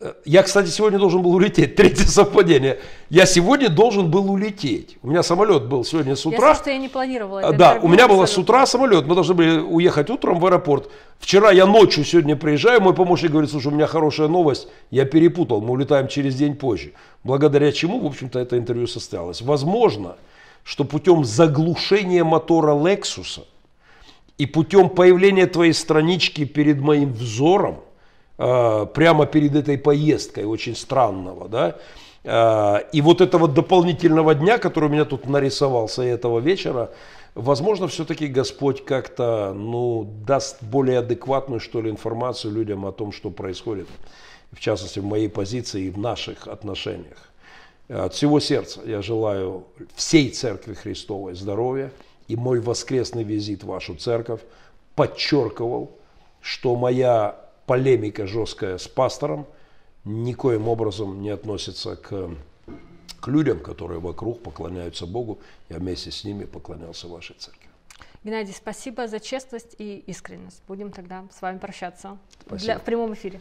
B: Э, я, кстати, сегодня должен был улететь. Третье совпадение. Я сегодня должен был улететь. У меня самолет был сегодня с утра. Я, что
A: я не планировала. А, это да, у меня было
B: с утра самолет. Мы должны были уехать утром в аэропорт. Вчера я ночью сегодня приезжаю. Мой помощник говорит, слушай, у меня хорошая новость. Я перепутал. Мы улетаем через день позже. Благодаря чему, в общем-то, это интервью состоялось. Возможно, что путем заглушения мотора Лексуса и путем появления твоей странички перед моим взором Э, прямо перед этой поездкой, очень странного, да. Э, и вот этого дополнительного дня, который у меня тут нарисовался, и этого вечера, возможно, все-таки Господь как-то, ну, даст более адекватную, что ли, информацию людям о том, что происходит, в частности, в моей позиции и в наших отношениях. От всего сердца я желаю всей Церкви Христовой здоровья, и мой воскресный визит в вашу церковь подчеркивал, что моя полемика жесткая с пастором никоим образом не относится к, к людям, которые вокруг поклоняются Богу. Я вместе с ними поклонялся вашей церкви.
A: Геннадий, спасибо за честность и искренность. Будем тогда с вами прощаться для, в прямом эфире.